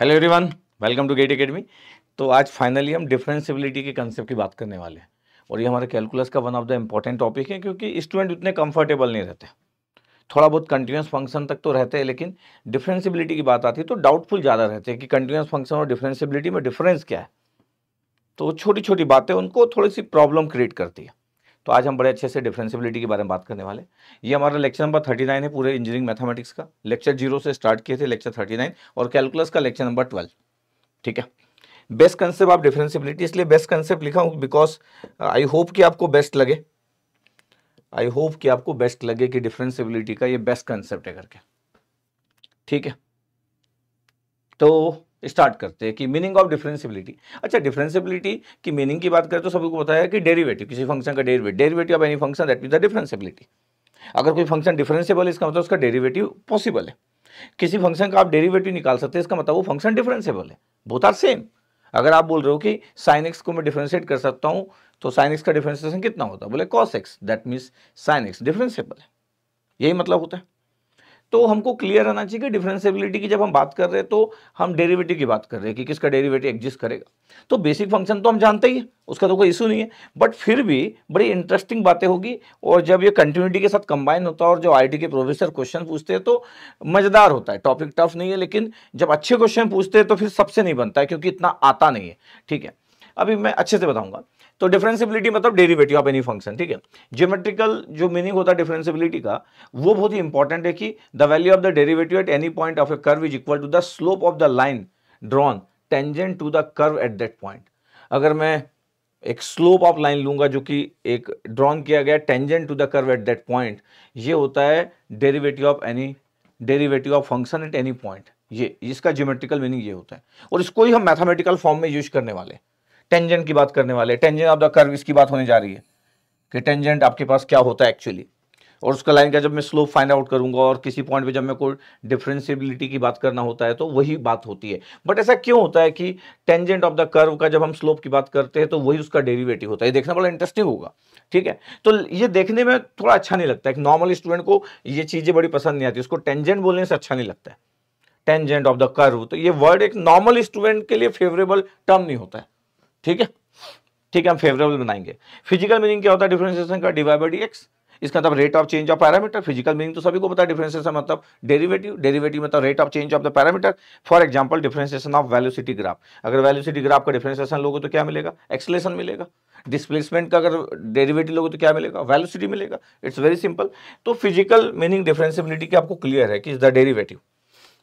Hello everyone welcome to GATE academy तो आज finally हम डिफ्रेंसिबिलिटी के कंसेप्ट की बात करने वाले हैं और ये हमारे कैलकुलस का one of the important topic है क्योंकि स्टूडेंट उतने कंफर्टेबल नहीं रहते थोड़ा बहुत कंटिन्यूस फंक्शन तक तो रहते हैं लेकिन डिफ्रेंसिबिलिटी की बात आती है तो डाउटफुल ज़्यादा रहते हैं कि कंटिन्यूस फंक्शन और डिफ्रेंसिबिलिटी में डिफरेंस क्या है तो छोटी छोटी बातें उनको थोड़ी सी प्रॉब्लम क्रिएट करती है तो आज हम बड़े अच्छे से डिफ्रेंसिबिलिटी के बारे में बात करने वाले ये हमारा लेक्चर नंबर थर्टी नाइन है पूरे इंजीनियरिंग मैथमेटिक्स का लेक्चर जीरो से स्टार्ट किए थे लेक्चर थर्टी नाइन और कैलकुलस का लेक्चर नंबर ट्वेल्व ठीक है बेस्ट कंसेप्ट आप डिफ्रेंसिबिलिटी इसलिए बेस्ट कंसेप्ट लिखा हूँ बिकॉज आई होप कि आपको बेस्ट लगे आई होप कि आपको बेस्ट लगे कि डिफ्रेंसिबिलिटी का ये बेस्ट कंसेप्ट है करके ठीक है तो स्टार्ट करते हैं कि मीनिंग ऑफ डिफरेंसिबिलिटी अच्छा डिफरेंसिबिलिटी की मीनिंग की बात करें तो सभी को पता है कि डेरिवेटिव किसी फंक्शन का derivative derivative of any function that means the differentiability अगर कोई फंक्शन डिफरेंसेबल है इसका मतलब उसका डेरिवेटिव पॉसिबल है किसी फंक्शन का आप डेरिवेटिव निकाल सकते हैं इसका मतलब वो फंक्शन डिफरेंसेबल है बोथ आर सेम अगर आप बोल रहे हो कि साइन एक्स को मैं डिफ्रेंशिएट कर सकता हूँ तो साइन एक्स का डिफ्रेंसिएशन कितना होता है बोले cos X that means sine X differentiable है यही मतलब होता है तो हमको क्लियर रहना चाहिए कि डिफ्रेंसिबिलिटी की जब हम बात कर रहे हैं तो हम डेरिवेटिव की बात कर रहे हैं कि किसका डेरिवेटिव एग्जिस्ट करेगा तो बेसिक फंक्शन तो हम जानते ही हैं उसका तो कोई इशू नहीं है बट फिर भी बड़ी इंटरेस्टिंग बातें होगी और जब ये कंटिन्यूटी के साथ कंबाइन होता है और जो आई के प्रोफेसर क्वेश्चन पूछते हैं तो मज़ेदार होता है टॉपिक टफ नहीं है लेकिन जब अच्छे क्वेश्चन पूछते हैं तो फिर सबसे नहीं बनता है क्योंकि इतना आता नहीं है ठीक है अभी मैं अच्छे से बताऊँगा तो डिफरेंसिबिलिटी मतलब डेरिवेटिव ऑफ एनी फंक्शन ठीक है ज्योमेट्रिकल जो मीनिंग होता है डिफरेंसिबिलिटी का वो बहुत ही इंपॉर्टेंट है कि the value of the derivative at any point of a curve is equal to the slope of the line drawn tangent to the curve at that point अगर मैं एक स्लोप ऑफ लाइन लूंगा जो कि एक drawn किया गया tangent to the curve at that point ये होता है derivative of any derivative of function at any point ये इसका ज्योमेट्रिकल मीनिंग ये होता है और इसको ही हम मैथमेटिकल फॉर्म में यूज करने वाले हैं टेंजेंट की बात करने वाले टेंजेंट ऑफ द कर्व इसकी बात होने जा रही है कि टेंजेंट आपके पास क्या होता है एक्चुअली और उसका लाइन का जब मैं स्लोप फाइंड आउट करूंगा और किसी पॉइंट पे जब मैं कोई डिफ्रेंसिबिलिटी की बात करना होता है तो वही बात होती है बट ऐसा क्यों होता है कि टेंजेंट ऑफ द कर्व का जब हम स्लोप की बात करते हैं तो वही उसका डेरिवेटिव होता है ये देखना बड़ा इंटरेस्टिंग होगा ठीक है तो ये देखने में थोड़ा अच्छा नहीं लगता है नॉर्मल स्टूडेंट को ये चीज़ें बड़ी पसंद नहीं आती उसको टेंजेंट बोलने से अच्छा नहीं लगता है टेंजेंट ऑफ द कर्व तो ये वर्ड एक नॉर्मल स्टूडेंट के लिए फेवरेबल टर्म नहीं होता है ठीक है ठीक है हम फेवरेबल बनाएंगे फिजिकल मीनिंग क्या होता है डिफ्रेंसिएशन का डिवाई बाई डी एक्स इसका मतलब rate of change of parameter physical meaning तो सभी को पता है डिफ्रेंसिएशन मतलब डेरिवेटिव डेरिवेटिव मतलब rate of change of the parameter for example differentiation of velocity graph अगर वैल्यूसिटी ग्राफ का डिफ्रेंसिएशन लोगे तो क्या मिलेगा एक्सलेशन मिलेगा डिस्प्लेसमेंट का अगर डेरिवेटिव लोगे तो क्या मिलेगा वैल्यूसिटी मिलेगा इट्स वेरी सिंपल तो फिजिकल मीनिंग डिफ्रेंसिबिलिटी की आपको क्लियर है कि is the derivative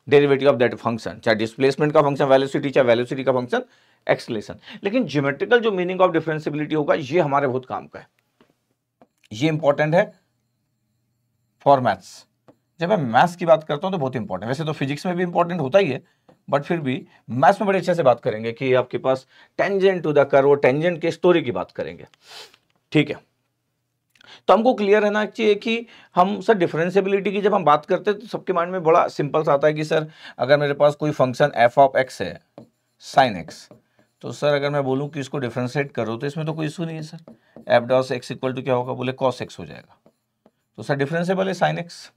derivative of that function चाहे डिस्प्लेसमेंट का फंक्शन वैल्यूसिटी चाहे वैल्यूसिटी का फंक्शन एक्सलेशन लेकिन ज्योमेट्रिकल जो मीनिंग ऑफ डिफ्रेंसिबिलिटी होगा ये हमारे बहुत काम का है ये इंपॉर्टेंट है फॉर मैथ्स जब मैं मैथ्स की बात करता हूँ तो बहुत इंपॉर्टेंट वैसे तो फिजिक्स में भी इंपॉर्टेंट होता ही है बट फिर भी मैथ्स में बड़े अच्छे से बात करेंगे कि आपके पास tangent to the curve tangent के स्टोरी की बात करेंगे ठीक है तो हमको क्लियर रहना चाहिए कि हम सर डिफरेंसेबिलिटी की जब हम बात करते हैं तो सबके माइंड में बड़ा सिंपल सा आता है कि सर अगर मेरे पास कोई फंक्शन एफ ऑफ एक्स है साइन एक्स तो सर अगर मैं बोलूं कि इसको डिफ्रेंशिएट करो तो इसमें तो कोई इशू नहीं है sir F dash X equal to क्या होगा बोले कॉस एक्स हो जाएगा तो सर डिफरेंसेबल है साइन एक्स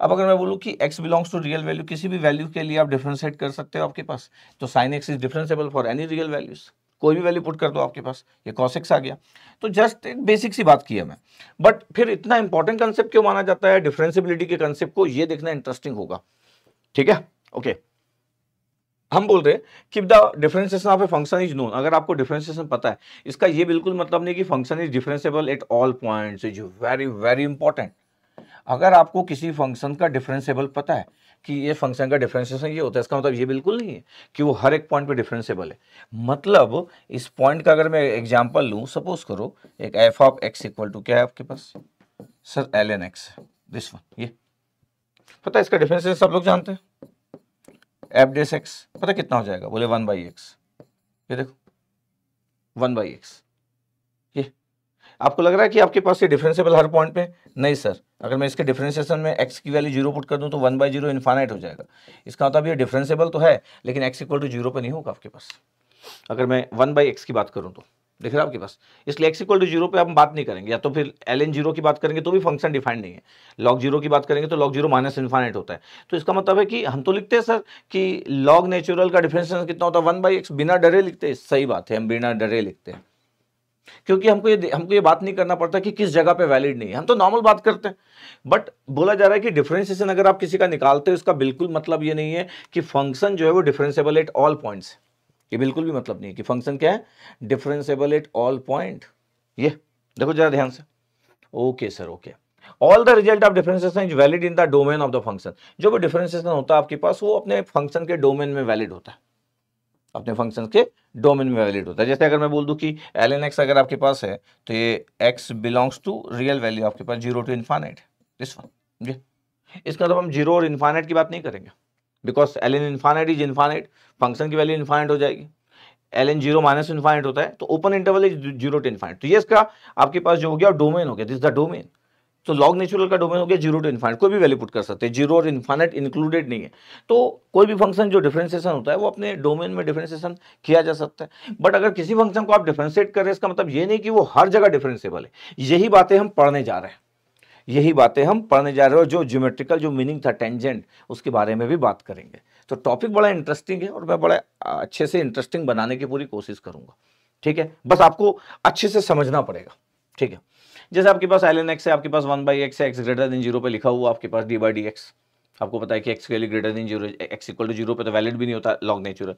अब अगर मैं बोलूँ कि X belongs to real value किसी भी वैल्यू के लिए आप डिफ्रेंशिएट कर सकते हो आपके पास तो sine X is differentiable for any real values कोई भी वैल्यू पुट कर दो आपके पास ये कॉसिक्स आ गया तो जस्ट एक बेसिक सी बात की है मैं बट फिर इतना इंपॉर्टेंट कंसेप्ट क्यों माना जाता है डिफ्रेंसिबिलिटी के कंसेप्ट को ये देखना इंटरेस्टिंग होगा ठीक है ओके हम बोल रहे हैं कि the differentiation of a function is known अगर आपको डिफरेंशिएशन पता है इसका ये बिल्कुल मतलब नहीं कि function is differentiable at all points is very very important अगर आपको किसी फंक्शन का डिफरेंसेबल पता है कि ये फंक्शन का डिफ्रेंशिएशन ये होता है इसका मतलब ये बिल्कुल नहीं है कि वो हर एक पॉइंट पे डिफ्रेंसेबल है मतलब इस पॉइंट का अगर मैं एग्जांपल लूँ सपोज करो एक F of x equal to क्या है आपके पास sir L N X this one ये पता है इसका डिफ्रेंशिएशन सब लोग जानते हैं एफ डेस एक्स पता कितना हो जाएगा बोले वन बाई एक्स ये देखो वन बाई एक्स आपको लग रहा है कि आपके पास ये डिफ्रेंसेबल हर पॉइंट पे नहीं सर अगर मैं इसके डिफ्रेंसिएशन में एक्स की वैल्यू जीरो पुट कर दूं तो वन बाई जीरो इन्फाइनाइट हो जाएगा इसका मतलब ये डिफ्रेंसेबल तो है लेकिन एक्स इक्वल टू जीरो पर नहीं होगा आपके पास अगर मैं वन बाई एक्स की बात करूँ तो देख रहा है आपके पास इसलिए एक्स इक्वल टू जीरो पर हम बात नहीं करेंगे या तो फिर एल एन जीरो की बात करेंगे तो भी फंक्शन डिफाइंड नहीं है लॉग जीरो की बात करेंगे तो लॉग जीरो माइनस इन्फाइनाइट होता है तो इसका मतलब है कि हम तो लिखते हैं सर कि लॉग नेचुरल का डिफ्रेंसिएशन कितना होता है वन बाई एक्स बिना डरे लिखते हैं सही बात है हम बिना डरे लिखते हैं क्योंकि हमको ये हमको ये बात नहीं करना पड़ता कि किस जगह पे वैलिड नहीं है हम तो नॉर्मल बात करते हैं बट बोला जा रहा है कि डिफ्रेंसिएशन अगर आप किसी का निकालते हो इसका बिल्कुल मतलब ये नहीं है कि फंक्शन जो है वो डिफ्रेंसेबल एट ऑल पॉइंट्स ये बिल्कुल भी मतलब नहीं है कि फंक्शन क्या है डिफ्रेंसेबल एट ऑल पॉइंट ये देखो जरा ध्यान से okay sir okay all the result of differentiation is valid in the domain of the function जो भी डिफ्रेंसिएशन होता है आपके पास वो अपने फंक्शन के डोमेन में वैलिड होता है अपने फंक्शन के डोमेन में वैलिड होता है जैसे अगर मैं बोल दूँ कि एल एन एक्स अगर आपके पास है तो ये x belongs to real value आपके पास zero to infinite this one जी इसका मतलब हम जीरो और इन्फाइनाइट की बात नहीं करेंगे because l n infinite is infinite function की वैल्यू इन्फाइनाइट हो जाएगी l n zero minus infinite होता है तो open interval is zero to infinite तो ये इसका आपके पास जो हो गया डोमेन हो गया दिस द डोमेन तो लॉग नेचुरल का डोमेन हो गया जीरो टू इन्फाइनेट कोई भी वैल्यू पुट कर सकते हैं जीरो और इन्फाइनेट इंक्लूडेड नहीं है तो कोई भी फंक्शन जो डिफरेंशिएशन होता है वो अपने डोमेन में डिफ्रेंसिएशन किया जा सकता है बट अगर किसी फंक्शन को आप कर रहे हैं इसका मतलब ये नहीं कि वो हर जगह डिफ्रेंसेबल है यही बातें हम पढ़ने जा रहे हैं यही बातें हम पढ़ने जा रहे हो जो ज्योमेट्रिकल जो मीनिंग था टेंजेंट उसके बारे में भी बात करेंगे तो टॉपिक बड़ा इंटरेस्टिंग है और मैं बड़ा अच्छे से इंटरेस्टिंग बनाने की पूरी कोशिश करूँगा ठीक है बस आपको अच्छे से समझना पड़ेगा ठीक है जैसे आपके पास एल एन एक्स है आपके पास वन बाई एक्स है एक्स ग्रेटर देन जीरो पे लिखा हुआ आपके पास डी बाई डी एक्स आपको पता है कि x value greater than zero x equal to zero पे तो वैलिड भी नहीं होता लॉग नेचुरल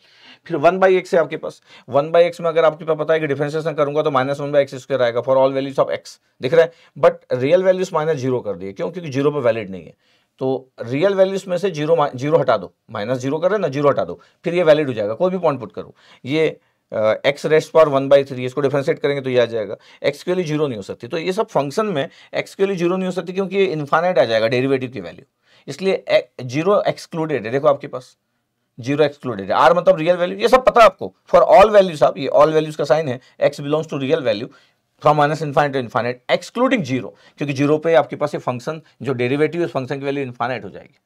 फिर वन बाई एक्स है आपके पास वन बाई एक्स में अगर आपके पास पता है कि डिफ्रेंसिएशन करूंगा तो minus one by x square आएगा for all values of x दिख रहा है but real values minus zero कर दिए क्यों क्योंकि जीरो पे वैलिड नहीं है तो रियल वैल्यूज में से जीरो जीरो हटा दो माइनस जीरो कर रहे ना जीरो हटा दो फिर ये वैलिड हो जाएगा कोई भी पॉइंट पुट करो ये x raised power one by three इसको डिफ्रेंशिएट करेंगे तो ये आ जाएगा एक्स के लिए जीरो नहीं हो सकती तो ये सब फंक्शन में एक्स के लिए जीरो नहीं हो सकती क्योंकि ये आ जाएगा डेरिवेटिव की वैल्यू इसलिए जीरो एक्सक्लूडेड है देखो आपके पास जीरो एक्सक्लूडेड है आर मतलब रियल वैल्यू ये सब पता है आपको फॉर ऑल वैल्यूज आप ये ऑल वैल्यूज का साइन है x belongs to real value from minus infinite to infinite excluding zero क्योंकि जीरो पे आपके पास ये फंक्शन जो डेरिवेटिव है फंक्शन की वैल्यू इन्फाइनाइट हो जाएगी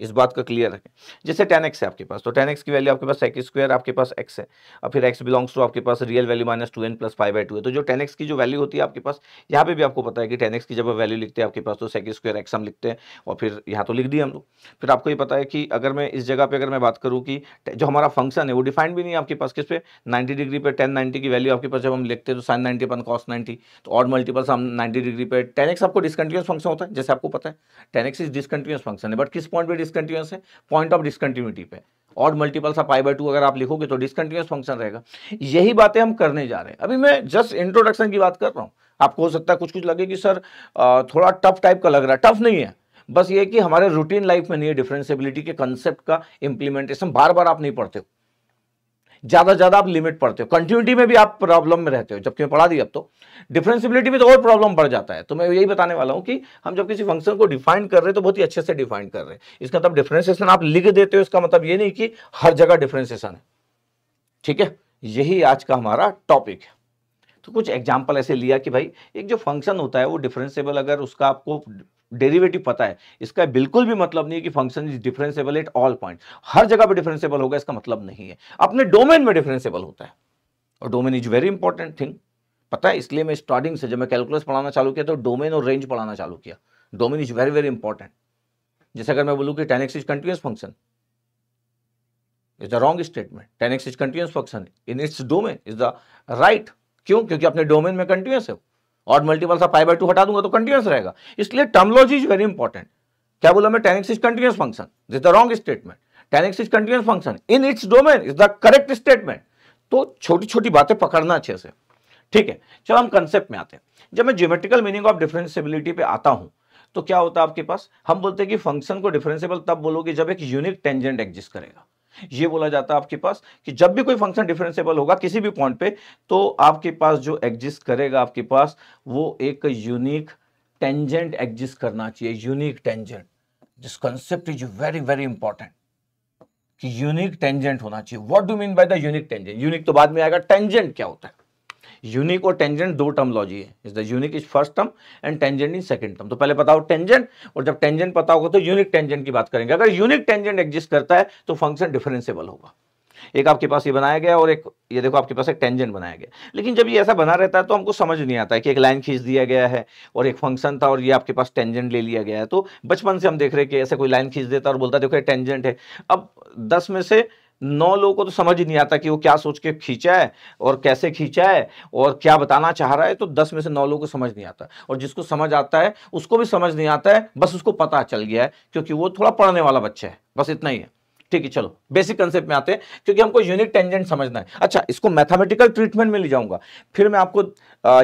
इस बात का क्लियर रखें जैसे टेन एक्स है आपके पास तो टेन एक्स की वैल्यू आपके पास एक्स स्क्वायर आपके पास एक्स है और फिर एक्स बिलोंग्स टू आपके पास real value minus two n plus five by two है तो जो टेन एक्स की जो वैल्यू होती है आपके पास यहाँ पे भी आपको पता है कि टेन एक्स की जब वैल्यू लिखते हैं आपके पास तो सेक स्क्वायर एक्स हम लिखते हैं और फिर यहाँ तो लिख दिए हम लोग फिर आपको ये पता है कि अगर मैं इस जगह पर अगर मैं बात करूँ कि जो हमारा फंक्शन है वो डिफाइंड भी नहीं है आपके पास किस पे नाइन्टी डिग्री पर टेन नाइन्टी की वैल्यू आपके पास जब हम लिखते हैं तो साइन नाइन्टी अपन कॉस नाइन्टी तो और मल्टीपल्स हम नाइन्टी डिग्री पर टेन एक्स आपको डिसकंटिन्यूस फंक्शन होता है जैसे आपको पता है tan x is discontinuous function है बट किस पॉइंट पर डिसकंटिन्यूस है पॉइंट ऑफ डिसकंटिन्यूटी पे और मल्टीपल सा पाई बाई टू अगर आप लिखोगे तो डिसकंटिन्यूस फंक्शन रहेगा यही बातें हम करने जा रहे हैं अभी मैं जस्ट इंट्रोडक्शन की बात कर रहा हूँ आपको हो सकता है कुछ कुछ लगे कि सर थोड़ा टफ टाइप का लग रहा है टफ नहीं है बस ये कि हमारे रूटीन लाइफ में नहीं है डिफ्रेंसिबिलिटी के कंसेप्ट का इंप्लीमेंटेशन बार बार आप नहीं पढ़ते हो ज्यादा ज्यादा आप लिमिट पढ़ते हो कंटिन्यूटी में भी आप प्रॉब्लम में रहते हो जबकि मैं पढ़ा दी अब तो डिफ्रेंसिबिलिटी में तो और प्रॉब्लम बढ़ जाता है तो मैं यही बताने वाला हूं कि हम जब किसी फंक्शन को डिफाइन कर रहे हैं तो बहुत ही अच्छे से डिफाइन कर रहे हैं इसका मतलब डिफ्रेंसिएशन आप लिख देते हो इसका मतलब ये नहीं कि हर जगह डिफ्रेंसिएशन है ठीक है यही आज का हमारा टॉपिक है तो कुछ एग्जाम्पल ऐसे लिया कि भाई एक जो फंक्शन होता है वो डिफरेंसेबल अगर उसका आपको डेरिवेटिव पता है इसका बिल्कुल भी मतलब नहीं है कि function is differentiable at all point हर जगह पे डिफरेंसेबल होगा इसका मतलब नहीं है अपने डोमेन में डिफरेंसेबल होता है और domain is very important thing पता है इसलिए मैं स्टार्टिंग से जब मैं कैलकुलस पढ़ाना चालू किया तो डोमेन और रेंज पढ़ाना चालू किया domain is very very important जैसे अगर मैं बोलूँ कि tan x is continuous function is the wrong statement tan x is continuous function in its domain is the right क्यों क्योंकि अपने डोमेन में कंटिन्यूस है और मल्टीपल सा पाई बाई टू हटा दूंगा तो कंटिन्यूस रहेगा इसलिए टर्मोलॉजी इज वेरी इंपॉर्टेंट क्या बोला मैं tan x is continuous function this the wrong statement tan x is continuous function in its domain is the correct statement तो छोटी छोटी बातें पकड़ना अच्छे से ठीक है चलो हम कंसेप्ट में आते हैं जब मैं ज्योमेट्रिकल मीनिंग ऑफ डिफरेंसिबिलिटी पे आता हूं तो क्या होता है आपके पास हम बोलते हैं कि फंक्शन को डिफरेंसिबल तब बोलोगे जब एक यूनिक टेंजेंट एग्जिस्ट करेगा ये बोला जाता है आपके पास कि जब भी कोई फंक्शन डिफरेंसेबल होगा किसी भी पॉइंट पे तो आपके पास जो एग्जिस्ट करेगा आपके पास वो एक यूनिक टेंजेंट एग्जिस्ट करना चाहिए unique tangent this concept is very very important कि यूनिक टेंजेंट होना चाहिए what do mean by the unique tangent unique तो बाद में आएगा टेंजेंट क्या होता है यूनिक और टेंजेंट दो टर्मोलॉजी है is the unique is first term and tangent is second term तो पहले बताओ टेंजेंट और जब टेंजेंट पता होगा तो यूनिक टेंजेंट की बात करेंगे अगर यूनिक टेंजेंट एग्जिस्ट करता है तो फंक्शन डिफरेंसेबल होगा एक आपके पास ये बनाया गया और एक ये देखो आपके पास एक टेंजेंट बनाया गया लेकिन जब ये ऐसा बना रहता है तो हमको समझ नहीं आता है कि एक लाइन खींच दिया गया है और एक फंक्शन था और ये आपके पास टेंजेंट ले लिया गया है तो बचपन से हम देख रहे हैं कि ऐसे कोई लाइन खींच देता और बोलता देखो टेंजेंट है अब दस में से नौ लोगों को तो समझ ही नहीं आता कि वो क्या सोच के खींचा है और कैसे खींचा है और क्या बताना चाह रहा है तो दस में से नौ लोगों को समझ नहीं आता और जिसको समझ आता है उसको भी समझ नहीं आता है बस उसको पता चल गया है क्योंकि वो थोड़ा पढ़ने वाला बच्चा है बस इतना ही है ठीक है चलो बेसिक कंसेप्ट में आते हैं क्योंकि हमको यूनिट टेंजेंट समझना है अच्छा इसको मैथमेटिकल ट्रीटमेंट में ले जाऊंगा फिर मैं आपको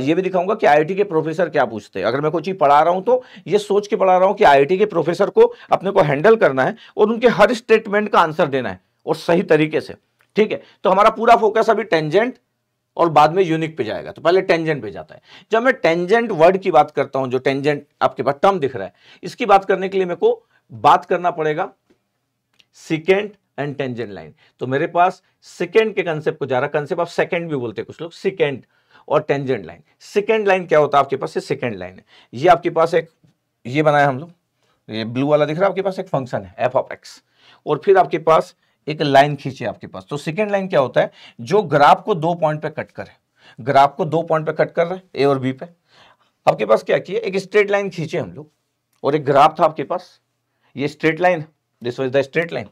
ये भी दिखाऊंगा कि आईआईटी के प्रोफेसर क्या पूछते हैं अगर मैं कोई चीज़ पढ़ा रहा हूं तो ये सोच के पढ़ा रहा हूं कि आईआईटी के प्रोफेसर को अपने को हैंडल करना है और उनके हर स्टेटमेंट का आंसर देना है और सही तरीके से ठीक है तो हमारा पूरा फोकस अभी टेंजेंट और बाद में यूनिक पे जाएगा तो पहले टेंजेंट पे जाता है जब मैं टेंजेंट वर्ड की बात करता हूं जो टेंजेंट आपके पास टर्म दिख रहा है इसकी बात करने के लिए मेरे को बात करना पड़ेगा सिकेंड एंड टेंजेंट लाइन तो मेरे पास सिकेंड के कंसेप्ट को जा रहा कंसेप्ट आप सेकेंड भी बोलते हैं कुछ लोग सिकेंड और टेंजेंट लाइन सेकेंड लाइन क्या होता है आपके पास सेकेंड लाइन है ये आपके पास एक ये बनाया हम लोग ये ब्लू वाला दिख रहा है आपके पास एक फंक्शन है एफ ऑफ एक्स और फिर आपके पास एक लाइन खींचे आपके पास तो सेकेंड लाइन क्या होता है जो ग्राफ को दो पॉइंट पे कट करे ग्राफ को दो पॉइंट पे कट कर रहे ए और बी पे आपके पास क्या किया एक स्ट्रेट लाइन खींचे हम लोग और एक ग्राफ था आपके पास ये straight line this was the straight line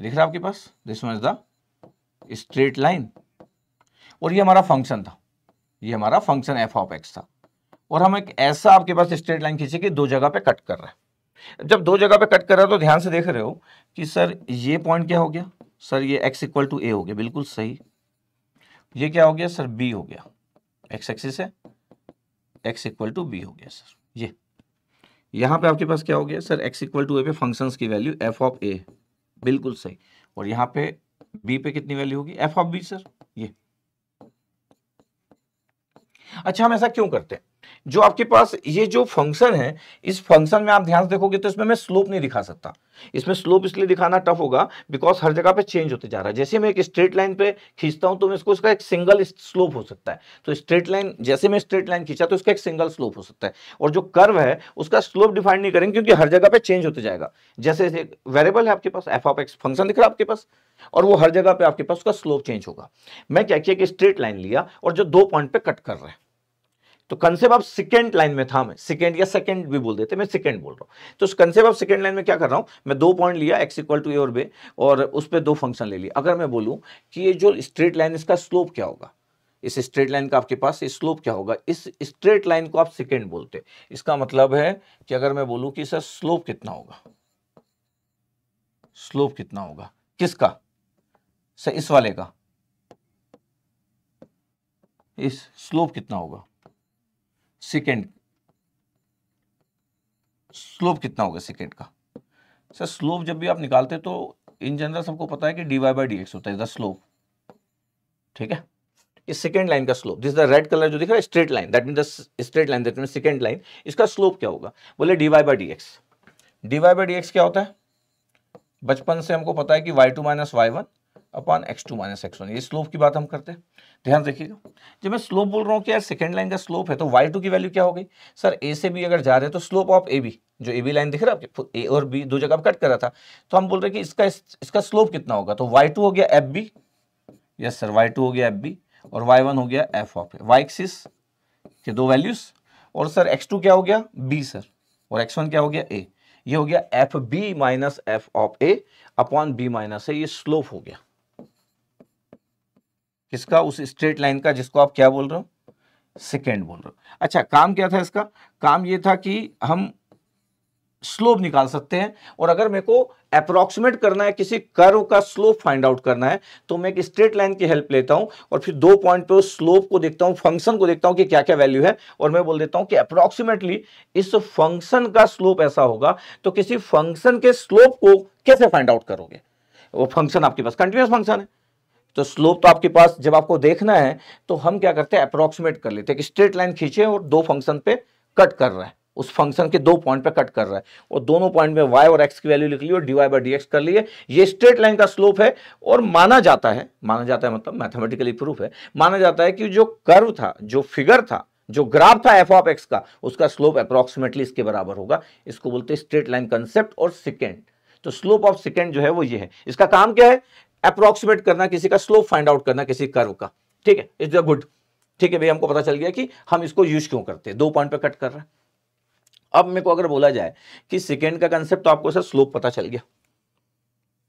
दिख रहा है आपके पास this was the straight line और ये हमारा फंक्शन था ये हमारा फंक्शन एफ ऑफ एक्स था और हम एक ऐसा आपके पास स्ट्रेट लाइन खींचे कि दो जगह पे कट कर रहा है जब दो जगह पे कट कर रहा है तो ध्यान से देख रहे हो कि सर ये पॉइंट क्या हो गया सर ये एक्स इक्वल टू ए हो गया बिल्कुल सही ये क्या हो गया सर बी हो गया एक्स एक्सिस है एक्स इक्वल टू बी हो गया सर ये यहाँ पे आपके पास क्या हो गया sir x equal to a पे फंक्शंस की वैल्यू एफ ऑफ ए बिल्कुल सही और यहाँ पे बी पे कितनी वैल्यू होगी एफ ऑफ बी सर ये अच्छा हम ऐसा क्यों करते हैं जो आपके पास ये जो फंक्शन है इस फंक्शन में आप ध्यान से देखोगे तो इसमें मैं स्लोप नहीं दिखा सकता इसमें स्लोप इसलिए दिखाना टफ होगा बिकॉज हर जगह पे चेंज होते जा रहा है जैसे मैं एक स्ट्रेट लाइन पे खींचता हूं तो मैं इसको इसका एक सिंगल स्लोप हो सकता है तो स्ट्रेट लाइन जैसे मैं स्ट्रेट लाइन खींचा तो इसका एक सिंगल स्लोप हो सकता है और जो कर्व है उसका स्लोप डिफाइन नहीं करेंगे क्योंकि हर जगह पे चेंज होते जाएगा जैसे वेरेबल है आपके पास एफ ऑफ एक्स फंक्शन दिख रहा है आपके पास और वो हर जगह पे आपके पास उसका स्लोप चेंज होगा मैं क्या किया कि स्ट्रेट लाइन लिया और जो दो पॉइंट पे कट कर रहे हैं तो कंसेप्ट ऑफ सेकेंड लाइन में था मैं सेकेंड या सेकेंड भी बोल देते मैं सेकेंड बोल रहा हूँ तो उस कंसेप्ट ऑफ सेकेंड लाइन में क्या कर रहा हूँ मैं दो पॉइंट लिया एक्स इक्वल टू ए और बे और उस पर दो फंक्शन ले लिया अगर मैं बोलूँ कि ये जो स्ट्रेट लाइन इसका स्लोप क्या होगा इस स्ट्रेट लाइन का आपके पास स्लोप क्या होगा इस स्ट्रेट लाइन को आप सेकेंड बोलते इसका मतलब है कि अगर मैं बोलूँ कि सर स्लोप कितना होगा स्लोप कितना होगा किसका सर इस वाले का इस स्लोप कितना होगा सेकेंड स्लोप कितना होगा सेकेंड का सर स्लोप जब भी आप निकालते हैं तो इन जनरल सबको पता है कि d y by D x होता है स्लोप ठीक है इस सेकेंड लाइन का स्लोप जिस रेड कलर जो दिख रहा है straight line that mean the straight line that mean secant line इसका स्लोप क्या होगा बोले d y by D x d y by D x क्या होता है बचपन से हमको पता है कि y two minus y one upon x two minus x one ये स्लोप की बात हम करते हैं ध्यान रखिएगा जब मैं स्लोप बोल रहा हूँ कि यार सेकेंड लाइन का स्लोप है तो वाई टू की वैल्यू क्या हो गई सर ए से बी अगर जा रहे हैं तो स्लोप ऑफ ए बी जो ए बी लाइन दिख रहा है आपके ए और बी दो जगह कट कर रहा था तो हम बोल रहे हैं कि इसका इसका स्लोप कितना होगा तो वाई टू हो गया f b yes sir y two हो गया एफ बी और वाई वन हो गया एफ ऑफ वाई एक्सिस के दो वैल्यूज और सर एक्स टू क्या हो गया बी सर और एक्स वन क्या हो गया ए ये हो गया f b minus f of a upon b minus a ये स्लोप हो गया किसका उस स्ट्रेट लाइन का जिसको आप क्या बोल रहे हो सेकेंड बोल रहे हो अच्छा काम क्या था इसका काम ये था कि हम स्लोप निकाल सकते हैं और अगर मेरे को अप्रोक्सीमेट करना है किसी कर्व का स्लोप फाइंड आउट करना है तो मैं एक स्ट्रेट लाइन की हेल्प लेता हूं और फिर दो पॉइंट पे उस स्लोप को देखता हूं फंक्शन को देखता हूं कि क्या क्या वैल्यू है और मैं बोल देता हूं कि अप्रोक्सीमेटली इस फंक्शन का स्लोप ऐसा होगा तो किसी फंक्शन के स्लोप को कैसे फाइंड आउट करोगे वो फंक्शन आपके पास कंटिन्यूस फंक्शन है तो स्लोप तो आपके पास जब आपको देखना है तो हम क्या करते हैं अप्रोक्सीमेट कर लेते हैं कि स्ट्रेट लाइन खींचे और दो फंक्शन पे कट कर रहा है उस फंक्शन के दो पॉइंट पे कट कर रहा है और दोनों पॉइंट में वाई और एक्स की वैल्यू लिख ली और डीवाई बाई डी कर लिए ये स्ट्रेट लाइन का स्लोप है और माना जाता है माना जाता है मतलब मैथमेटिकली प्रूफ है माना जाता है कि जो कर्व था जो फिगर था जो ग्राफ था एफ ऑफ एक्स का उसका स्लोप अप्रोक्सीमेटली इसके बराबर होगा इसको बोलते हैं स्ट्रेट लाइन कंसेप्ट और सिकेंड तो स्लोप ऑफ सेकेंड जो है वो ये है इसका काम क्या है अप्रोक्सीमेट करना किसी का स्लोप फाइंड आउट करना किसी कर्व का ठीक है इज द गुड ठीक है भाई हमको पता चल गया कि हम इसको यूज क्यों करते हैं दो पॉइंट पे कट कर रहा है अब मेरे को अगर बोला जाए कि सेकेंड का कंसेप्ट तो आपको सर स्लोप पता चल गया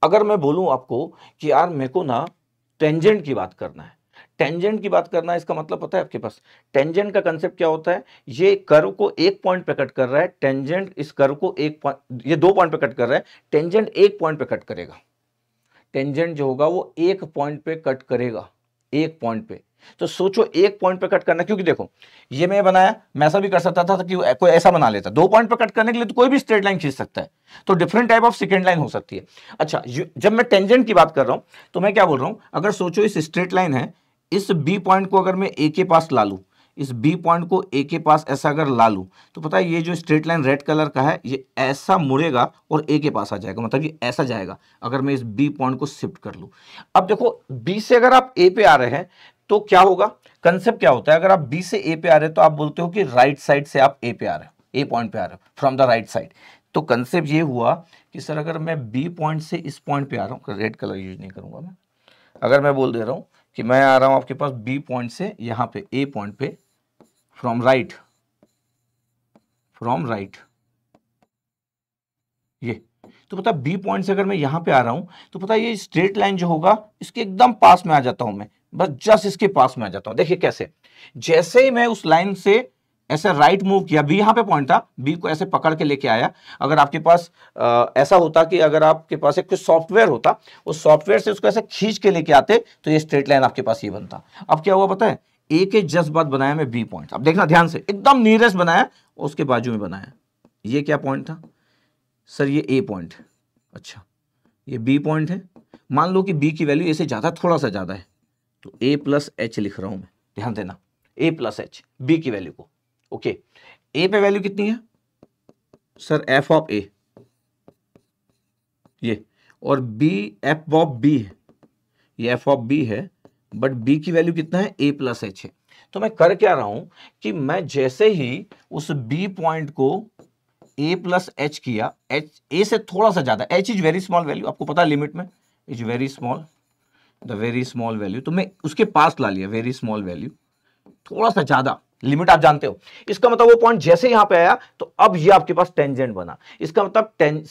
अगर मैं बोलूं आपको कि यार मेरे को ना टेंजेंट की बात करना है टेंजेंट की बात करना है इसका मतलब पता है आपके पास टेंजेंट का कंसेप्ट क्या होता है ये कर्व को एक पॉइंट पे कट कर रहा है टेंजेंट इस कर्व को एक पॉइंट ये दो पॉइंट पे कट कर रहा है टेंजेंट एक पॉइंट पे कट करेगा टेंजेंट जो होगा वो एक पॉइंट पे कट करेगा एक पॉइंट पे तो सोचो एक पॉइंट पे कट करना क्योंकि देखो ये मैं बनाया मैं ऐसा भी कर सकता था, कि कोई ऐसा बना लेता दो पॉइंट पे कट करने के लिए तो कोई भी स्ट्रेट लाइन खींच सकता है तो different type of secant line हो सकती है अच्छा जब मैं टेंजेंट की बात कर रहा हूं तो मैं क्या बोल रहा हूं अगर सोचो इस स्ट्रेट लाइन है इस बी पॉइंट को अगर मैं ए के पास ला लू इस बी पॉइंट को ए के पास ऐसा अगर ला लूँ तो पता है ये जो स्ट्रेट लाइन रेड कलर का है ये ऐसा मुड़ेगा और ए के पास आ जाएगा मतलब ये ऐसा जाएगा अगर मैं इस बी पॉइंट को शिफ्ट कर लूँ अब देखो बी से अगर आप ए पे आ रहे हैं तो क्या होगा कंसेप्ट क्या होता है अगर आप बी से ए पे आ रहे हो तो आप बोलते हो कि राइट साइड से आप ए पे आ रहे हो ए पॉइंट पे आ रहे हो फ्रॉम द राइट साइड तो कंसेप्ट ये हुआ कि सर अगर मैं बी पॉइंट से इस पॉइंट पे आ रहा हूँ रेड कलर यूज नहीं करूँगा मैं अगर मैं बोल दे रहा हूँ कि मैं आ रहा हूं आपके पास बी पॉइंट से यहां पे ए पॉइंट पे फ्रॉम राइट फ्रॉम राइट ये तो पता बी पॉइंट से अगर मैं यहां पे आ रहा हूं तो पता ये स्ट्रेट लाइन जो होगा इसके एकदम पास में आ जाता हूं मैं बस जस्ट इसके पास में आ जाता हूं देखिए कैसे जैसे ही मैं उस लाइन से ऐसे राइट मूव किया बी यहाँ पे पॉइंट था बी को ऐसे पकड़ के लेके आया अगर आपके पास आ, ऐसा होता कि अगर आपके पास एक कुछ सॉफ्टवेयर होता उस सॉफ्टवेयर से उसको ऐसे खींच के लेके आते तो ये स्ट्रेट लाइन आपके पास ये बनता अब क्या हुआ पता है ए के जस्ट बाद बनाया मैं बी पॉइंट अब देखना ध्यान से एकदम नियरेस्ट बनाया उसके बाजू में बनाया ये क्या पॉइंट था सर ये ए पॉइंट अच्छा ये बी पॉइंट है मान लो कि बी की वैल्यू ऐसे ज़्यादा थोड़ा सा ज़्यादा है तो ए प्लस एच लिख रहा हूं मैं ध्यान देना ए प्लस एच बी की वैल्यू को ओके ए पे वैल्यू कितनी है सर एफ ऑफ ए ये और बी एफ ऑफ बी है ये एफ ऑफ बी है बट बी की वैल्यू कितना है ए प्लस एच है तो मैं कर क्या रहा हूं कि मैं जैसे ही उस बी पॉइंट को ए प्लस एच किया एच ए से थोड़ा सा ज्यादा h is very small value आपको पता है लिमिट में is very small the very small value तो मैं उसके पास ला लिया वेरी स्मॉल वैल्यू थोड़ा सा ज्यादा लिमिट आप जानते हो इसका मतलब वो पॉइंट जैसे यहां पे आया तो अब ये आपके पास टेंजेंट बना इसका मतलब टें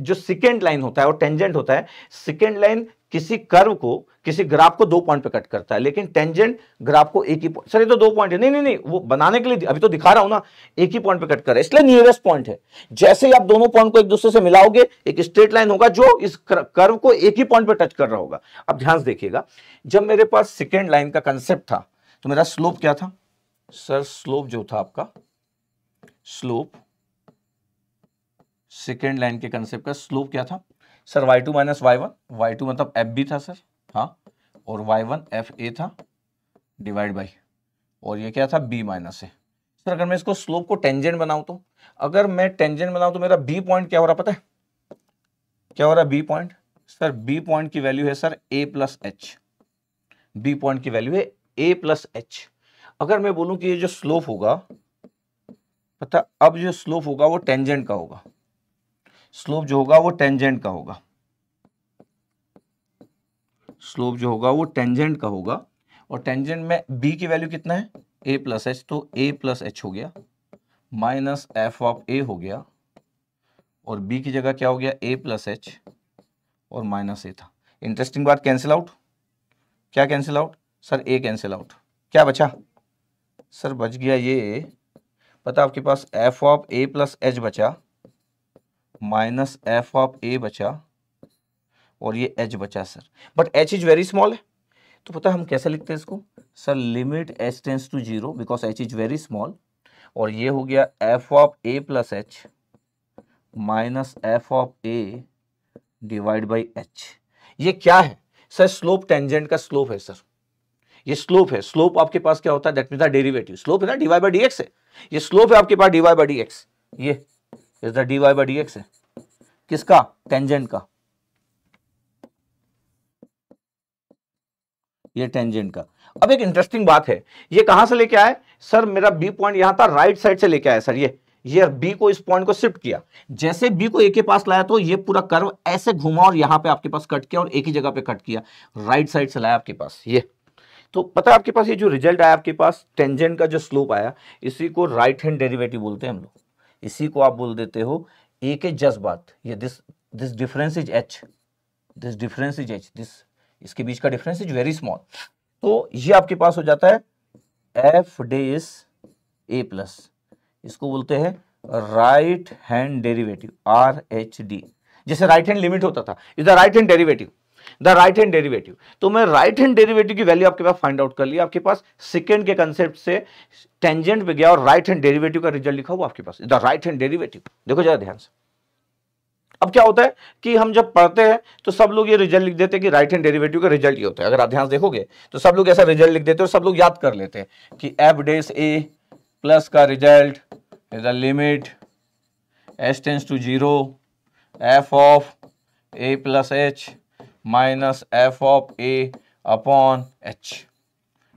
जो सेकेंड लाइन होता है वो टेंजेंट होता है सेकेंड लाइन किसी कर्व को किसी ग्राफ को दो पॉइंट पे कट करता है लेकिन टेंजेंट ग्राफ को एक ही पॉइंट सर ये तो दो पॉइंट है नहीं नहीं नहीं वो बनाने के लिए अभी तो दिखा रहा हूं ना एक ही पॉइंट पे कट कर रहा है इसलिए नियरेस्ट पॉइंट है जैसे ही आप दोनों पॉइंट को एक दूसरे से मिलाओगे एक स्ट्रेट लाइन होगा जो इस कर्व को एक ही पॉइंट पे टच कर रहा होगा अब ध्यान से देखिएगा जब मेरे पास सेकेंड लाइन का कंसेप्ट था तो मेरा स्लोप क्या था सर स्लोप जो था आपका स्लोप सेकेंड लाइन के कंसेप्ट का स्लोप क्या था sir y two minus y one y two मतलब एफ बी था सर हाँ और वाई वन एफ ए था डिवाइड बाई और ये क्या था बी माइनस ए सर अगर मैं इसको स्लोप को टेंजेंट बनाऊं तो अगर मैं टेंजेंट बनाऊं तो मेरा बी पॉइंट क्या हो रहा पता है क्या हो रहा है b point sir b point की वैल्यू है sir a plus h b point की वैल्यू है ए प्लस एच अगर मैं बोलूं कि ये जो स्लोप होगा पता अब जो स्लोप होगा वो टेंजेंट का होगा स्लोप जो होगा वो टेंजेंट का होगा स्लोप जो होगा वो टेंजेंट का होगा और टेंजेंट में बी की वैल्यू कितना है ए प्लस एच तो ए प्लस एच हो गया माइनस एफ ऑफ ए हो गया और बी की जगह क्या हो गया ए प्लस एच और माइनस ए था इंटरेस्टिंग बात कैंसिल आउट क्या cancel out sir a cancel out क्या बचा सर बच गया ये पता आपके पास f of a plus h बचा माइनस एफ ऑफ ए बचा और ये एच बचा sir but h is very small है तो पता हम कैसे लिखते हैं इसको sir limit h tends to zero because h is very small और ये हो गया f of a plus h minus f of a divide by h ये क्या है सर स्लोप टेंजेंट का स्लोप है सर ये स्लोप है स्लोप आपके पास क्या होता है that mean the derivative slope है ना डीवाई बाई डी एक्स है ये स्लोप है आपके पास डीवाई बाई डी एक्स ये is the d y by D x है किसका टेंजेंट का ये टेंजेंट का अब एक इंटरेस्टिंग बात है ये कहां से लेके आए सर मेरा बी पॉइंट यहां था राइट साइड से लेके आया सर ये ये बी को इस पॉइंट को शिफ्ट किया जैसे बी को ए के पास लाया तो ये पूरा कर्व ऐसे घुमा और यहां पे आपके पास कट किया और एक ही जगह पे कट किया राइट साइड से लाया आपके पास ये तो पता है आपके पास ये जो रिजल्ट आया आपके पास टेंजेंट का जो स्लोप आया इसी को राइट हैंड डेरिवेटिव बोलते हैं हम लोग इसी को आप बोल देते हो ए के जज्बात ये this this difference is h this difference is h this इसके बीच का डिफरेंस इज वेरी स्मॉल तो ये आपके पास हो जाता है एफ डे इस ए प्लस इसको बोलते हैं right hand derivative R H D जैसे राइट हैंड लिमिट होता था is the right hand derivative the right hand derivative तो मैं राइट हैंड डेरिवेटिव की वैल्यू आपके पास फाइंड आउट कर लिया आपके पास सेकेंड के कंसेप्ट से टेंजेंट पे गया और राइट हैंड डेरिवेटिव का रिजल्ट लिखा हुआ आपके पास द राइट हैंड डेरिवेटिव देखो जरा ध्यान से अब क्या होता है कि हम जब पढ़ते हैं तो सब लोग ये रिजल्ट लिख देते हैं कि राइट हैंड डेरिवेटिव का रिजल्ट ये होता है अगर आप ध्यान देखोगे तो सब लोग ऐसा रिजल्ट लिख देते हैं और सब लोग याद कर लेते हैं कि एफ डेस ए प्लस का result is the limit S tends to zero f of a plus h minus f of a upon h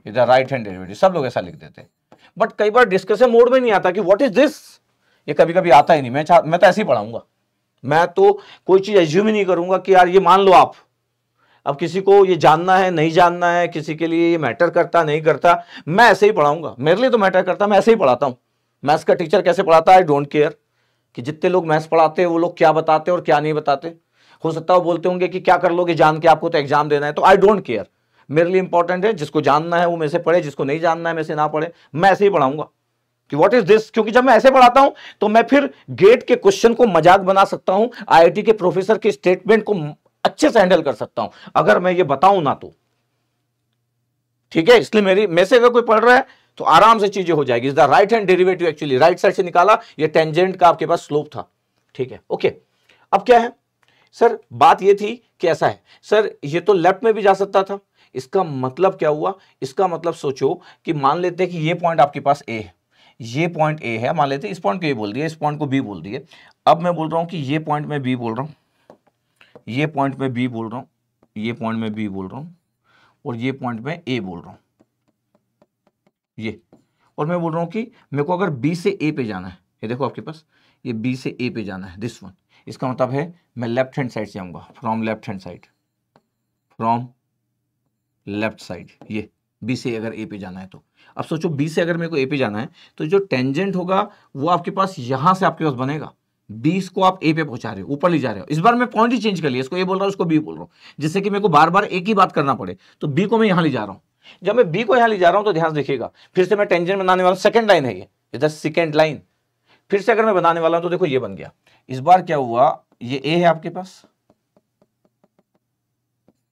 इधर राइट हैंड डेरिवेटिव सब लोग ऐसा लिख देते हैं बट कई बार डिस्कशन मोड में नहीं आता कि व्हाट इज दिस ये कभी कभी आता ही नहीं मैं मैं तो ऐसे ही पढ़ाऊंगा मैं तो कोई चीज़ एज्यूम ही नहीं करूंगा कि यार ये मान लो आप अब किसी को ये जानना है नहीं जानना है किसी के लिए ये मैटर करता नहीं करता मैं ऐसे ही पढ़ाऊंगा मेरे लिए तो मैटर करता मैं ऐसे ही पढ़ाता हूँ मैथ्स का टीचर कैसे पढ़ाता आई डोंट केयर कि जितने लोग मैथ्स पढ़ाते हैं वो लोग क्या बताते हैं और क्या नहीं बताते हो सकता है बोलते होंगे कि क्या कर लोगे जान के आपको तो एग्जाम देना है तो आई डोंट केयर मेरे लिए इंपॉर्टेंट है जिसको जानना है वो मेरे से पढ़े जिसको नहीं जानना है मेरे से ना पढ़े मैं ऐसे ही पढ़ाऊंगा कि व्हाट इज दिस क्योंकि जब मैं ऐसे पढ़ाता हूं तो मैं फिर गेट के क्वेश्चन को मजाक बना सकता हूं आईआईटी के प्रोफेसर के स्टेटमेंट को अच्छे से हैंडल कर सकता हूं अगर मैं ये बताऊं ना तो ठीक है इसलिए मेरी मैं से अगर कोई पढ़ रहा है तो आराम से चीजें हो जाएगी is the right hand derivative actually right side से निकाला ये टेंजेंट का आपके पास स्लोप था ठीक है ओके अब क्या है सर बात ये थी कि ऐसा है सर ये तो लेफ्ट में भी जा सकता था इसका मतलब क्या हुआ इसका मतलब सोचो कि मान लेते हैं कि ये पॉइंट आपके पास ए है ये पॉइंट ए है मान लेते हैं इस पॉइंट को ए बोल दिया इस पॉइंट को बी बोल दिए अब मैं बोल रहा हूँ कि ये पॉइंट में बी बोल रहा हूँ ये पॉइंट में बी बोल रहा हूँ ये पॉइंट में बी बोल रहा हूँ और ये पॉइंट में ए बोल रहा हूँ ये और मैं बोल रहा हूँ कि मेरे को अगर बी से ए पे जाना है ये देखो आपके पास ये बी से ए पे जाना है दिस वन इसका मतलब है मैं लेफ्ट हैंड साइड से आऊंगा from left hand side from left side ये बी से अगर ए पे जाना है तो अब सोचो बी से अगर मेरे को ए पे जाना है तो जो टेंजेंट होगा वो आपके पास यहां से आपके पास बनेगा बी को आप ए पे पहुंचा रहे हो ऊपर ले जा रहे हो इस बार मैं पॉइंट ही चेंज कर लिया इसको ए बोल रहा हूं उसको बी बोल रहा हूं जिससे कि मेरे को बार बार एक ही बात करना पड़े तो बी को मैं यहां ले जा रहा हूं जब मैं बी को यहां ले जा रहा हूं तो ध्यान देखिएगा फिर से मैं टेंजेंट बनाने वाला सेकंड लाइन है ये इधर सेकेंड लाइन फिर से अगर मैं बनाने वाला हूं तो देखो ये बन गया इस बार क्या हुआ ये ए है आपके पास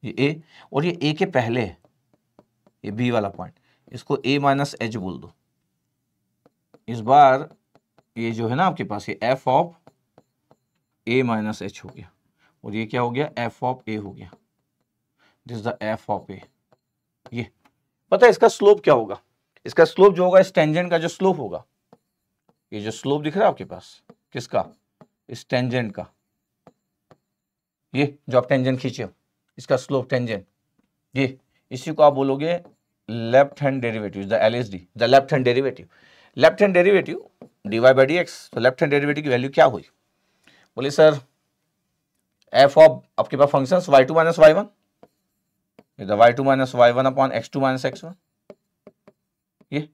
ये ए और ये ए के पहले है ये बी वाला पॉइंट इसको ए माइनस एच बोल दो इस बार ये जो है ना आपके पास ये f of a minus h हो गया और ये क्या हो गया एफ ऑफ ए हो गया this the f of a ये पता है इसका स्लोप क्या होगा इसका स्लोप जो होगा इस टेंजेंट का जो स्लोप होगा ये जो स्लोप दिख रहा है आपके पास किसका इस टेंजेंट का ये जो आप टेंजेंट खींचे हो इसका स्लोप टेंजेंट ये इसी को आप बोलोगे left hand derivative the L the left hand derivative left hand derivative d y by D x तो लेफ्ट हैंड डेरिवेटिव की वैल्यू क्या हुई बोले सर एफ ऑफ आपके पास function y two minus y one इधर y two minus y one upon x two minus x one ये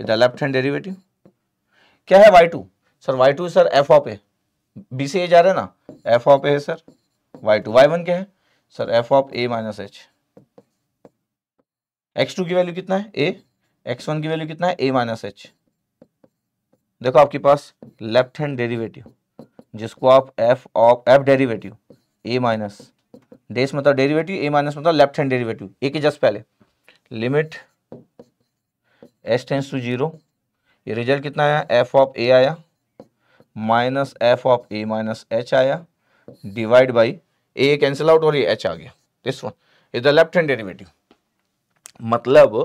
इधर लेफ्ट हैंड डेरिवेटिव क्या है y two sir y two sir F of a B से a जा रहे है ना एफ ऑफ ए है sir y two y one क्या है sir F of a minus h x two की वैल्यू कितना है ए एक्स वन की वैल्यू कितना है ए माइनस एच देखो आपके पास लेफ्ट हैंड डेरिवेटिव जिसको आप f of f derivative a minus dash मतलब डेरिवेटिव ए माइनस मतलब लेफ्ट हैंड डेरिवेटिव ए के जस्ट पहले limit S tends to zero ये रिजल्ट कितना आया एफ ऑफ ए आया minus f of a minus h आया divide by a cancel out और ये एच आ गया this one is the left hand derivative मतलब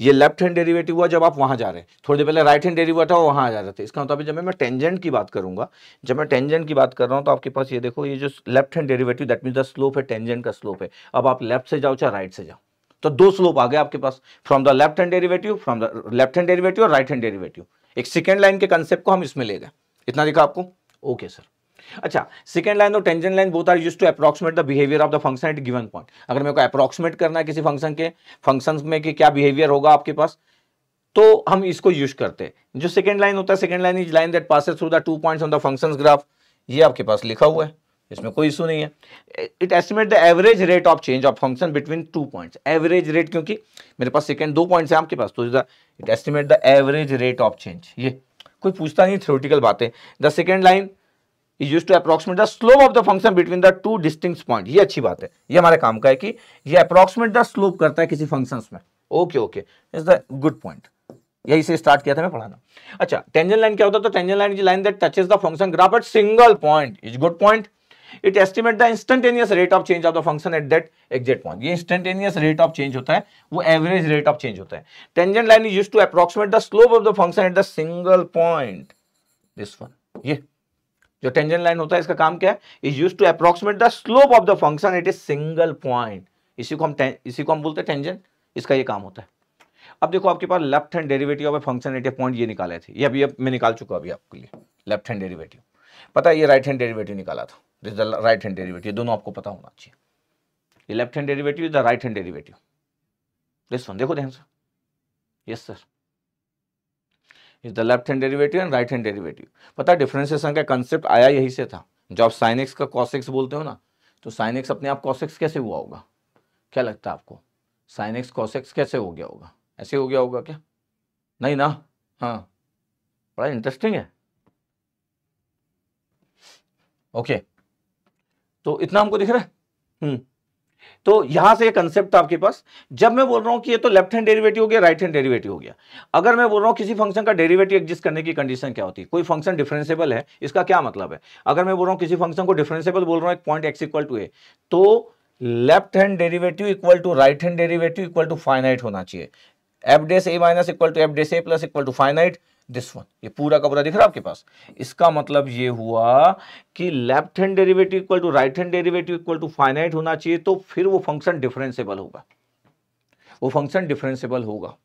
ये लेफ्ट हैंड डेरिवेटिव हुआ जब आप वहां जा रहे हैं थोड़ी देर पहले राइट हैंड डेरिवेटिव था वहां आ जा रहे थे इसका मतलब जब मैं टेंजेंट की बात करूंगा जब मैं टेंजेंट की बात कर रहा हूं तो आपके पास ये देखो ये जो left hand derivative that mean the slope है टेंजेंट का स्लोप है अब आप लेफ्ट से जाओ चाहे राइट से जाओ तो दो स्लोप आ गए आपके पास from the left hand derivative from the left hand derivative और राइट हैंड डेरिवेटिव एक सेकेंड लाइन के कंसेप्ट को हम इसमें ले गए इतना देखा आपको ओके सर अच्छा सेकेंड लाइन और tangent line both are use to approximate the behaviour of the function at given point अगर मेरे को अप्रॉक्सीमेट करना है किसी फंक्शन के फंक्शन में कि क्या बिहेवियर होगा आपके पास तो हम इसको यूज करते हैं जो सेकेंड लाइन होता है secant line is line that passes through the two points on the functions graph ये आपके पास लिखा हुआ है इसमें कोई इशू नहीं है it estimate the average rate of change of function between two points average rate क्योंकि मेरे पास सेकेंड दो पॉइंट्स हैं आपके पास तो the it estimate the average rate of change ये कोई पूछता नहीं थ्योरेटिकल बातें the secant line is use to approximate the slope of the function between the two distinct point ये अच्छी बात है ये हमारे काम का है कि ये अप्रोक्सीमेट द स्लोप करता है किसी फंक्शन में okay okay is the good point यही से स्टार्ट किया था मैं पढ़ाना अच्छा टेंजन लाइन क्या होता है तो टेंजन लाइन की line that touches the function graph at single point is good point it estimate the instantaneous rate of change of the function at that exact point ये इंस्टेंटेनियस रेट ऑफ चेंज होता है वो average rate of change होता है tangent line is use to approximate the slope of the function at the single point this one ये जो tangent line होता है इसका काम क्या है is use to approximate the slope of the function at a single point इसी को हम इसी को हम बोलते हैं टेंजेंट इसका ये काम होता है अब देखो आपके पास left hand derivative of a function at a point ये निकाले थे ये अभी अब मैं निकाल चुका अभी आपके लिए लेफ्ट हैंड डेरिवेटिव पता है ये राइट हैंड डेरिवेटिव निकाला था this the right hand derivative दोनों आपको पता होना चाहिए ये left hand derivative is the right hand derivative this one देखो ध्यान से yes sir is the left hand derivative and right hand derivative पता है डिफ्रेंसिएशन का कंसेप्ट आया यही से था जो आप साइनिक्स का कॉसिक्स बोलते हो ना तो साइनिक्स अपने आप कॉसिक्स कैसे हुआ होगा क्या लगता है आपको साइनिक्स कॉसिक्स कैसे हो गया होगा ऐसे हो गया होगा क्या नहीं ना हाँ बड़ा इंटरेस्टिंग है ओके okay. तो इतना हमको दिख रहा है हम्म। तो यहां से कंसेप्ट आपके पास जब मैं बोल रहा हूं कि ये तो लेफ्ट हैंड डेरिवेटिव हो गया राइट हैंड डेरिवेटिव हो गया अगर मैं बोल रहा हूं किसी फंक्शन का डेरिवेटिव एग्जिस्ट करने की कंडीशन क्या होती है कोई फंक्शन डिफरेंसेबल है इसका क्या मतलब है अगर मैं बोल रहा हूं किसी फंक्शन को डिफरेंसेबल बोल रहा हूं एक point x equal to a तो left hand derivative equal to right hand derivative equal to finite होना चाहिए f dash a minus equal to f dash a plus equal to finite this one ये पूरा का पूरा दिख रहा है आपके पास इसका मतलब ये हुआ कि left hand derivative equal to right hand derivative equal to finite होना चाहिए तो फिर वो फंक्शन डिफरेंसेबल होगा वो फंक्शन डिफरेंसेबल होगा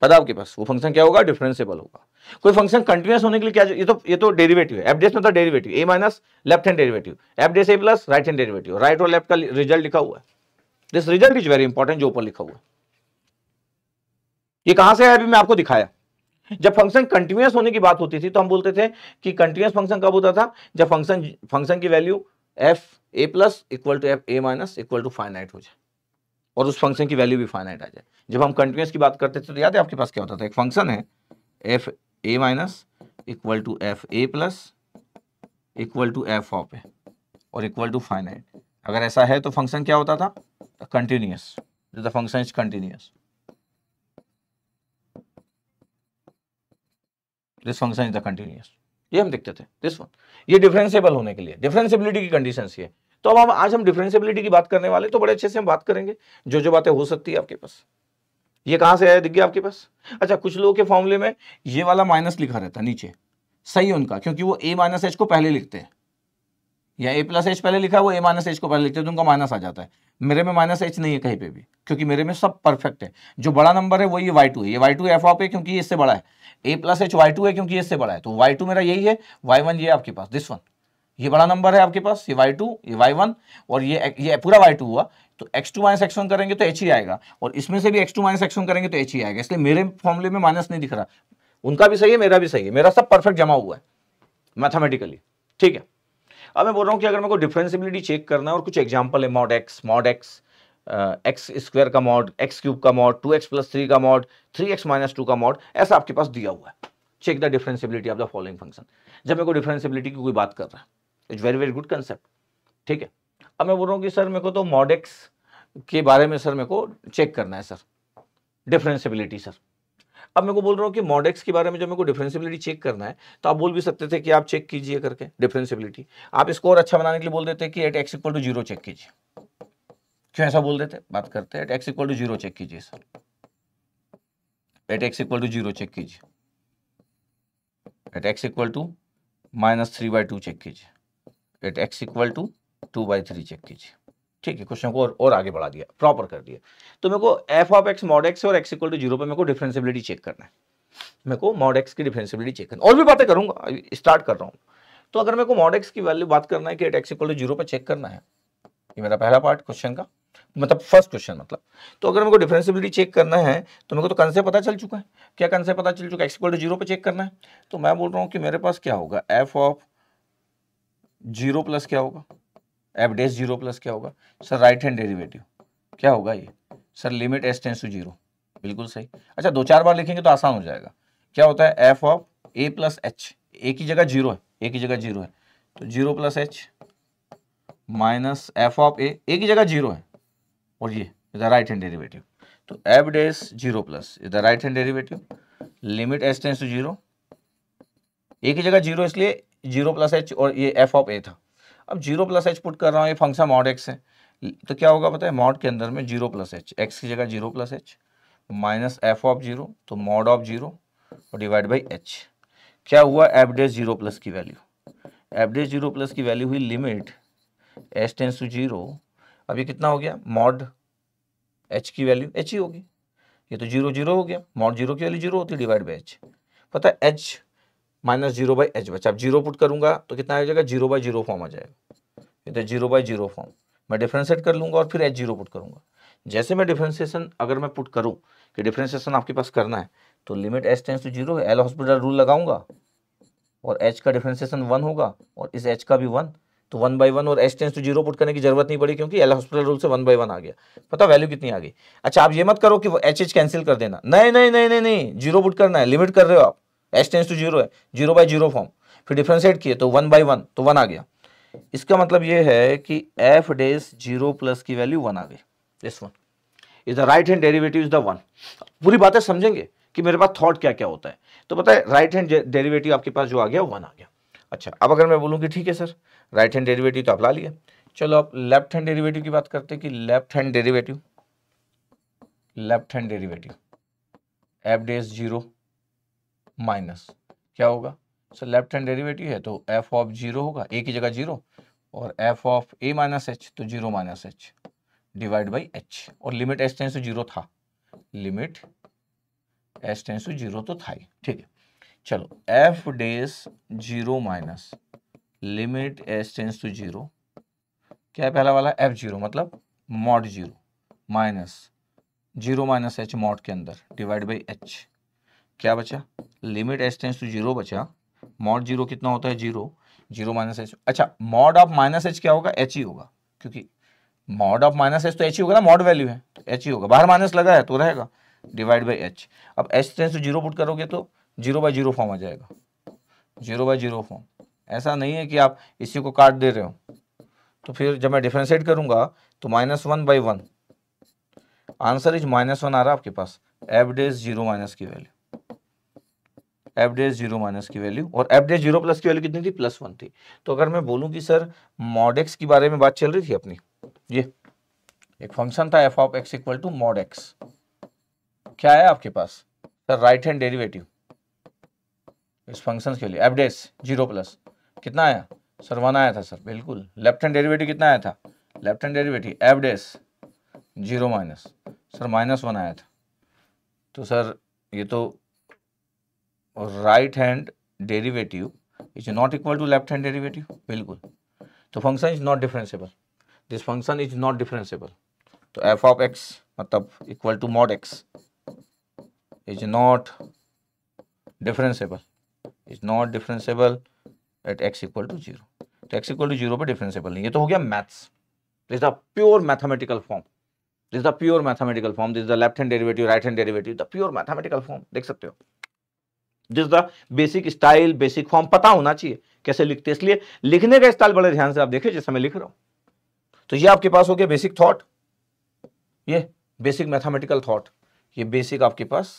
पता आपके पास वो फंक्शन क्या होगा डिफरेंसेबल होगा कोई फंक्शन कंटिन्यूस होने के लिए क्या ये तो ये तो डेरिवेटिव है एफडेस मतलब derivative a minus left hand derivative f dash a plus right hand derivative right और लेफ्ट का रिजल्ट लिखा हुआ है this result is very important जो ऊपर लिखा हुआ है ये कहां से है अभी मैं आपको दिखाया जब फंक्शन कंटिन्यूस होने की बात होती थी तो हम बोलते थे कि कंटिन्यूस फंक्शन कब होता था जब फंक्शन फंक्शन की value f a plus equal to f a minus equal to finite हो जाए और उस फंक्शन की वैल्यू भी फाइनाइट आ जाए जब हम कंटिन्यूस की बात करते थे तो याद है आपके पास क्या होता था एक फंक्शन है f a minus equal to f a plus equal to F of a और इक्वल टू फाइनाइट अगर ऐसा है तो फंक्शन क्या होता था continuous the function is continuous this function is the continuous ये हम देखते थे दिस वन ये डिफरेंसेबल होने के लिए डिफरेंसिबिलिटी की कंडीशन ये तो अब हम आज हम डिफरेंसिबिलिटी की बात करने वाले तो बड़े अच्छे से हम बात करेंगे जो जो बातें हो सकती है आपके पास ये कहां से आया दिख गया आपके पास अच्छा कुछ लोगों के फॉर्मुले में ये वाला माइनस लिखा रहता है नीचे सही है उनका क्योंकि वो ए माइनस एच को पहले लिखते हैं या ए प्लस एच पहले लिखा है वो ए माइनस एच को पहले लिखते हैं तो उनका माइनस आ जाता है मेरे में माइनस एच नहीं है कहीं पे भी क्योंकि मेरे में सब परफेक्ट है जो बड़ा नंबर है वो ये वाई टू है ये वाई टू एफ ऑफ है क्योंकि इससे बड़ा है a plus h y two है क्योंकि इससे बड़ा है तो वाई टू मेरा यही है वाई वन ये आपके पास दिस वन ये बड़ा नंबर है आपके पास ये वाई टू ये वाई वन और ये ये पूरा वाई टू हुआ तो x two minus x one करेंगे तो एच ही आएगा और इसमें से भी x two minus x one करेंगे तो एच ही आएगा इसलिए मेरे फॉर्मुले में माइनस नहीं दिख रहा उनका भी सही है मेरा भी सही है मेरा सब परफेक्ट जमा हुआ है मैथमेटिकली ठीक है अब मैं बोल रहा हूँ कि अगर मेरे को डिफ्रेंसिबिलिटी चेक करना है और कुछ एग्जाम्पल है mod x mod x x square का मॉड एक्स क्यूब का mod two x plus three का mod three x minus two का मॉड ऐसा आपके पास दिया हुआ है check the differentiability of the following function जब मेरे को डिफ्रेंसिबिलिटी की कोई बात कर रहा है it's very very good concept ठीक है अब मैं बोल रहा हूँ कि सर मेरे को तो मॉड एक्स के बारे में सर मेरे को चेक करना है सर डिफ्रेंसिबिलिटी सर अब मेरे को बोल रहा हूँ कि मॉडेक्स के बारे में जब मेरे को डिफरेंसिबिलिटी चेक करना है तो आप बोल भी सकते थे कि आप चेक कीजिए करके डिफरेंसिबिलिटी आप स्कोर अच्छा बनाने के लिए बोल देते कि at x equal to zero check कीजिए क्यों ऐसा बोल देते बात करते हैं at x equal to zero check कीजिए sir at x equal to zero check कीजिए at x equal to minus three by two check कीजिए at x equal to two by three check कीजिए ठीक है क्वेश्चन को और, और आगे बढ़ा दिया प्रॉपर कर दिया तो मेरे को f of x mod x और एक्स इक्वल टू जीरो पर मेरे को डिफ्रेंसिबिलिटी चेक करना है मेरे को मॉड एक्स की डिफ्रेंसिबिलिटी चेक करना और भी बातें करूंगा स्टार्ट कर रहा हूँ तो अगर मेरे को मॉड एक्स की वैल्यू बात करना है कि at x equal to zero पर चेक करना है ये मेरा पहला पार्ट क्वेश्चन का मतलब फर्स्ट क्वेश्चन मतलब तो अगर मेरे को डिफ्रेंसिबिलिटी चेक करना है तो मेरे को तो कंसेप्ट पता चल चुका है क्या कंसेप्ट पता चल चुका है एक्स इक्वल टू जीरो पर चेक करना है तो मैं बोल रहा हूँ कि मेरे पास क्या होगा एफ ऑफ जीरो प्लस क्या होगा एफ डेस जीरो प्लस क्या होगा सर राइट हैंड डेरिवेटिव क्या होगा ये sir limit S tends to zero बिल्कुल सही अच्छा दो चार बार लिखेंगे तो आसान हो जाएगा क्या होता है f of a plus h a की जगह जीरो है ए की जगह जीरो है तो zero plus h minus f of a a की जगह जीरो है और ये द राइट हैंड डेरिवेटिव तो f dash zero plus the right hand derivative limit S tends to zero a की जगह जीरो इसलिए जीरो प्लस एच और ये एफ ऑफ ए था अब जीरो प्लस एच पुट कर रहा हूँ ये फंक्शन मॉड एक्स है तो क्या होगा पता है मॉड के अंदर में जीरो प्लस एच एक्स की जगह zero plus h minus f of zero तो मॉड ऑफ जीरो और डिवाइड बाई एच क्या हुआ एफ डेज जीरो प्लस की value F dash zero plus की वैल्यू हुई limit h tends to zero अब ये कितना हो गया मॉड एच की वैल्यू एच ही होगी ये तो जीरो जीरो हो गया मॉड जीरो की वैल्यू जीरो होती है डिवाइड बाई एच पता है H minus zero by h बचा अब जीरो पुट करूंगा तो कितना आ जाएगा जीरो बाई जीरो फॉर्म आ जाएगा ये तो जीरो बाई जीरो फॉर्म मैं डिफ्रेंशिएट कर लूँगा और फिर एच जीरो पुट करूँगा जैसे मैं डिफ्रेंशिएशन अगर मैं पुट करूँ कि डिफ्रेंसिएशन आपके पास करना है तो limit h tends to zero L hospital rule लगाऊंगा और एच का डिफ्रेंसिएशन वन होगा और इस एच का भी वन तो वन बाई वन और h tends to zero put करने की जरूरत नहीं पड़ी क्योंकि एल हॉस्पिटल रूल से वन बाई वन आ गया पता वैल्यू कितनी आ गई अच्छा आप ये मत करो कि एच एच कैंसिल कर देना नहीं नहीं नहीं नहीं नहीं जीरो पुट करना है लिमिट कर रहे हो आप एस टेंस टू जीरो है जीरो बाई जीरो फॉर्म फिर डिफ्रेंशिएट किए तो वन बाई वन तो वन आ गया इसका मतलब ये है कि एफ डेज जीरो प्लस की वैल्यू वन आ गई this one is the right hand derivative is the one पूरी बातें समझेंगे कि मेरे पास थॉट क्या क्या होता है तो पता है राइट हैंड डेरिवेटिव आपके पास जो आ गया वन आ गया अच्छा अब अगर मैं बोलूँ कि ठीक है सर राइट हैंड डेरिवेटिव तो आप ला लिए चलो आप लेफ्ट हैंड डेरिवेटिव की बात करते हैं कि left hand derivative left hand derivative F dash zero minus क्या होगा सर लेफ्ट हैंड डेरिवेटिव है तो एफ ऑफ जीरो होगा ए की जगह जीरो और F of a minus h तो zero minus h divide by h और limit h tends to zero था limit h tends to zero तो था ही ठीक है चलो f dash zero minus limit h tends to zero क्या पहला वाला एफ जीरो मतलब mod zero minus zero minus h mod के अंदर डिवाइड बाई एच क्या बचा limit S tends to zero बचा मॉड जीरो कितना होता है जीरो जीरो माइनस एच अच्छा मॉड ऑफ माइनस एच क्या होगा एच ही होगा क्योंकि मॉड ऑफ माइनस एच तो एच ही होगा ना मॉड वैल्यू है तो एच ही होगा बाहर माइनस लगा है तो रहेगा डिवाइड बाई एच अब h tends to zero put करोगे तो जीरो बाई जीरो फॉर्म आ जाएगा जीरो बाई जीरो फॉर्म ऐसा नहीं है कि आप इसी को काट दे रहे हो तो फिर जब मैं डिफ्रेंशिएट करूंगा तो minus one by one answer is minus one आ रहा है आपके पास एफ डेज जीरो माइनस की value F dash zero minus की वैल्यू और एफ डेज जीरो प्लस की वैल्यू कितनी थी प्लस वन थी तो अगर मैं बोलूं कि सर मॉडेक्स के बारे में बात चल रही थी अपनी ये एक फंक्शन था F of x equal to mod X क्या है आपके पास सर राइट हैंड डेरिवेटिव इस फंक्शन के लिए एफ डेज जीरो प्लस कितना आया सर वन आया था सर बिल्कुल लेफ्ट हैंड डेरिवेटिव कितना आया था left hand derivative F dash zero minus sir minus one आया था तो सर ये तो right hand derivative is not equal to left hand derivative बिल्कुल तो function is not differentiable this function is not differentiable तो एफ ऑफ एक्स मतलब equal to mod x is not differentiable is not differentiable at x equal to zero तो X equal to zero पर differentiable नहीं ये तो हो गया maths this the pure mathematical form this the pure mathematical form this the left hand derivative right hand derivative the pure mathematical form देख सकते हो जिस the basic style basic form पता होना चाहिए कैसे लिखते इसलिए लिखने का स्टाइल बड़े ध्यान से आप देखिए जैसे मैं लिख रहा हूं तो ये आपके पास हो गया बेसिक थॉट ये बेसिक मैथमेटिकल थॉट ये बेसिक आपके पास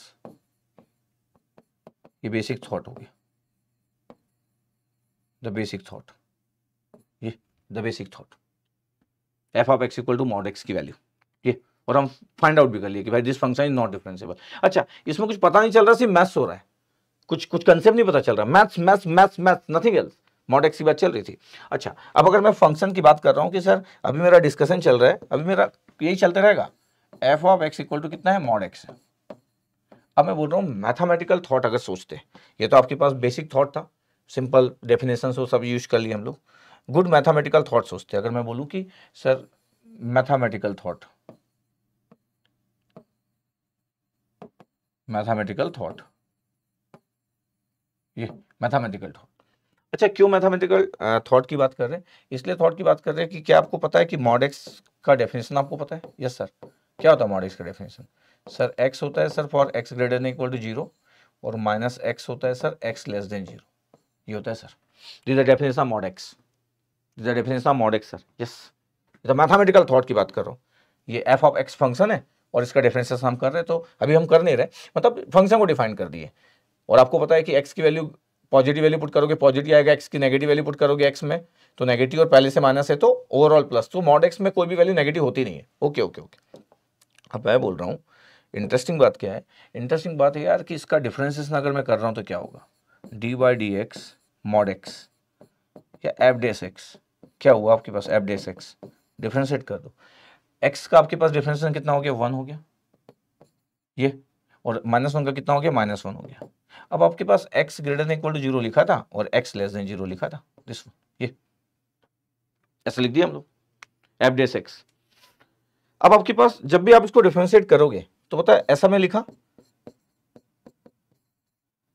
ये बेसिक थॉट हो गया द बेसिक थॉट ये the basic thought F of x equal to mod x की वैल्यू ये और हम फाइंड आउट भी कर लिए कि भाई this function is not differentiable अच्छा इसमें कुछ पता नहीं चल रहा सिर्फ मैथ्स हो रहा है कुछ कुछ कंसेप्ट नहीं पता चल रहा maths maths maths maths nothing else mod x की बात चल रही थी अच्छा अब अगर मैं फंक्शन की बात कर रहा हूँ कि सर अभी मेरा डिस्कशन चल रहा है अभी मेरा यही चलता रहेगा F of x equal to कितना है मॉड एक्स अब मैं बोल रहा हूँ मैथामेटिकल थाट अगर सोचते ये तो आपके पास बेसिक थाट था सिंपल डेफिनेशन वो सब यूज कर लिए हम लोग गुड मैथामेटिकल थाट सोचते अगर मैं बोलूँ कि sir mathematical thought mathematical thought ये मैथामेटिकल थॉट अच्छा क्यों मैथामेटिकल थॉट की बात कर रहे हैं इसलिए थॉट की बात कर रहे हैं कि क्या आपको पता है कि मॉडेक्स का डेफिनेशन आपको पता है यस सर क्या होता है मॉडेक्स का डेफिनेशन सर एक्स होता है sir for x greater than equal to zero और माइनस एक्स होता है sir x less than zero ये होता है sir this the definition of mod X this the definition of mod x sir yes तो mathematical thought की बात कर रहा हूँ ये एफ ऑफ एक्स फंक्शन है और इसका डिफरेंसेस हम कर रहे हैं तो अभी हम कर नहीं रहे मतलब फंक्शन को डिफाइन कर दिए और आपको पता है कि एक्स की वैल्यू पॉजिटिव वैल्यू पुट करोगे पॉजिटिव आएगा एक्स की नेगेटिव वैल्यू पुट करोगे एक्स में तो नेगेटिव और पहले से माइनस है तो ओवरऑल प्लस तो मॉड एक्स में कोई भी वैल्यू नेगेटिव होती नहीं है ओके ओके ओके अब मैं बोल रहा हूँ इंटरेस्टिंग बात क्या है इंटरेस्टिंग बात है यार कि इसका डिफरेंसेस अगर मैं कर रहा हूँ तो क्या होगा D by D x mod X या एफ डेस एक्स क्या हुआ आपके पास एफ डेस एक्स डिफ्रेंशिएट कर दो एक्स का आपके पास डिफ्रेंसिएशन कितना हो गया वन हो गया ये और माइनस वन का कितना हो गया माइनस वन हो गया अब आपके पास x greater equal to zero लिखा था और x लेस देन जीरो लिखा था दिस ये ऐसा लिख दिया हम लोग एफ डेस एक्स अब आपके पास जब भी आप इसको डिफ्रेंशिएट करोगे तो पता है ऐसा मैं लिखा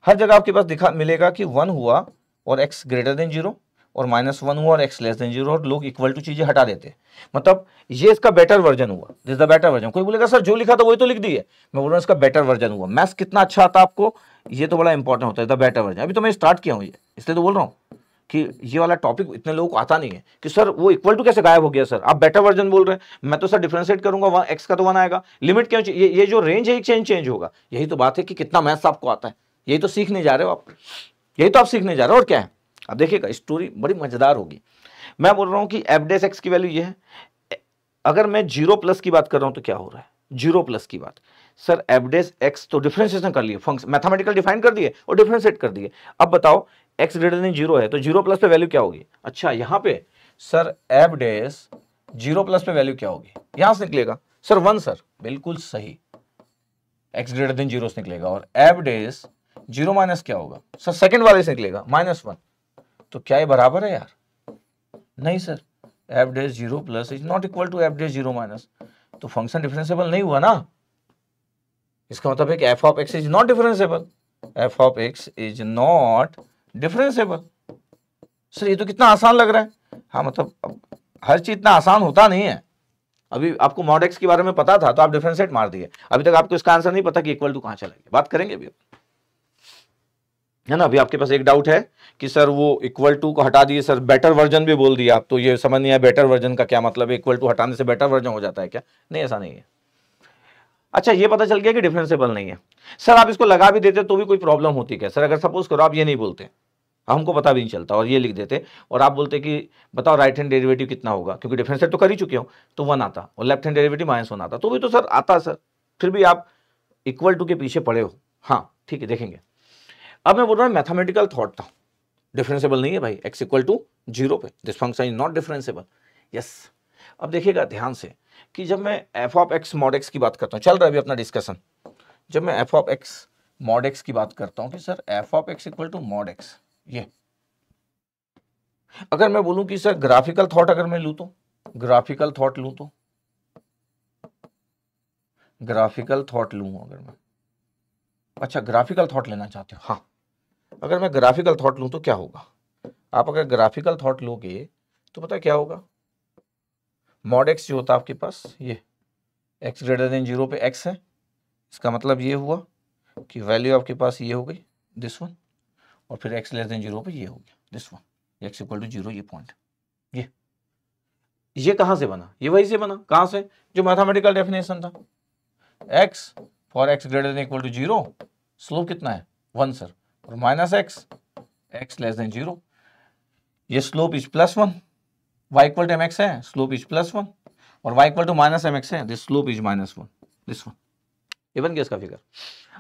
हर जगह आपके पास दिखा मिलेगा कि वन हुआ और एक्स ग्रेटर देन जीरो और माइनस वन हुआ और एक्स लेस देन जीरो और लोग इक्वल टू चीज़ें हटा देते मतलब ये इसका बेटर वर्जन हुआ दिस द बेटर वर्जन कोई बोलेगा सर जो लिखा था वही तो लिख दी है मैं बोल रहा हूँ इसका बेटर वर्जन हुआ मैथ्स कितना अच्छा आता आपको ये तो बड़ा इंपॉर्टेंट होता है द बेटर वर्जन अभी तो मैं स्टार्ट किया हूँ ये इसलिए तो बोल रहा हूँ कि ये वाला टॉपिक इतने लोगों को आता नहीं है कि सर वो इक्वल टू कैसे गायब हो गया सर आप बेटर वर्जन बोल रहे हैं मैं तो सर डिफ्रेंशिएट करूंगा वन एक्स का तो वन आएगा लिमिट क्यों ये ये जो रेंज है एक चेंज चेंज होगा यही तो बात है कि कितना मैथ्स आपको आता है यही तो सीखने जा रहे हो आप यही तो आप सीखने जा रहे हो और क्या है अब देखिएगा स्टोरी बड़ी मज़ेदार होगी मैं बोल रहा हूं कि एफ डेस एक्स की वैल्यू ये है अगर मैं जीरो प्लस की बात कर रहा हूं तो क्या हो रहा है जीरो प्लस की बात सर एवडेस एक्स तो डिफ्रेंशिएशन कर लिए फंक्शन मैथमेटिकल डिफाइन कर दिए और डिफ्रेंशिएट कर दिए अब बताओ एक्स ग्रेटर देन जीरो है तो जीरो प्लस पे वैल्यू क्या होगी अच्छा यहाँ पे सर एवडेस जीरो प्लस पे वैल्यू क्या होगी यहाँ से निकलेगा सर वन सर बिल्कुल सही एक्स ग्रेटर देन जीरो से निकलेगा और एवडेस जीरो माइनस क्या होगा सर सेकेंड वाले से निकलेगा माइनस वन तो क्या ये बराबर है यार नहीं sir F dash zero plus is not equal to F dash zero minus तो फंक्शन डिफरेंसेबल नहीं हुआ ना इसका मतलब है कि F of x is not differentiable F of x is not differentiable sir ये तो कितना आसान लग रहा है हाँ मतलब अब हर चीज इतना आसान होता नहीं है अभी आपको मॉड एक्स के बारे में पता था तो आप डिफरेंशिएट मार दिए अभी तक आपको इसका आंसर नहीं पता कि इक्वल टू कहाँ चला गया बात करेंगे अभी है ना अभी आपके पास एक डाउट है कि सर वो इक्वल टू को हटा दिए सर बेटर वर्जन भी बोल दिया आप तो ये समझ नहीं आया बेटर वर्जन का क्या मतलब है इक्वल टू हटाने से बेटर वर्जन हो जाता है क्या नहीं ऐसा नहीं है अच्छा ये पता चल गया कि डिफरेंसेबल नहीं है सर आप इसको लगा भी देते तो भी कोई प्रॉब्लम होती क्या सर अगर सपोज करो आप ये नहीं बोलते हमको पता भी नहीं चलता और ये लिख देते और आप बोलते कि बताओ राइट हैंड डेरिवेटिव कितना होगा क्योंकि डिफरेंस तो कर ही चुके हो तो वन आता और left hand derivative minus one आता तो भी तो सर आता सर फिर भी आप इक्वल टू के पीछे पड़े हो हाँ ठीक है देखेंगे अब मैं बोल रहा हूँ मैथमेटिकल थॉट था डिफरेंसेबल नहीं है भाई एक्स इक्वल टू जीरो पे this function is not differentiable yes अब देखिएगा ध्यान से कि जब मैं F of x mod x की बात करता हूँ चल रहा है अभी अपना डिस्कशन जब मैं F of x mod x की बात करता हूँ कि sir F of x equal to mod X ये अगर मैं बोलूँ कि सर ग्राफिकल थॉट अगर मैं लूँ तो ग्राफिकल थॉट लूँ तो ग्राफिकल थॉट लूँ अगर मैं अच्छा ग्राफिकल थॉट लेना चाहते हो हाँ अगर मैं ग्राफिकल थॉट लूँ तो क्या होगा आप अगर ग्राफिकल थॉट लोगे तो पता क्या होगा मॉड एक्स जो होता है आपके पास ये एक्स ग्रेटर देन जीरो पे एक्स है इसका मतलब ये हुआ कि वैल्यू आपके पास ये हो गई दिस वन और फिर एक्स लेस देन जीरो पे ये हो गया this one x equal to zero ये पॉइंट ये ये कहाँ से बना ये वही से बना कहाँ से जो मैथामेटिकल डेफिनेशन था X for x greater than equal to zero slope कितना है वन सर और minus X x less than zero ये slope is plus one Y equal to M X है स्लोप इज प्लस वन और Y equal to minus M X है this slope is minus one this one ये बन गया इसका figure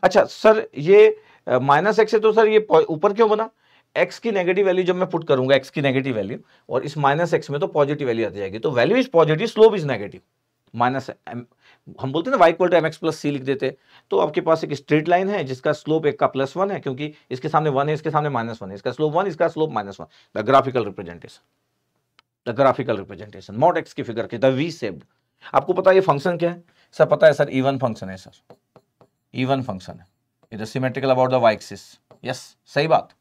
अच्छा sir ये माइनस एक्स है तो सर ये ऊपर क्यों बना एक्स की नेगेटिव वैल्यू जब मैं पुट करूंगा एक्स की नेगेटिव वैल्यू और इस माइनस एक्स में तो पॉजिटिव वैल्यू आ जाएगी तो value is positive slope is negative minus हम बोलते हैं ना Y equal to M x plus C लिख देते तो आपके पास एक स्ट्रेट लाइन है जिसका स्लोप एक का प्लस वन है क्योंकि इसके सामने वन है इसके सामने माइनस वन है इसका स्लोप वन इसका slope minus one the graphical representation the graphical representation mod X की फिगर के द वी सेव्ड आपको पता है फंक्शन क्या है सर पता है सर इवन फंक्शन है सर इवन फंक्शन है इधर symmetrical about the Y axis yes सही बात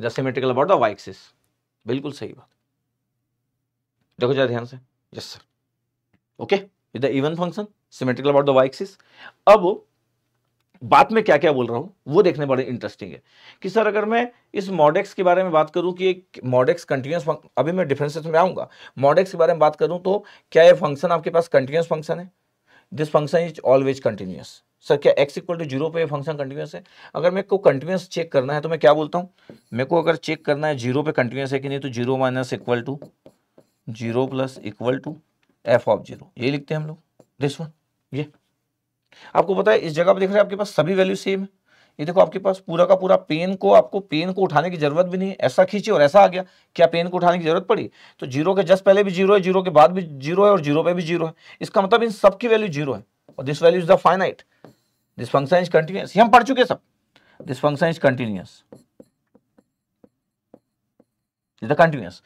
इधर symmetrical about the Y axis बिल्कुल सही बात देखो जरा ध्यान से yes sir okay okay? Is the even function symmetrical about the Y axis अब बात में क्या क्या बोल रहा हूं वो देखने बड़े इंटरेस्टिंग है कि सर अगर मैं इस मॉडेक्स के बारे में बात करूं कि एक मॉडेक्स कंटिन्यूस अभी मैं डिफरेंसेस में आऊंगा मॉडेक्स के बारे में बात करूं तो क्या ये फंक्शन आपके पास कंटिन्यूस फंक्शन है this function is always continuous sir क्या एक्स इक्वल टू जीरो पे फंक्शन कंटिन्यूस है अगर मेरे को कंटिन्यूस चेक करना है तो मैं क्या बोलता हूँ मेरे को अगर चेक करना है जीरो पे कंटिन्यूस है कि नहीं तो zero minus equal to zero plus equal to F of zero ये लिखते हैं हम लोग दिस वन ये आपको पता है इस जगह पर देख रहे हैं आपके पास सभी वैल्यू सेम है ये देखो आपके पास पूरा का पूरा पेन को आपको पेन को उठाने की जरूरत भी नहीं है ऐसा खींचे और ऐसा आ गया क्या पेन को उठाने की जरूरत पड़ी तो जीरो के जस्ट पहले भी जीरो है जीरो के बाद भी जीरो है और जीरो पे भी जीरो है इसका मतलब इन सबकी वैल्यू जीरो है और this value is the finite this function is continuous हम पढ़ चुके सब this function is continuous is the continuous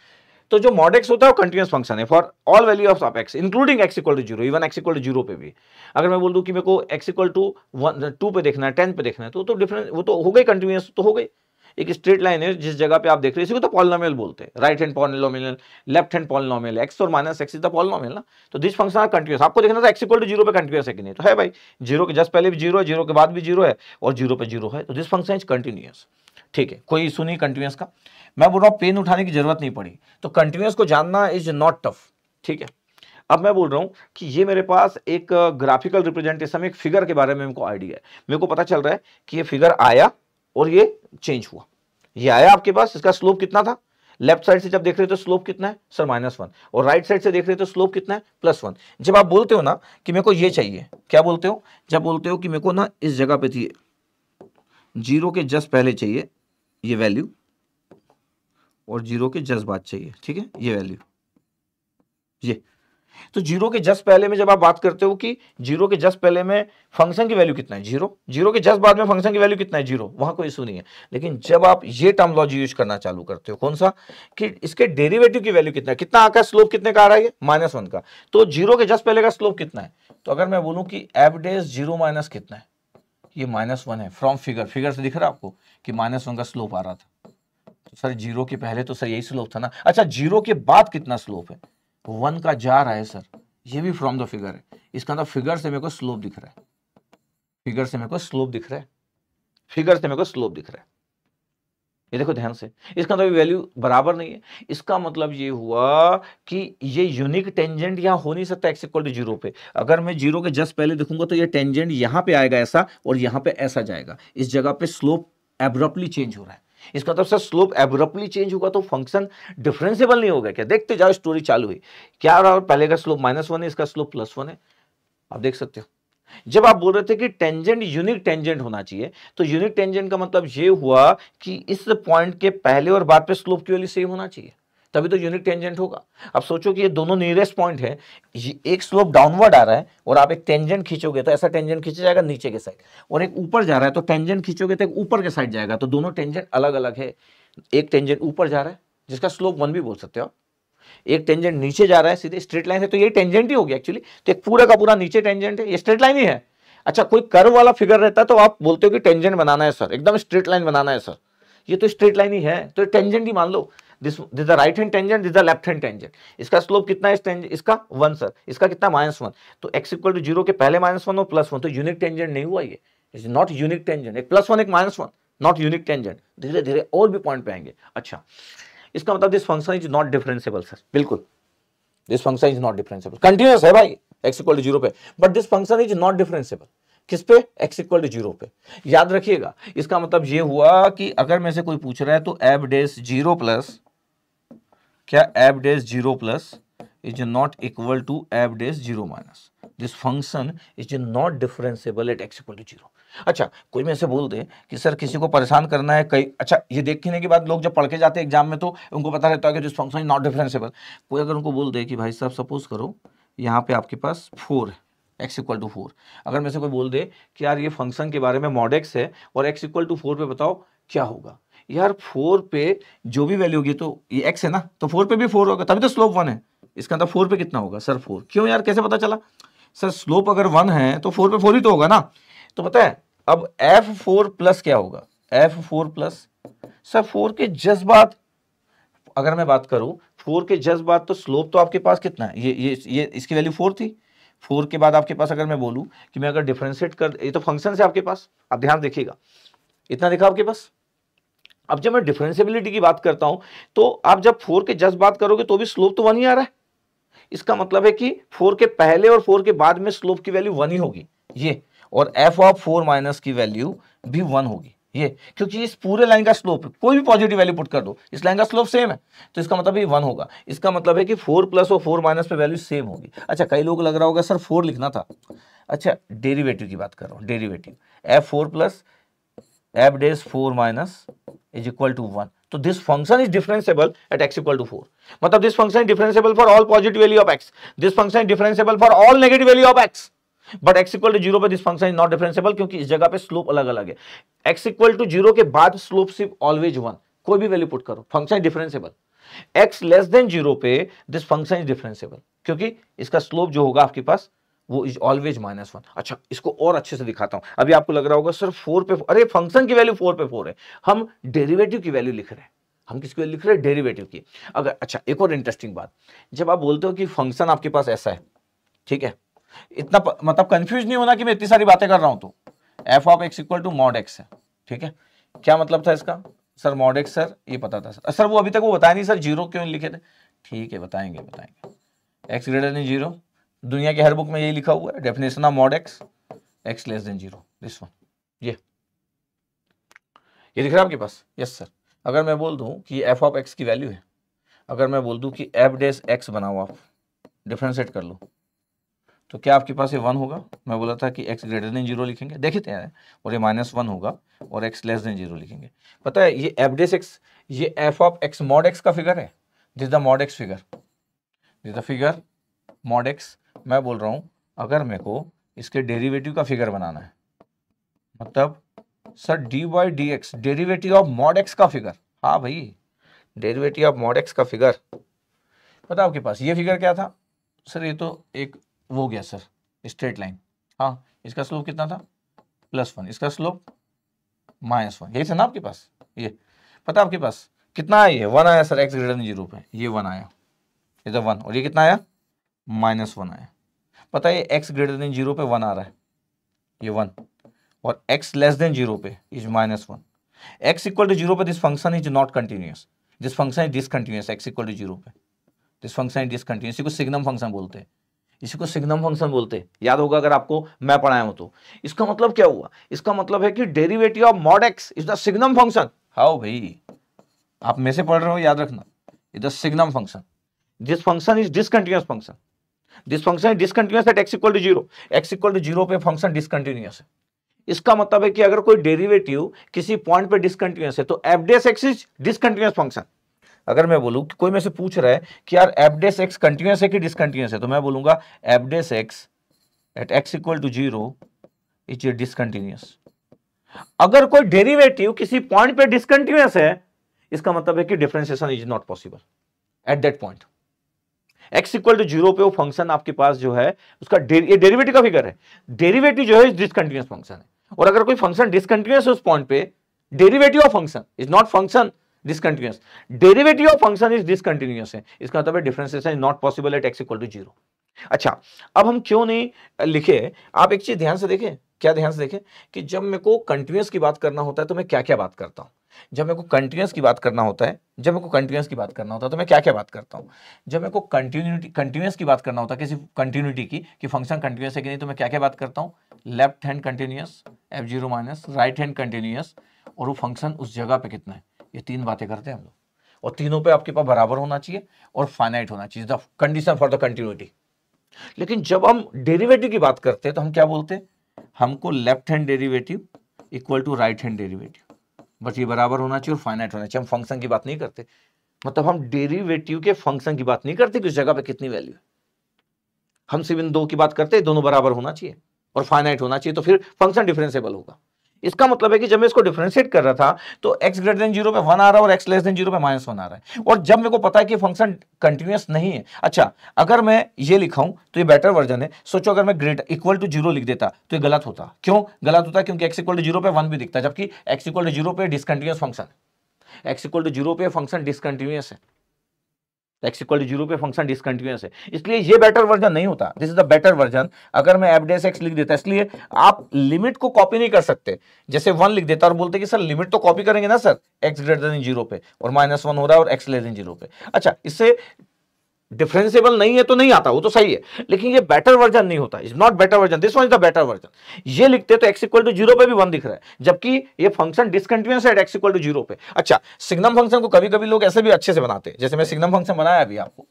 तो जो मॉड एक्स होता है वो कंटिन्यूस फंक्शन है for all value of of X including X equal to zero even X equal to zero पे भी अगर मैं बोल दूँ कि मेरे को X equal to one two पे देखना है टेन पे देखना है तो तो डिफरेंस वो तो हो गई कंटिन्यूस तो हो गई एक स्ट्रेट लाइन है जिस जगह पे आप देख रहे हैं इसी को तो पॉलिनोमियल बोलते हैं right hand polynomial left hand polynomial X और minus X is the polynomial ना तो दिस फंक्शन आर कंटिन्यूस आपको देखना था एक्स इक्वल टू जीरो पे कंटिन्यूस है कि नहीं तो है भाई जीरो के जस्ट पहले भी जीरो है जीरो के बाद भी जीरो है और जीरो पे जीरो है तो दिस फंक्शन इज कंटिन्यूस ठीक है कोई इशू नहीं कंटिन्यूस का मैं बोल रहा हूँ पेन उठाने की जरूरत नहीं पड़ी तो कंटिन्यूस को जानना इज नॉट टफ ठीक है अब मैं बोल रहा हूँ कि ये मेरे पास एक ग्राफिकल रिप्रेजेंटेशन एक फिगर के बारे में आइडिया है मेरे को पता चल रहा है कि ये फिगर आया और ये चेंज हुआ ये आया आपके पास इसका स्लोप कितना था लेफ्ट साइड से जब देख रहे हो तो स्लोप कितना है सर माइनस वन और राइट साइड से देख रहे हो तो स्लोप कितना है प्लस वन जब आप बोलते हो ना कि मेरे को ये चाहिए क्या बोलते हो जब बोलते हो कि मेरे को ना इस जगह पे थी जीरो के जस्ट पहले चाहिए ये वैल्यू और जीरो के जस्ट बाद चाहिए ठीक है ये वैल्यू ये तो जीरो के जस्ट पहले में जब आप बात करते हो कि जीरो के जस्ट पहले में फंक्शन की वैल्यू कितना है जीरो जीरो के जस्ट बाद में फंक्शन की वैल्यू कितना है जीरो वहां कोई इशू नहीं है लेकिन जब आप ये टर्मोलॉजी यूज करना चालू करते हो कौन सा कि इसके डेरिवेटिव की वैल्यू कितना है कितना आका स्लोप कितने का आ रहा है माइनस वन का तो जीरो के जस्ट पहले का स्लोप कितना है तो अगर मैं बोलूँ कि एवडेज जीरो माइनस कितना है ये माइनस वन है फ्रॉम फिगर फिगर से दिख रहा है आपको कि माइनस वन का स्लोप आ रहा था तो सर जीरो के पहले तो सर यही स्लोप था ना अच्छा जीरो के बाद कितना स्लोप है वन का जा रहा है सर ये भी फ्रॉम द फिगर है इसका मतलब फिगर से मेरे को स्लोप दिख रहा है फिगर से मेरे को स्लोप दिख रहा है फिगर से मेरे को स्लोप दिख रहा है ये देखो ध्यान से इसका मतलब वैल्यू बराबर नहीं है इसका मतलब ये हुआ कि ये यूनिक टेंजेंट यहाँ हो नहीं सकता एक्स इक्वल टू जीरो पे अगर मैं जीरो के जस्ट पहले देखूंगा तो ये टेंजेंट यहाँ पे आएगा ऐसा और यहाँ पे ऐसा जाएगा इस जगह पे स्लोप एब्रप्टली चेंज हो रहा है इसका मतलब सर स्लोप एब्रप्टली चेंज होगा तो फंक्शन डिफरेंसेबल नहीं होगा क्या देखते जाओ स्टोरी चालू हुई क्या रहा पहले का स्लोप माइनस वन है इसका स्लोप प्लस वन है आप देख सकते हो जब आप बोल रहे थे कि टेंजेंट यूनिक टेंजेंट होना चाहिए तो यूनिक टेंजेंट का मतलब ये हुआ कि इस पॉइंट के पहले और बाद पे स्लोप की वैल्यू सेम होना चाहिए तभी तो यूनिक टेंजेंट होगा अब सोचो कि ये दोनों नियरेस्ट पॉइंट है ये एक स्लोप डाउनवर्ड आ रहा है और आप एक टेंजेंट खींचोगे तो ऐसा टेंजेंट खींचा जाएगा नीचे के साइड और एक ऊपर जा रहा है तो टेंजेंट खींचोगे तो ऊपर के साइड जाएगा तो दोनों टेंजेंट अलग अलग है एक टेंजेंट ऊपर जा रहा है जिसका स्लोप वन भी बोल सकते हो एक टेंजेंट नीचे जा रहा है सीधे स्ट्रेट लाइन है तो ये टेंजेंट ही हो गया एक्चुअली तो एक पूरा का पूरा नीचे टेंजेंट है ये स्ट्रेट लाइन ही है अच्छा कोई कर्व वाला फिगर रहता है तो आप बोलते हो कि टेंजेंट बनाना है सर एकदम स्ट्रेट लाइन बनाना है सर ये तो स्ट्रेट लाइन ही है तो टेंजेंट ही मान लो this this the right hand tangent this the left hand tangent इसका स्लोप कितना है इसका वन सर इसका कितना माइनस वन तो एक्स इक्वल टू जीरो के पहले माइनस वन और प्लस वन तो यूनिक टेंजेंट नहीं हुआ ये इज नॉट यूनिक टेंजेंट एक प्लस वन एक minus one not unique tangent धीरे धीरे और भी पॉइंट पे आएंगे अच्छा इसका मतलब this function is not differentiable sir बिल्कुल this function is not differentiable continuous है भाई एक्स इक्वल टू जीरो पे but this function is not differentiable किस पे एक्स इक्वल टू जीरो पे याद रखिएगा इसका मतलब ये हुआ कि अगर मैं से कोई पूछ रहा है तो एब डेस जीरो प्लस क्या F dash zero plus is not equal to F dash zero minus this function is not differentiable at x equal to zero अच्छा कोई में ऐसे बोल दे कि सर किसी को परेशान करना है कई अच्छा ये देखने के बाद लोग जब पढ़ के जाते हैं एग्जाम में तो उनको पता रहता है कि this function is not differentiable कोई अगर उनको बोल दे कि भाई साहब सपोज करो यहाँ पे आपके पास फोर है एक्स इक्वल टू फोर अगर मैं से कोई बोल दे कि यार ये फंक्शन के बारे में मॉडेक्स है और एक्स इक्वल टू फोर पे बताओ क्या होगा यार फोर पे जो भी वैल्यू होगी तो ये एक्स है ना तो फोर पे भी फोर होगा तभी तो स्लोप वन है इसका अंदर मतलब फोर पे कितना होगा सर फोर क्यों यार कैसे पता चला सर स्लोप अगर वन है तो फोर पे फोर ही तो होगा ना तो पता है अब एफ फोर प्लस क्या होगा F four plus sir four के जज्बात अगर मैं बात करूं फोर के जज्बात तो स्लोप तो आपके पास कितना है ये ये ये इसकी वैल्यू फोर थी फोर के बाद आपके पास अगर मैं बोलूं कि मैं अगर डिफ्रेंशिएट कर ये तो फंक्शन है आपके पास आप ध्यान देखिएगा इतना देखा आपके पास अब जब मैं डिफ्रेंसिबिलिटी की बात करता हूं तो आप जब फोर के जज्ब बात करोगे तो भी स्लोप तो वन ही आ रहा है इसका मतलब है कि फोर के पहले और फोर के बाद में स्लोप की वैल्यू वन ही होगी ये और एफ ऑफ फोर माइनस की वैल्यू भी वन होगी ये क्योंकि इस पूरे लाइन का स्लोप कोई भी पॉजिटिव वैल्यू पुट कर दो इस लाइन का स्लोप सेम है तो इसका मतलब वन होगा इसका मतलब है कि फोर प्लस और फोर माइनस में वैल्यू सेम होगी अच्छा कई लोग लग रहा होगा सर फोर लिखना था अच्छा डेरिवेटिव की बात कर रहा हूँ derivative f four plus f dash four minus is equal to one तो this function is differentiable at x equal to four मतलब this function is differentiable for all positive value of x this function is differentiable for all negative value of x but x equal to zero पर this function is not differentiable क्योंकि इस जगह पे slope अलग अलग है x equal to zero के बाद स्लोप सिर्फ ऑलवेज वन कोई भी वैल्यू पुट करो function differentiable x less than zero पे दिस फंक्शन इज डिफरेंसिबल क्योंकि इसका स्लोप जो होगा आपके पास वो इज ऑलवेज माइनस वन अच्छा इसको और अच्छे से दिखाता हूं अभी आपको लग रहा होगा सर फोर पे अरे फंक्शन की वैल्यू फोर पे फोर है हम डेरिवेटिव की वैल्यू लिख रहे हैं हम किसकी वैल्यू लिख रहे हैं डेरिवेटिव की अगर अच्छा एक और इंटरेस्टिंग बात जब आप बोलते हो कि फंक्शन आपके पास ऐसा है ठीक है इतना प, मतलब कंफ्यूज नहीं होना कि मैं इतनी सारी बातें कर रहा हूं तो F of x equal to mod x है ठीक है क्या मतलब था इसका सर मॉड एक्स सर ये पता था सर सर वो अभी तक वो बताया नहीं सर जीरो क्यों लिखे थे ठीक है बताएंगे बताएंगे एक्स ग्रेटर देन जीरो दुनिया के हर बुक में यही लिखा हुआ है definition of mod x x less than zero this one ये ये दिख रहा है आपके पास यस सर अगर मैं बोल दूं कि एफ ऑफ एक्स की वैल्यू है अगर मैं बोल दूं कि एफ डेस एक्स बनाओ आप डिफ्रेंशिएट कर लो तो क्या आपके पास ये वन होगा मैं बोला था कि एक्स ग्रेटर देन जीरो लिखेंगे देखते हैं और ये माइनस वन होगा और एक्स लेस देन जीरो लिखेंगे पता है ये एफ डे सिक्स ये f of x mod x का फिगर है this the mod x figure this the figure mod x मैं बोल रहा हूँ अगर मेरे को इसके डेरीवेटिव का फिगर बनाना है मतलब sir d y d x derivative of mod x का फिगर हाँ भाई डेरीवेटिव ऑफ मॉड एक्स का फिगर पता आपके पास ये फिगर क्या था सर ये तो एक वो गया सर स्ट्रेट लाइन हाँ इसका स्लोप कितना था प्लस वन इसका स्लोप माइनस वन यही था ना आपके पास ये पता आपके पास कितना आया ये वन आया sir x greater than zero पे ये वन आया इधर वन और ये कितना आया माइनस वन आया पता है एक्स ग्रेटर देन जीरो पे वन आ रहा है ये वन और एक्स लेस देन जीरो पे is minus one x equal to zero पे this function is not continuous this function is discontinuous x equal to zero पे दिस फंक्शन इज डिसकंटिन्यूस इसको सिग्नम फंक्शन बोलते हैं इसी को signum function बोलते हैं याद होगा अगर आपको मैं पढ़ाया हूं तो इसका मतलब क्या हुआ इसका मतलब है कि derivative of mod x is the signum function how भाई आप में से पढ़ रहे हो याद रखना is the signum function this function is discontinuous function this function is discontinuous at x equal to zero x equal to zero पे फंक्शन डिसकंटिन्यूस है इसका मतलब है कि अगर कोई डेरिवेटिव किसी पॉइंट पे डिसकंटिन्यूस है तो f dash x is discontinuous function अगर मैं बोलूँ कि कोई मेरे से पूछ रहा है कि यार एपडेस एक्स कंटिन्यूस है कि डिसकंटिन्यूस है तो मैं बोलूँगा f dash x at x equal to zero is a discontinuous अगर कोई डेरिवेटिव किसी पॉइंट पे डिसकंटिन्यूस है इसका मतलब है कि differentiation is not possible at that point x equal to zero पे वो फंक्शन आपके पास जो है उसका ये डेरिवेटिव का फिगर है डेरिवेटिव जो है डिसकंटिन्यूस फंक्शन है और अगर कोई फंक्शन डिसकंटिन्यूस है उस पॉइंट पे derivative of function is not function discontinuous derivative of function is discontinuous है इसका मतलब differentiation is not possible at x equal to zero अच्छा अब हम क्यों नहीं लिखे आप एक चीज ध्यान से देखें क्या ध्यान से देखें कि जब मेरे को कंटिन्यूस की बात करना होता है तो मैं क्या क्या बात करता हूँ जब मेरे को कंटिन्यूस की बात करना होता है जब मेरे को कंटिन्यूस की बात करना होता है तो मैं क्या क्या बात करता हूँ जब मेरे को कंटिन्यूटी कंटिन्यूस की बात करना होता है किसी कंटिन्यूटी की कि फंक्शन कंटिन्यूस है कि नहीं तो मैं क्या क्या बात करता हूँ left hand continuous f zero minus right hand continuous और वो फंक्शन उस जगह पे कितना है ये तीन बातें करते हैं हम लोग और तीनों पे आपके पास बराबर होना चाहिए और फाइनाइट होना चाहिए the condition for the continuity लेकिन जब हम डेरिवेटिव की बात करते हैं तो हम क्या बोलते हैं हमको left hand derivative equal to right hand derivative but ये बराबर होना चाहिए और फाइनाइट होना चाहिए हम फंक्शन की बात नहीं करते मतलब हम डेरिवेटिव के फंक्शन की बात नहीं करते कि उस जगह पे कितनी वैल्यू है हम सिर्फ इन दो की बात करते हैं दोनों बराबर होना चाहिए और फाइनाइट होना चाहिए तो फिर फंक्शन डिफरेंसेबल होगा इसका मतलब है कि जब मैं इसको डिफ्रेंशिएट कर रहा था तो एक्स ग्रेटर देन जीरो पे वन आ रहा है और एक्स लेस देन जीरो पे माइनस वन आ रहा है और जब मेरे को पता है कि फंक्शन कंटिन्यूस नहीं है अच्छा अगर मैं ये लिखाऊं तो ये बेटर वर्जन है सोचो अगर मैं ग्रेटर इक्वल टू जीरो लिख देता तो ये गलत होता क्यों गलत होता क्योंकि एक्स इक्वल टू जीरो पे वन भी दिखता जबकि एक्स इक्वल टू जीरो पे discontinuous function x equal to zero पे फंक्शन डिसकंटिन्यूस है एक्स इक्वल टू जीरो पे फंक्शन डिसकंटिन्यूस है इसलिए ये बेटर वर्जन नहीं होता this is the better version अगर मैं एफडेस एक्स लिख देता इसलिए आप लिमिट को कॉपी नहीं कर सकते जैसे वन लिख देता और बोलते कि सर लिमिट तो कॉपी करेंगे ना sir x greater than zero पे और माइनस वन हो रहा है और एक्स लेस देन जीरो पे अच्छा इससे डिफरेंसेबल नहीं है तो नहीं आता वो तो सही है लेकिन ये बेटर वर्जन नहीं होता is not better version this was the better version ये लिखते हैं तो एक्स इक्वल टू जीरो पे भी वन दिख रहा है जबकि ये फंक्शन डिसकंटिन्यूस है एक्स इक्वल टू जीरो पे अच्छा सिग्नम फंक्शन को कभी कभी लोग ऐसे भी अच्छे से बनाते हैं जैसे मैं सिग्नम फंक्शन बनाया अभी आपको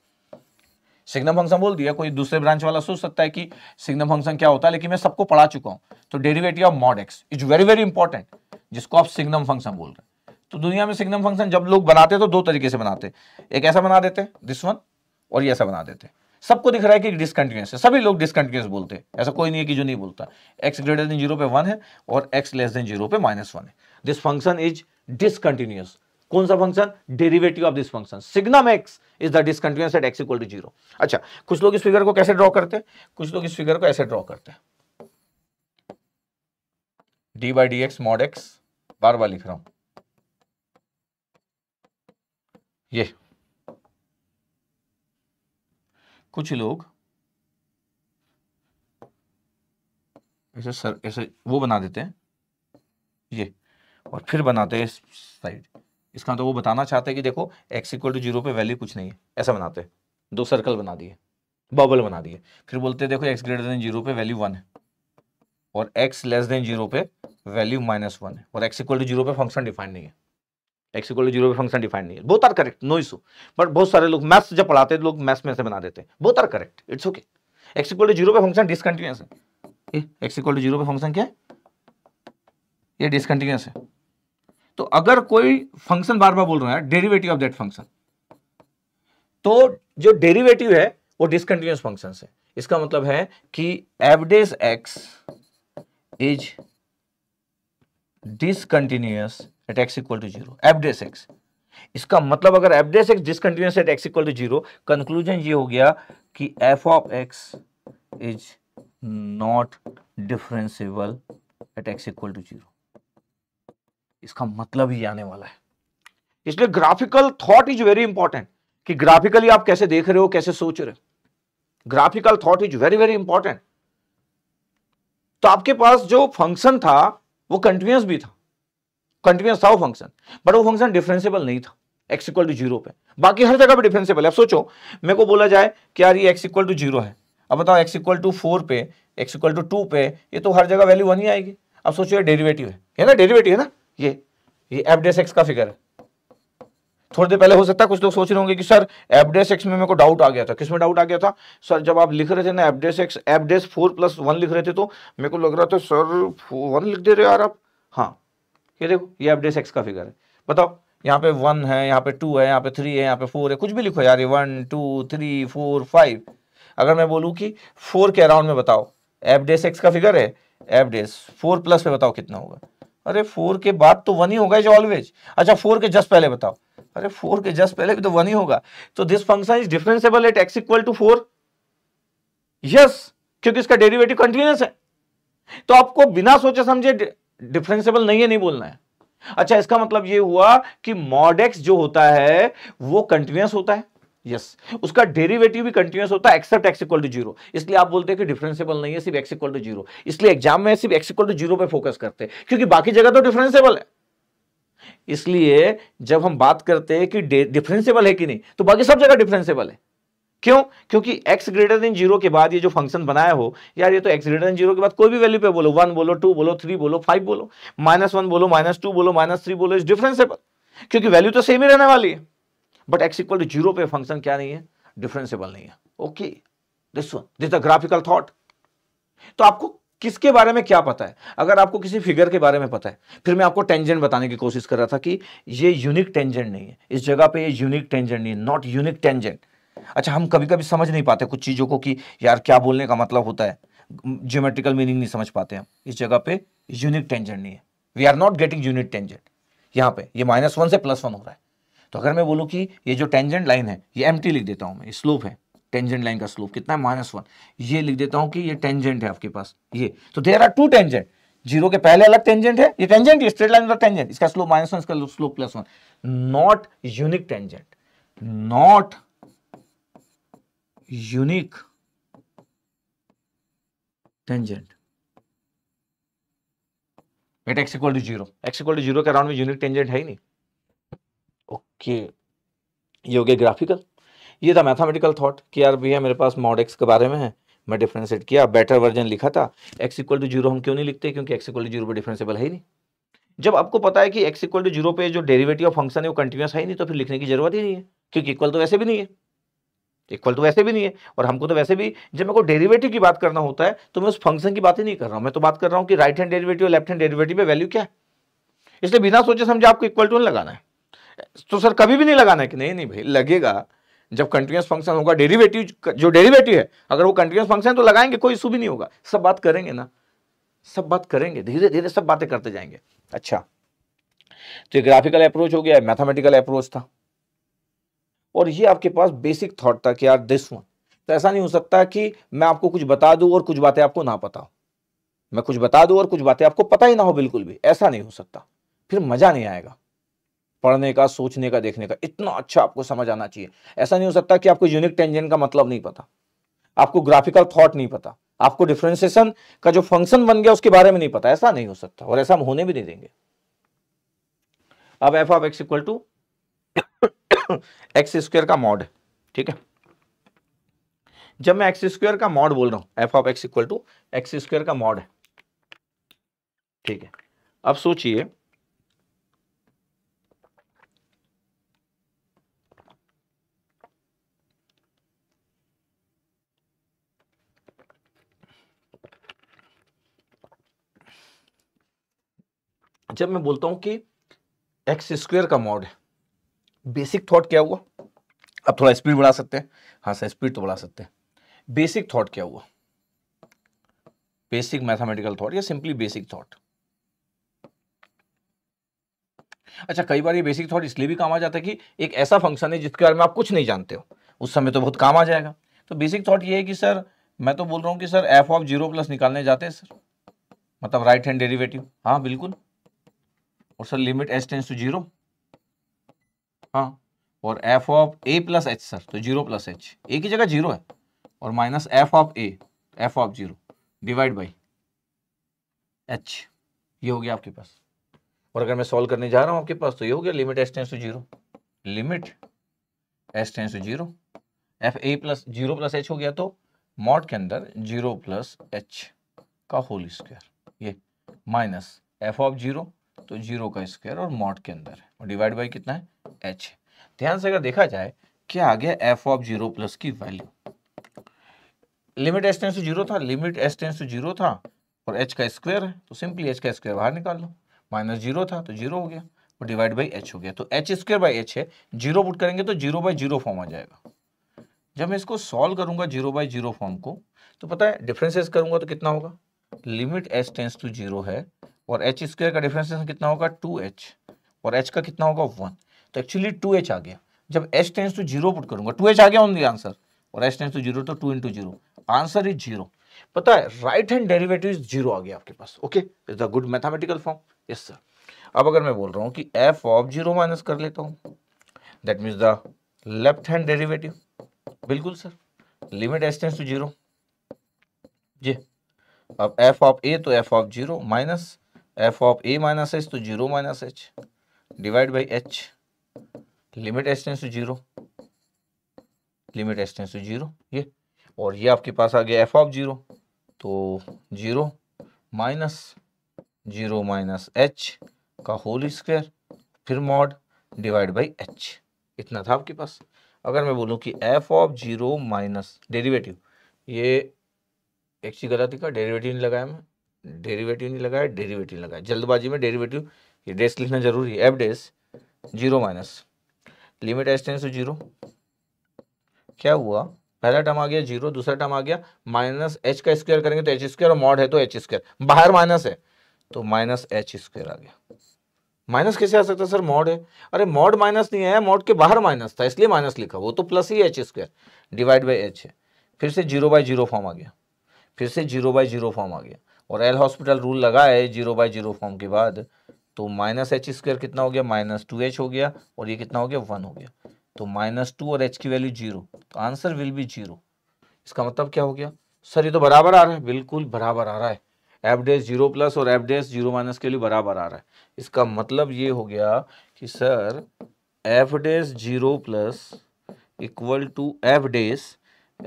सिग्नम फंक्शन बोल दिया कोई दूसरे ब्रांच वाला सोच सकता है कि सिग्नम फंक्शन क्या होता है लेकिन मैं सबको पढ़ा चुका हूं तो derivative of mod x is very very important जिसको आप सिग्नम फंक्शन बोल रहे हैं तो दुनिया में सिग्नम फंक्शन जब लोग बनाते हैं तो दो तरीके से बनाते हैं एक ऐसा बना देते हैं दिस वन और ये ऐसा बना देते सबको दिख रहा है कि डिसकंटिन्यूस है सभी लोग डिसकंटिन्यूस बोलते हैं ऐसा कोई नहीं है कि जो नहीं बोलता एक्स ग्रेटर देन जीरो पे वन है और एक्स लेस देन जीरो पे माइनस वन है दिस फंक्शन इज डिसकंटिन्यूस कौन सा function derivative of this function signum x is the discontinuous at x equal to zero अच्छा कुछ लोग इस फिगर को कैसे ड्रॉ करते हैं कुछ लोग इस फिगर को ऐसे ड्रॉ करते हैं d by D x mod x बार बार लिख रहा हूं ये कुछ लोग ऐसे सर ऐसे वो बना देते हैं ये और फिर बनाते हैं इस साइड इसका तो वो बताना चाहते हैं कि देखो एक्स इक्वल टू जीरो पे वैल्यू कुछ नहीं है ऐसा बनाते हैं दो सर्कल बना दिए बबल बना दिए फिर बोलते हैं देखो एक्स ग्रेटर देन जीरो पे वैल्यू वन है और एक्स लेस देन जीरो पे वैल्यू माइनस वन है और एक्स इक्वल टू जीरो पे फंक्शन डिफाइंड नहीं है एक्स इक्वल जीरो पे फंक्शन डिफाइन नहीं है बहुत are correct no issue but बहुत सारे लोग मैथ्स जब पढ़ाते हैं लोग मैथ्स में से बना देते हैं बहुत are correct it's okay x equal zero पे फंक्शन डिसकंटिन्यूस है एक्स इक्वल जीरो पे फंक्शन क्या है ये डिसकंटिन्यूस है तो अगर कोई फंक्शन बार बार बोल रहा है डेरिवेटिव ऑफ दैट फंक्शन तो जो डेरिवेटिव है वो डिसकंटिन्यूस फंक्शन है इसका मतलब है कि f dash x is discontinuous at x equal to zero f dash x इसका मतलब अगर f dash x discontinuous at x equal to zero conclusion ये हो गया कि F of x is not differentiable at x equal to zero इसका मतलब ही आने वाला है इसलिए graphical thought is very important कि ग्राफिकली आप कैसे देख रहे हो कैसे सोच रहे हो graphical thought is very very important तो आपके पास जो फंक्शन था वो कंटिन्यूस भी था कंटिन्यूस था वो फंक्शन बट वो फंक्शन डिफरेंसेबल नहीं था एक्स इक्वल टू जीरो पे बाकी हर जगह पे डिफरेंसेबल है अब सोचो मेरे को बोला जाए कि यार ये एक्स इक्वल टू जीरो है अब बताओ एक्स इक्वल टू फोर पे एक्स इक्वल टू टू पे ये तो हर जगह वैल्यू वन ही आएगी अब सोचो ये डेरिवेटिव है ये ना डेरिवेटिव है ना ये ये एफ डेस एक्स का फिगर है थोड़ी देर पहले हो सकता है कुछ लोग सोच रहे होंगे कि सर एपडेस एक्स में मेरे को डाउट आ गया था किस में डाउट आ गया था सर जब आप लिख रहे थे ना f dash x f dash four plus one लिख रहे थे तो मेरे को लग रहा था सर वन लिख दे रहे यार आप हाँ ये देखो ये अपडेट एक्स का फिगर है बताओ यहाँ पे वन है यहाँ पे टू है यहाँ पे थ्री है यहाँ पे फोर है कुछ भी लिखो यार ये one two three four five अगर मैं बोलूँ कि फोर के अराउंड में बताओ एफ एपडेस एक्स का फिगर है एफ डेस फोर प्लस पे बताओ कितना होगा अरे फोर के बाद तो वन ही होगा इज ऑलवेज अच्छा फोर के जस्ट पहले बताओ अरे फोर के जस्ट पहले भी तो वन ही होगा तो this function is differentiable at x equal to four yes क्योंकि इसका डेरिवेटिव कंटिन्यूस है तो आपको बिना सोचे समझे डिफरेंसेबल नहीं है नहीं बोलना है अच्छा इसका मतलब ये हुआ कि मॉडेक्स जो होता है वो कंटिन्यूस होता है यस yes. उसका डेरिवेटिव भी कंटिन्यूस होता है except x equal to zero इसलिए आप बोलते हैं कि डिफरेंसेबल नहीं है सिर्फ एक्स इक्वल टू जीरो इसलिए एग्जाम में सिर्फ एक्स इक्वल टू जीरो पे फोकस करते हैं क्योंकि बाकी जगह तो डिफरेंसेबल है इसलिए जब हम बात करते हैं कि डिफरेंसेबल है कि नहीं तो बाकी सब जगह डिफरेंसेबल है क्यों क्योंकि एक्स ग्रेटर देन जीरो के बाद ये जो फंक्शन बनाया हो यार ये तो x ग्रेटर देन जीरो के बाद कोई भी वैल्यू पे बोलो वन बोलो टू बोलो थ्री बोलो फाइव बोलो माइनस वन बोलो माइनस टू बोलो माइनस थ्री बोलो इज डिफरेंसेबल क्योंकि वैल्यू तो सेम ही रहने वाली है but x equal to zero पे फंक्शन क्या नहीं है डिफरेंसेबल नहीं है okay this one this the graphical thought तो आपको किसके बारे में क्या पता है अगर आपको किसी फिगर के बारे में पता है फिर मैं आपको टेंजेंट बताने की कोशिश कर रहा था कि ये यूनिक टेंजेंट नहीं है इस जगह पे ये यूनिक टेंजेंट नहीं है नॉट यूनिक टेंजेंट अच्छा हम कभी कभी समझ नहीं पाते कुछ चीज़ों को कि यार क्या बोलने का मतलब होता है ज्योमेट्रिकल मीनिंग नहीं समझ पाते हम इस जगह पे यूनिक टेंजेंट नहीं है we are not getting unique tangent यहाँ पे ये माइनस वन से प्लस वन हो रहा है तो अगर मैं बोलूँ कि ये जो टेंजेंट लाइन है ये एम लिख देता हूँ मैं स्लोप है टेंजेंट लाइन का स्लोप कितना है माइनस वन ये लिख देता हूँ कि ये टेंजेंट है आपके पास ये तो there are two tangent zero के पहले अलग टेंजेंट है ये टेंजेंट ये स्ट्रेट लाइन टेंजेंट इसका स्लोप माइनस वन इसका slope plus one not unique tangent not unique tangent at x equal to zero x equal to zero के around में यूनिक टेंजेंट है ही नहीं ओके ये हो गया ग्राफिकल ये था मैथमेटिकल थॉट कि यार भैया मेरे पास मॉड एक्स के बारे में है मैं डिफ्रेंशिएट किया बेटर वर्जन लिखा था एक्स इक्वल टू जीरो हम क्यों नहीं लिखते क्योंकि एक्स इक्वल टू जीरो पर डिफ्रेंसेबल है ही नहीं जब आपको पता है कि एक्स इक्वल टू जीरो पे जो डेरिवेटिव फंक्शन है वो कंटिन्यूस है ही नहीं तो फिर लिखने की जरूरत ही नहीं है क्योंकि इक्वल तो वैसे भी नहीं है इक्वल तो वैसे भी नहीं है और हमको तो वैसे भी जब मेरे को डेरिवेटिव की बात करना होता है तो मैं उस फंक्शन की बात ही नहीं कर रहा हूँ मैं तो बात कर रहा हूँ कि राइट हैंड डेरिवेटिव और लेफ्ट हैंड डेरिवेटिव में वैल्यू क्या है इसलिए बिना सोचे समझे आपको इक्वल टू नहीं लगाना है तो सर कभी भी नहीं लगाना है कि नहीं नहीं भाई लगेगा जब कंटिन्यूस फंक्शन होगा डेरिवेटिव जो डेरिवेटिव है अगर वो कंटिन्यूस फंक्शन है तो लगाएंगे कोई इशू भी नहीं होगा सब बात करेंगे ना सब बात करेंगे धीरे धीरे सब बातें करते जाएंगे अच्छा तो ग्राफिकल अप्रोच हो गया मैथमेटिकल अप्रोच था और ये आपके पास बेसिक थॉट था कि यार दिस वन तो ऐसा नहीं हो सकता कि मैं आपको कुछ बता दूं और कुछ बातें आपको ना पता हो मैं कुछ बता दूं और कुछ बातें आपको पता ही ना हो बिल्कुल भी ऐसा नहीं हो सकता फिर मज़ा नहीं आएगा पढ़ने का सोचने का देखने का इतना अच्छा आपको समझ आना चाहिए ऐसा नहीं हो सकता कि आपको यूनिक टेंजेंट का मतलब नहीं पता आपको ग्राफिकल थॉट नहीं पता आपको डिफ्रेंसिएशन का जो फंक्शन बन गया उसके बारे में नहीं पता ऐसा नहीं हो सकता और ऐसा हम होने भी नहीं देंगे अब f of x equal to x square का मॉड ठीक है जब मैं एक्स स्क्वेयर का मॉड बोल रहा हूं f of x equal to x square का मॉड है ठीक है अब सोचिए जब मैं बोलता हूं कि एक्स स्क्वेयर का मॉड है बेसिक थॉट क्या हुआ अब थोड़ा स्पीड बढ़ा सकते हैं हाँ सर स्पीड तो बढ़ा सकते हैं बेसिक थॉट क्या हुआ बेसिक मैथमेटिकल थॉट या सिंपली बेसिक थॉट अच्छा कई बार ये बेसिक थॉट इसलिए भी काम आ जाता है कि एक ऐसा फंक्शन है जिसके बारे में आप कुछ नहीं जानते हो उस समय तो बहुत काम आ जाएगा तो बेसिक थॉट ये है कि सर मैं तो बोल रहा हूँ कि sir F of zero plus निकालने जाते हैं सर मतलब राइट हैंड डेरिवेटिव हाँ बिल्कुल और sir limit S tends to zero हाँ और F of a plus h sir तो जीरो प्लस एच ए की जगह जीरो है और minus f of a f of zero divide by h ये हो गया आपके पास और अगर मैं सॉल्व करने जा रहा हूँ आपके पास तो ये हो गया limit S tends to zero limit S tends to zero f a plus zero plus h हो गया तो मॉड के अंदर जीरो प्लस एच का होल स्क्वायर ये माइनस एफ ऑफ जीरो तो जीरो का स्क्वायर और मॉड के अंदर है और डिवाइड बाई कितना है एच ध्यान से अगर देखा जाए क्या आ गया एफ ऑफ जीरो प्लस की value limit S tends to zero था limit S tends to zero था और एच का स्क्वायर है तो सिंपली एच का स्क्वायर बाहर निकाल लो माइनस जीरो था तो जीरो हो गया और डिवाइड बाई एच हो गया तो एच स्क्वायर बाई एच है जीरो पुट करेंगे तो जीरो बाई जीरो फॉर्म आ जाएगा जब मैं इसको सॉल्व करूंगा जीरो बाई जीरो फॉर्म को तो पता है डिफ्रेंसेस करूंगा तो कितना होगा limit h tends to zero है और एच स्क्वायर का डिफ्रेंसेस कितना होगा टू एच और एच का कितना होगा वन तो एक्चुअली टू एच आ गया जब h tends to zero put करूंगा टू एच आ गया ऑन दी आंसर और एच टेंस टू जीरो तो two into zero answer is zero पता है right hand derivative is zero आ गया आपके पास okay is the good mathematical form yes sir अब अगर मैं बोल रहा हूँ कि एफ ऑफ जीरो माइनस कर लेता हूँ that means the left hand derivative बिल्कुल sir limit h tends to zero जी अब एफ ऑफ ए तो F of zero minus f of a minus h तो zero minus h divide by h limit S tends to zero limit S tends to zero ये और ये आपके पास आ गया एफ ऑफ जीरो तो zero minus zero minus h का होल स्क्वायर फिर मॉड डिवाइड बाई एच इतना था आपके पास अगर मैं बोलूँ कि F of zero minus derivative ये एक चीज़ गलती का डेरिवेटिव नहीं लगाया मैं डेरिवेटिव नहीं लगाया डेरिवेटिव लगाया जल्दबाजी में डेरिवेटिव ये डेस लिखना जरूरी है f dash zero minus limit S tends to zero क्या हुआ पहला टर्म आ गया जीरो दूसरा टर्म आ गया माइनस एच का स्क्वायर करेंगे तो एच स्क्वायर और मॉड है तो एच स्क्वायर बाहर माइनस है तो माइनस एच स्क्वायर आ गया माइनस कैसे आ सकता है सर मॉड है अरे मॉड माइनस नहीं है मॉड के बाहर माइनस था इसलिए माइनस लिखा वो तो प्लस ही h square divide by h है फिर से जीरो बाई जीरो फॉर्म आ गया फिर से जीरो बाई जीरो फॉर्म आ गया और एल हॉस्पिटल रूल लगा है जीरो बाई जीरो फॉर्म के बाद तो माइनस एच स्क्वेयर कितना हो गया माइनस टू एच हो गया और ये कितना हो गया वन हो गया तो माइनस टू और एच की वैल्यू जीरो तो आंसर विल बी जीरो इसका मतलब क्या हो गया सर ये तो बराबर आ रहा है बिल्कुल बराबर आ रहा है एफ डे जीरो प्लस और एफ डे जीरो माइनस के लिए बराबर आ रहा है इसका मतलब ये हो गया कि sir f day zero plus equal to F dash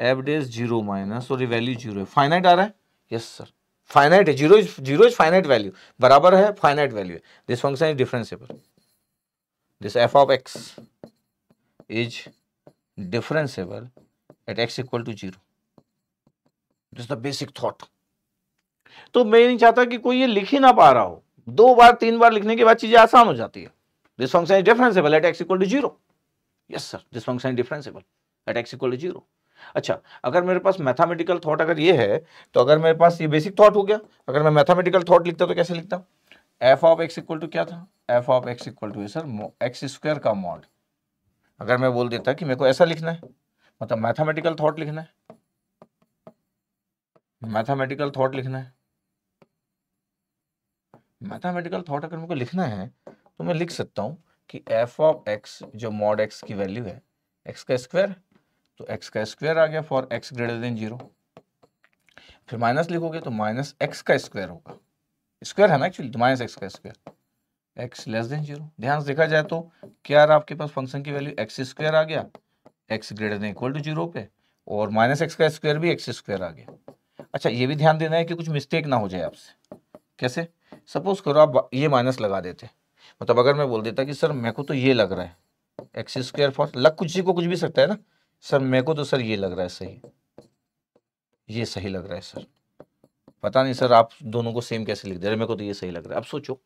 f dash zero minus और ये वैल्यू जीरो फाइनाइट आ रहा है यस सर फाइनाइट है zero is zero is finite value बराबर है finite value this function is differentiable this f of x is differentiable at x equal to zero this the basic thought तो मैं नहीं चाहता कि कोई ये लिख ही ना पा रहा हो दो बार तीन बार लिखने के बाद चीजें आसान हो जाती है this function is differentiable at x equal to zero yes sir this function is differentiable at x equal to zero अच्छा अगर मेरे पास मैथामेटिकल थॉट अगर ये है तो अगर मेरे पास ये बेसिक थॉट हो गया अगर मैं मैथामेटिकल थॉट लिखता तो कैसे लिखता f of x equal to क्या था F of x equal to sir x square का मॉड अगर मैं बोल देता कि मेरे को ऐसा लिखना है मतलब मैथामेटिकल थॉट लिखना है मैथामेटिकल थॉट लिखना है मैथामेटिकल थॉट अगर मेरे को लिखना है तो मैं लिख सकता हूं कि एफ ऑफ एक्स जो मॉड एक्स की वैल्यू है एक्स का स्क्वायर तो x का स्क्वायर आ गया for x greater than zero फिर माइनस लिखोगे तो माइनस एक्स का स्क्वायर होगा स्क्वायर है ना एक्चुअली तो माइनस एक्स का square x less than zero ध्यान से देखा जाए तो क्या रहा आपके पास फंक्शन की वैल्यू एक्स स्क्वायर आ गया x greater than equal to zero पे और माइनस एक्स का स्क्वायर भी एक्स स्क्वायर आ गया अच्छा ये भी ध्यान देना है कि कुछ मिस्टेक ना हो जाए आपसे कैसे सपोज करो आप ये माइनस लगा देते मतलब अगर मैं बोल देता कि सर मेरे को तो ये लग रहा है एक्स स्क्वायर फॉर लग कुछ को कुछ भी सकता है ना सर मेरे को तो सर ये लग रहा है सही ये सही लग रहा है सर पता नहीं सर आप दोनों को सेम कैसे लिख दे रहे मेरे को तो ये सही लग रहा है अब सोचो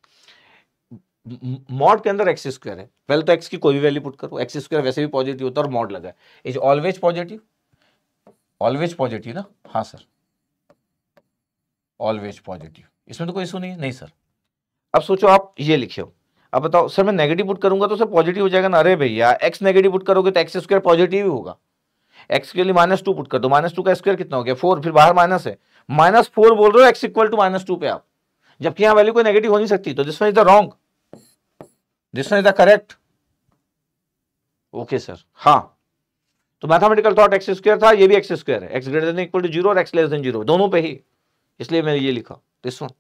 मॉड के अंदर एक्स स्क्वायर है पहले तो एक्स की कोई भी वैल्यू पुट करो एक्स स्क्वायर वैसे भी पॉजिटिव होता है और मॉड लगा है is always positive always positive ना हाँ सर ऑलवेज पॉजिटिव इसमें तो कोई इशू नहीं है नहीं सर अब सोचो आप ये लिखे हो अब बताओ सर मैं नेगेटिव पुट करूंगा तो सर पॉजिटिव हो जाएगा ना अरे भैया एक्स नेगेटिव पुट करोगे तो एक्स स्क्वायर पॉजिटिव ही होगा एक्स के लिए माइनस टू पुट कर दो माइनस टू का स्क्वायर कितना हो गया फोर फिर बाहर माइनस है माइनस फोर बोल रहे हो x equal to minus two पे आप जबकि यहाँ वैल्यू कोई नेगेटिव हो नहीं सकती तो this one is the wrong this one is the correct okay sir हाँ तो मैथमेटिकल थॉट एक्स स्क्वायर था ये भी एक्स स्क्वायर है x greater than equal to zero और एक्स लेस देन जीरो दोनों पे ही इसलिए मैंने ये लिखा दिस वन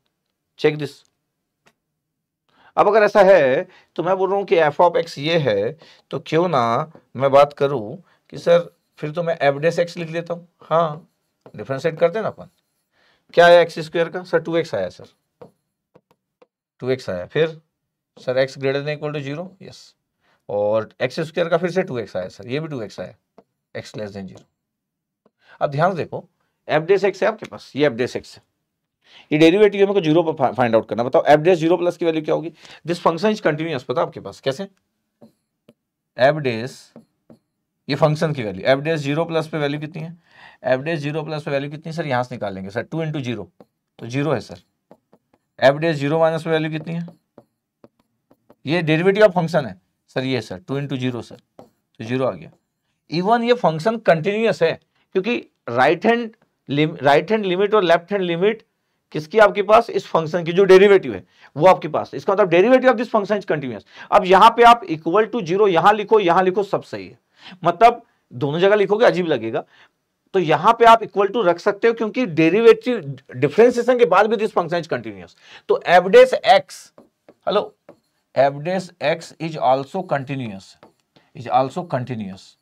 चेक दिस अब अगर ऐसा है तो मैं बोल रहा हूँ कि एफ ऑफ एक्स ये है तो क्यों ना मैं बात करूँ कि सर फिर तो मैं एफ डेस एक्स लिख लेता हूँ हाँ डिफ्रेंशिएट करते ना अपन क्या आया एक्स स्क्वायर का सर टू एक्स आया सर टू एक्स आया फिर sir x greater than equal to zero yes और एक्स स्क्वायर का फिर से टू एक्स आया सर ये भी टू एक्स आया एक्स लेस देन जीरो अब ध्यान देखो एफ डेस एक्स है आपके पास ये एफ डेस एक्स है ये डेरिवेटिव हमको जीरो पर फाइंड आउट करना बताओ एफ डेज जीरो प्लस की वैल्यू क्या होगी दिस फंक्शन इज कंटिन्यूस पता आपके पास कैसे एफ डेज ये फंक्शन की value F dash zero plus पे वैल्यू कितनी है एफ डेज जीरो प्लस पे वैल्यू कितनी सर यहाँ से निकाल लेंगे सर टू इंटू जीरो तो जीरो है sir F dash zero minus पे वैल्यू कितनी है ये डेरिवेटिव ऑफ फंक्शन है सर ये sir two into zero sir तो जीरो आ गया इवन ये फंक्शन कंटिन्यूस है क्योंकि right hand right hand limit और लेफ्ट हैंड लिमिट किसकी आपके पास इस फंक्शन की जो डेरिवेटिव है वो आपके पास इसका मतलब derivative of this function is continuous अब यहां पे आप इक्वल टू जीरो यहां लिखो यहां लिखो सब सही है मतलब दोनों जगह लिखोगे अजीब लगेगा तो यहां पे आप इक्वल टू रख सकते हो क्योंकि डेरिवेटिव डिफ्रेंसिएशन के बाद भी दिस फंक्शन इज कंटिन्यूस तो f dash x hello f dash x is also continuous is also continuous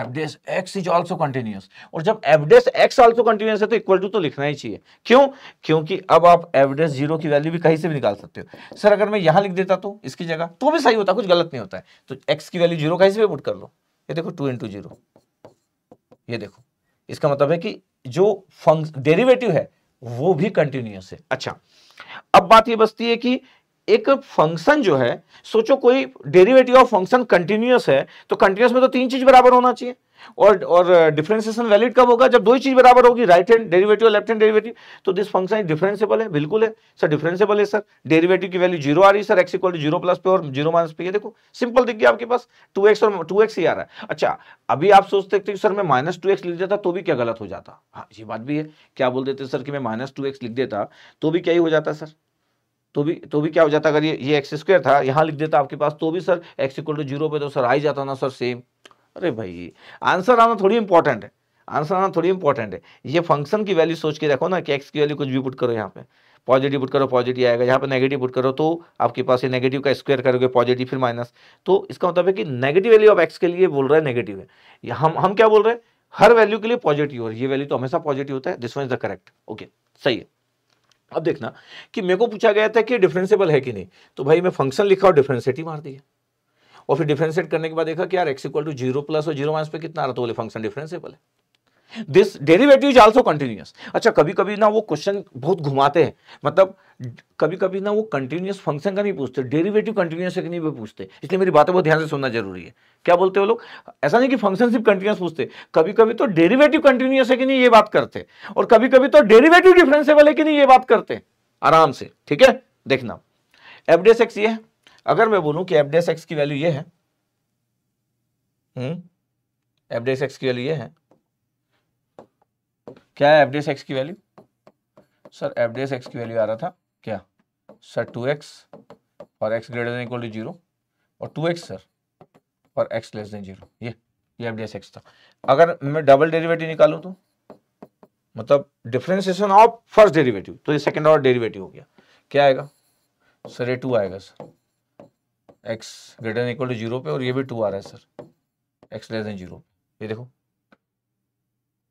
f dash x is also continuous और जब एफडेस एक्स ऑल्सो कंटिन्यूस है तो इक्वल टू तो लिखना ही चाहिए क्यों क्योंकि अब आप एफडेस जीरो की वैल्यू भी कहीं से भी निकाल सकते हो सर अगर मैं लिख देता तो इसकी जगह तो भी सही होता कुछ गलत नहीं होता है तो एक्स की वैल्यू जीरो कहीं से भी पुट कर लो ये देखो टू इंटू जीरो देखो इसका मतलब है कि जो फंक्शन डेरिवेटिव है वो भी कंटिन्यूस है अच्छा अब बात ये बचती है कि एक फंक्शन जो है सोचो कोई डेरिवेटिव ऑफ फंक्शन कंटिन्यूस है तो कंटिन्यूस में तो तीन चीज बराबर होना चाहिए और और डिफरेंशिएशन uh, वैलिड कब होगा जब दो ही चीज बराबर होगी राइट हैंड डेरिवेटिव और लेफ्ट हैंड डेरिवेटिव तो दिस फंक्शन डिफरेंशियबल है बिल्कुल है सर डिफरेंशियबल है सर डेरिवेटिव की वैल्यू जीरो आ रही है sir x equal to zero plus पे और जीरो माइनस पे ये देखो सिंपल दिख गया आपके पास टू एक्स और टू एक्स ही आ रहा है अच्छा अभी आप सोचते थे सर मैं माइनस टू एक्स लिख देता तो भी क्या गलत हो जाता हाँ ये बात भी है क्या बोल देते सर कि मैं माइनस टू एक्स लिख देता तो भी क्या ही हो जाता सर तो भी तो भी क्या हो जाता अगर ये ये एक्स स्क्वेयर था यहाँ लिख देता आपके पास तो भी sir x equal to zero पे तो सर आ ही जाता ना सर सेम अरे भाई आंसर आना थोड़ी इंपॉर्टेंट है आंसर आना थोड़ी इंपॉर्टेंट है ये फंक्शन की वैल्यू सोच के रखो ना कि एक्स की वैल्यू कुछ भी पुट करो यहाँ पे पॉजिटिव पुट करो पॉजिटिव आएगा यहाँ पे नेगेटिव पुट करो तो आपके पास ये नेगेटिव का स्क्वायर करोगे पॉजिटिव फिर माइनस तो इसका मतलब है कि नेगेटिव वैल्यू ऑफ एक्स के लिए बोल रहा है नेगेटिव है हम हम क्या बोल रहे हैं हर वैल्यू के लिए पॉजिटिव और ये वैल्यू तो हमेशा पॉजिटिव होता है this one is the correct okay सही है अब देखना कि मेरे को पूछा गया था कि डिफ्रेंसेबल है कि नहीं तो भाई मैं फंक्शन लिखा और डिफरेंसेट ही मार दिया और फिर डिफरेंसेट करने के बाद देखा कि यार x equal to zero plus और जीरो माइनस पे कितना आ रहा था तो बोले फंक्शन डिफ्रेंसेबल है this derivative is also continuous अच्छा कभी कभी ना वो क्वेश्चन बहुत घुमाते हैं मतलब कभी कभी ना वो कंटिन्यूस फंक्शन का नहीं पूछते डेरिवेटिव कंटिन्यूस है कि नहीं भी पूछते इसलिए मेरी बातें बहुत ध्यान से सुनना जरूरी है क्या बोलते हो लोग ऐसा नहीं कि फंक्शन सिर्फ कंटिन्यूस पूछते कभी कभी तो डेरिवेटिव कंटिन्यूस है कि नहीं ये बात करते और कभी कभी तो डेरिवेटिव डिफ्रेंसेबल है कि नहीं ये बात करते आराम से ठीक है देखना एफडेस एक्स ये है अगर मैं बोलूं कि एफडेस एक्स की वैल्यू ये है एफडेस हम्म, एक्स की वैल्यू ये है क्या है एवरेज एक्स की वैल्यू सर एवरेज एक्स की वैल्यू आ रहा था क्या सर टू एक्स और x greater than equal to zero और टू एक्स सर और एक्स लेस देन जीरो ये ये एवरेज एक्स था अगर मैं डबल डेरिवेटिव निकालू तो मतलब डिफ्रेंसिएशन ऑफ फर्स्ट डेरिवेटिव तो ये सेकेंड ऑर्डर डेरिवेटिव हो गया क्या आएगा सर ये टू आएगा sir x greater equal to zero पे और ये भी टू आ रहा है sir x less than zero ये देखो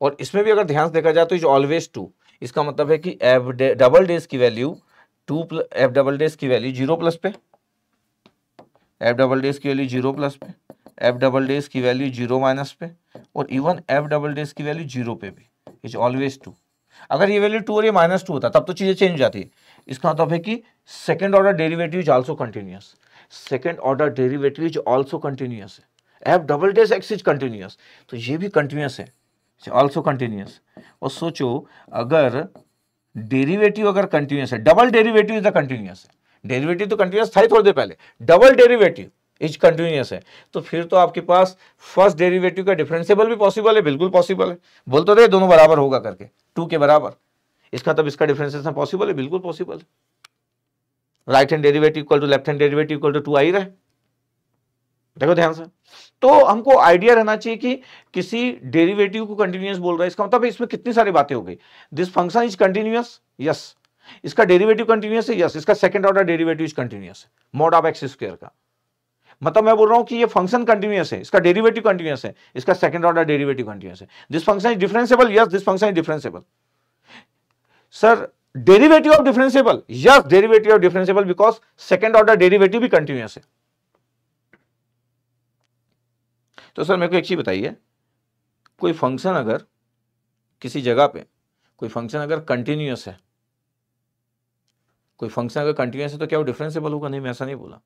और इसमें भी अगर ध्यान से देखा जाए तो इज ऑलवेज टू इसका मतलब है कि एफ डबल डेज की value two plus F double dash की वैल्यू जीरो प्लस पे एफ डबल डेज की वैल्यू जीरो प्लस पे एफ डबल डेज की वैल्यू जीरो माइनस पे और इवन एफ डबल डेज की वैल्यू जीरो पे भी इज ऑलवेज टू अगर ये वैल्यू टू और ये माइनस टू होता तब तो चीज़ें चेंज हो जाती है इसका मतलब है कि second order derivative is also continuous second order derivative is also continuous है f double dash x is continuous तो ये भी कंटिन्यूस है ऑल्सो कंटिन्यूस और सोचो अगर डेरिवेटिव अगर कंटिन्यूस है double derivative is the continuous है डेरिवेटिव तो कंटिन्यूस था ही थोड़ी देर पहले डबल डेरिवेटिव इज कंटिन्यूस है तो फिर तो आपके पास फर्स्ट डेरिवेटिव का डिफरेंसिबल भी पॉसिबल है बिल्कुल पॉसिबल है बोल तो रहे दोनों बराबर होगा करके टू के बराबर इसका तब इसका डिफरेंसिएशन पॉसिबल है बिल्कुल पॉसिबल है right hand derivative equal to left hand derivative equal to two आई रहे देखो ध्यान से तो हमको आइडिया रहना चाहिए कि किसी डेरिवेटिव को कंटिन्यूस बोल रहा है इसका मतलब इसमें कितनी सारी बातें हो गई this function is continuous yes इसका डेरिवेटिव कंटिन्यूस है यस इसका second order derivative is continuous है मोड ऑफ एक्स स्क्वायर का मतलब मैं बोल रहा हूं कि ये फंक्शन कंटिन्यूस है इसका डेरिवेटिव कंटिन्यूस है इसका सेकंड ऑर्डर डेरिवेटिव कंटिन्यूस है this function is differentiable yes this function is differentiable sir derivative of differentiable yes derivative of differentiable because second order derivative भी कंटिन्यूस है तो सर मेरे को एक चीज़ बताइए कोई फंक्शन अगर किसी जगह पे कोई फंक्शन अगर कंटिन्यूस है कोई फंक्शन अगर कंटिन्यूस है तो क्या वो डिफरेंसेबल होगा नहीं मैं ऐसा नहीं बोला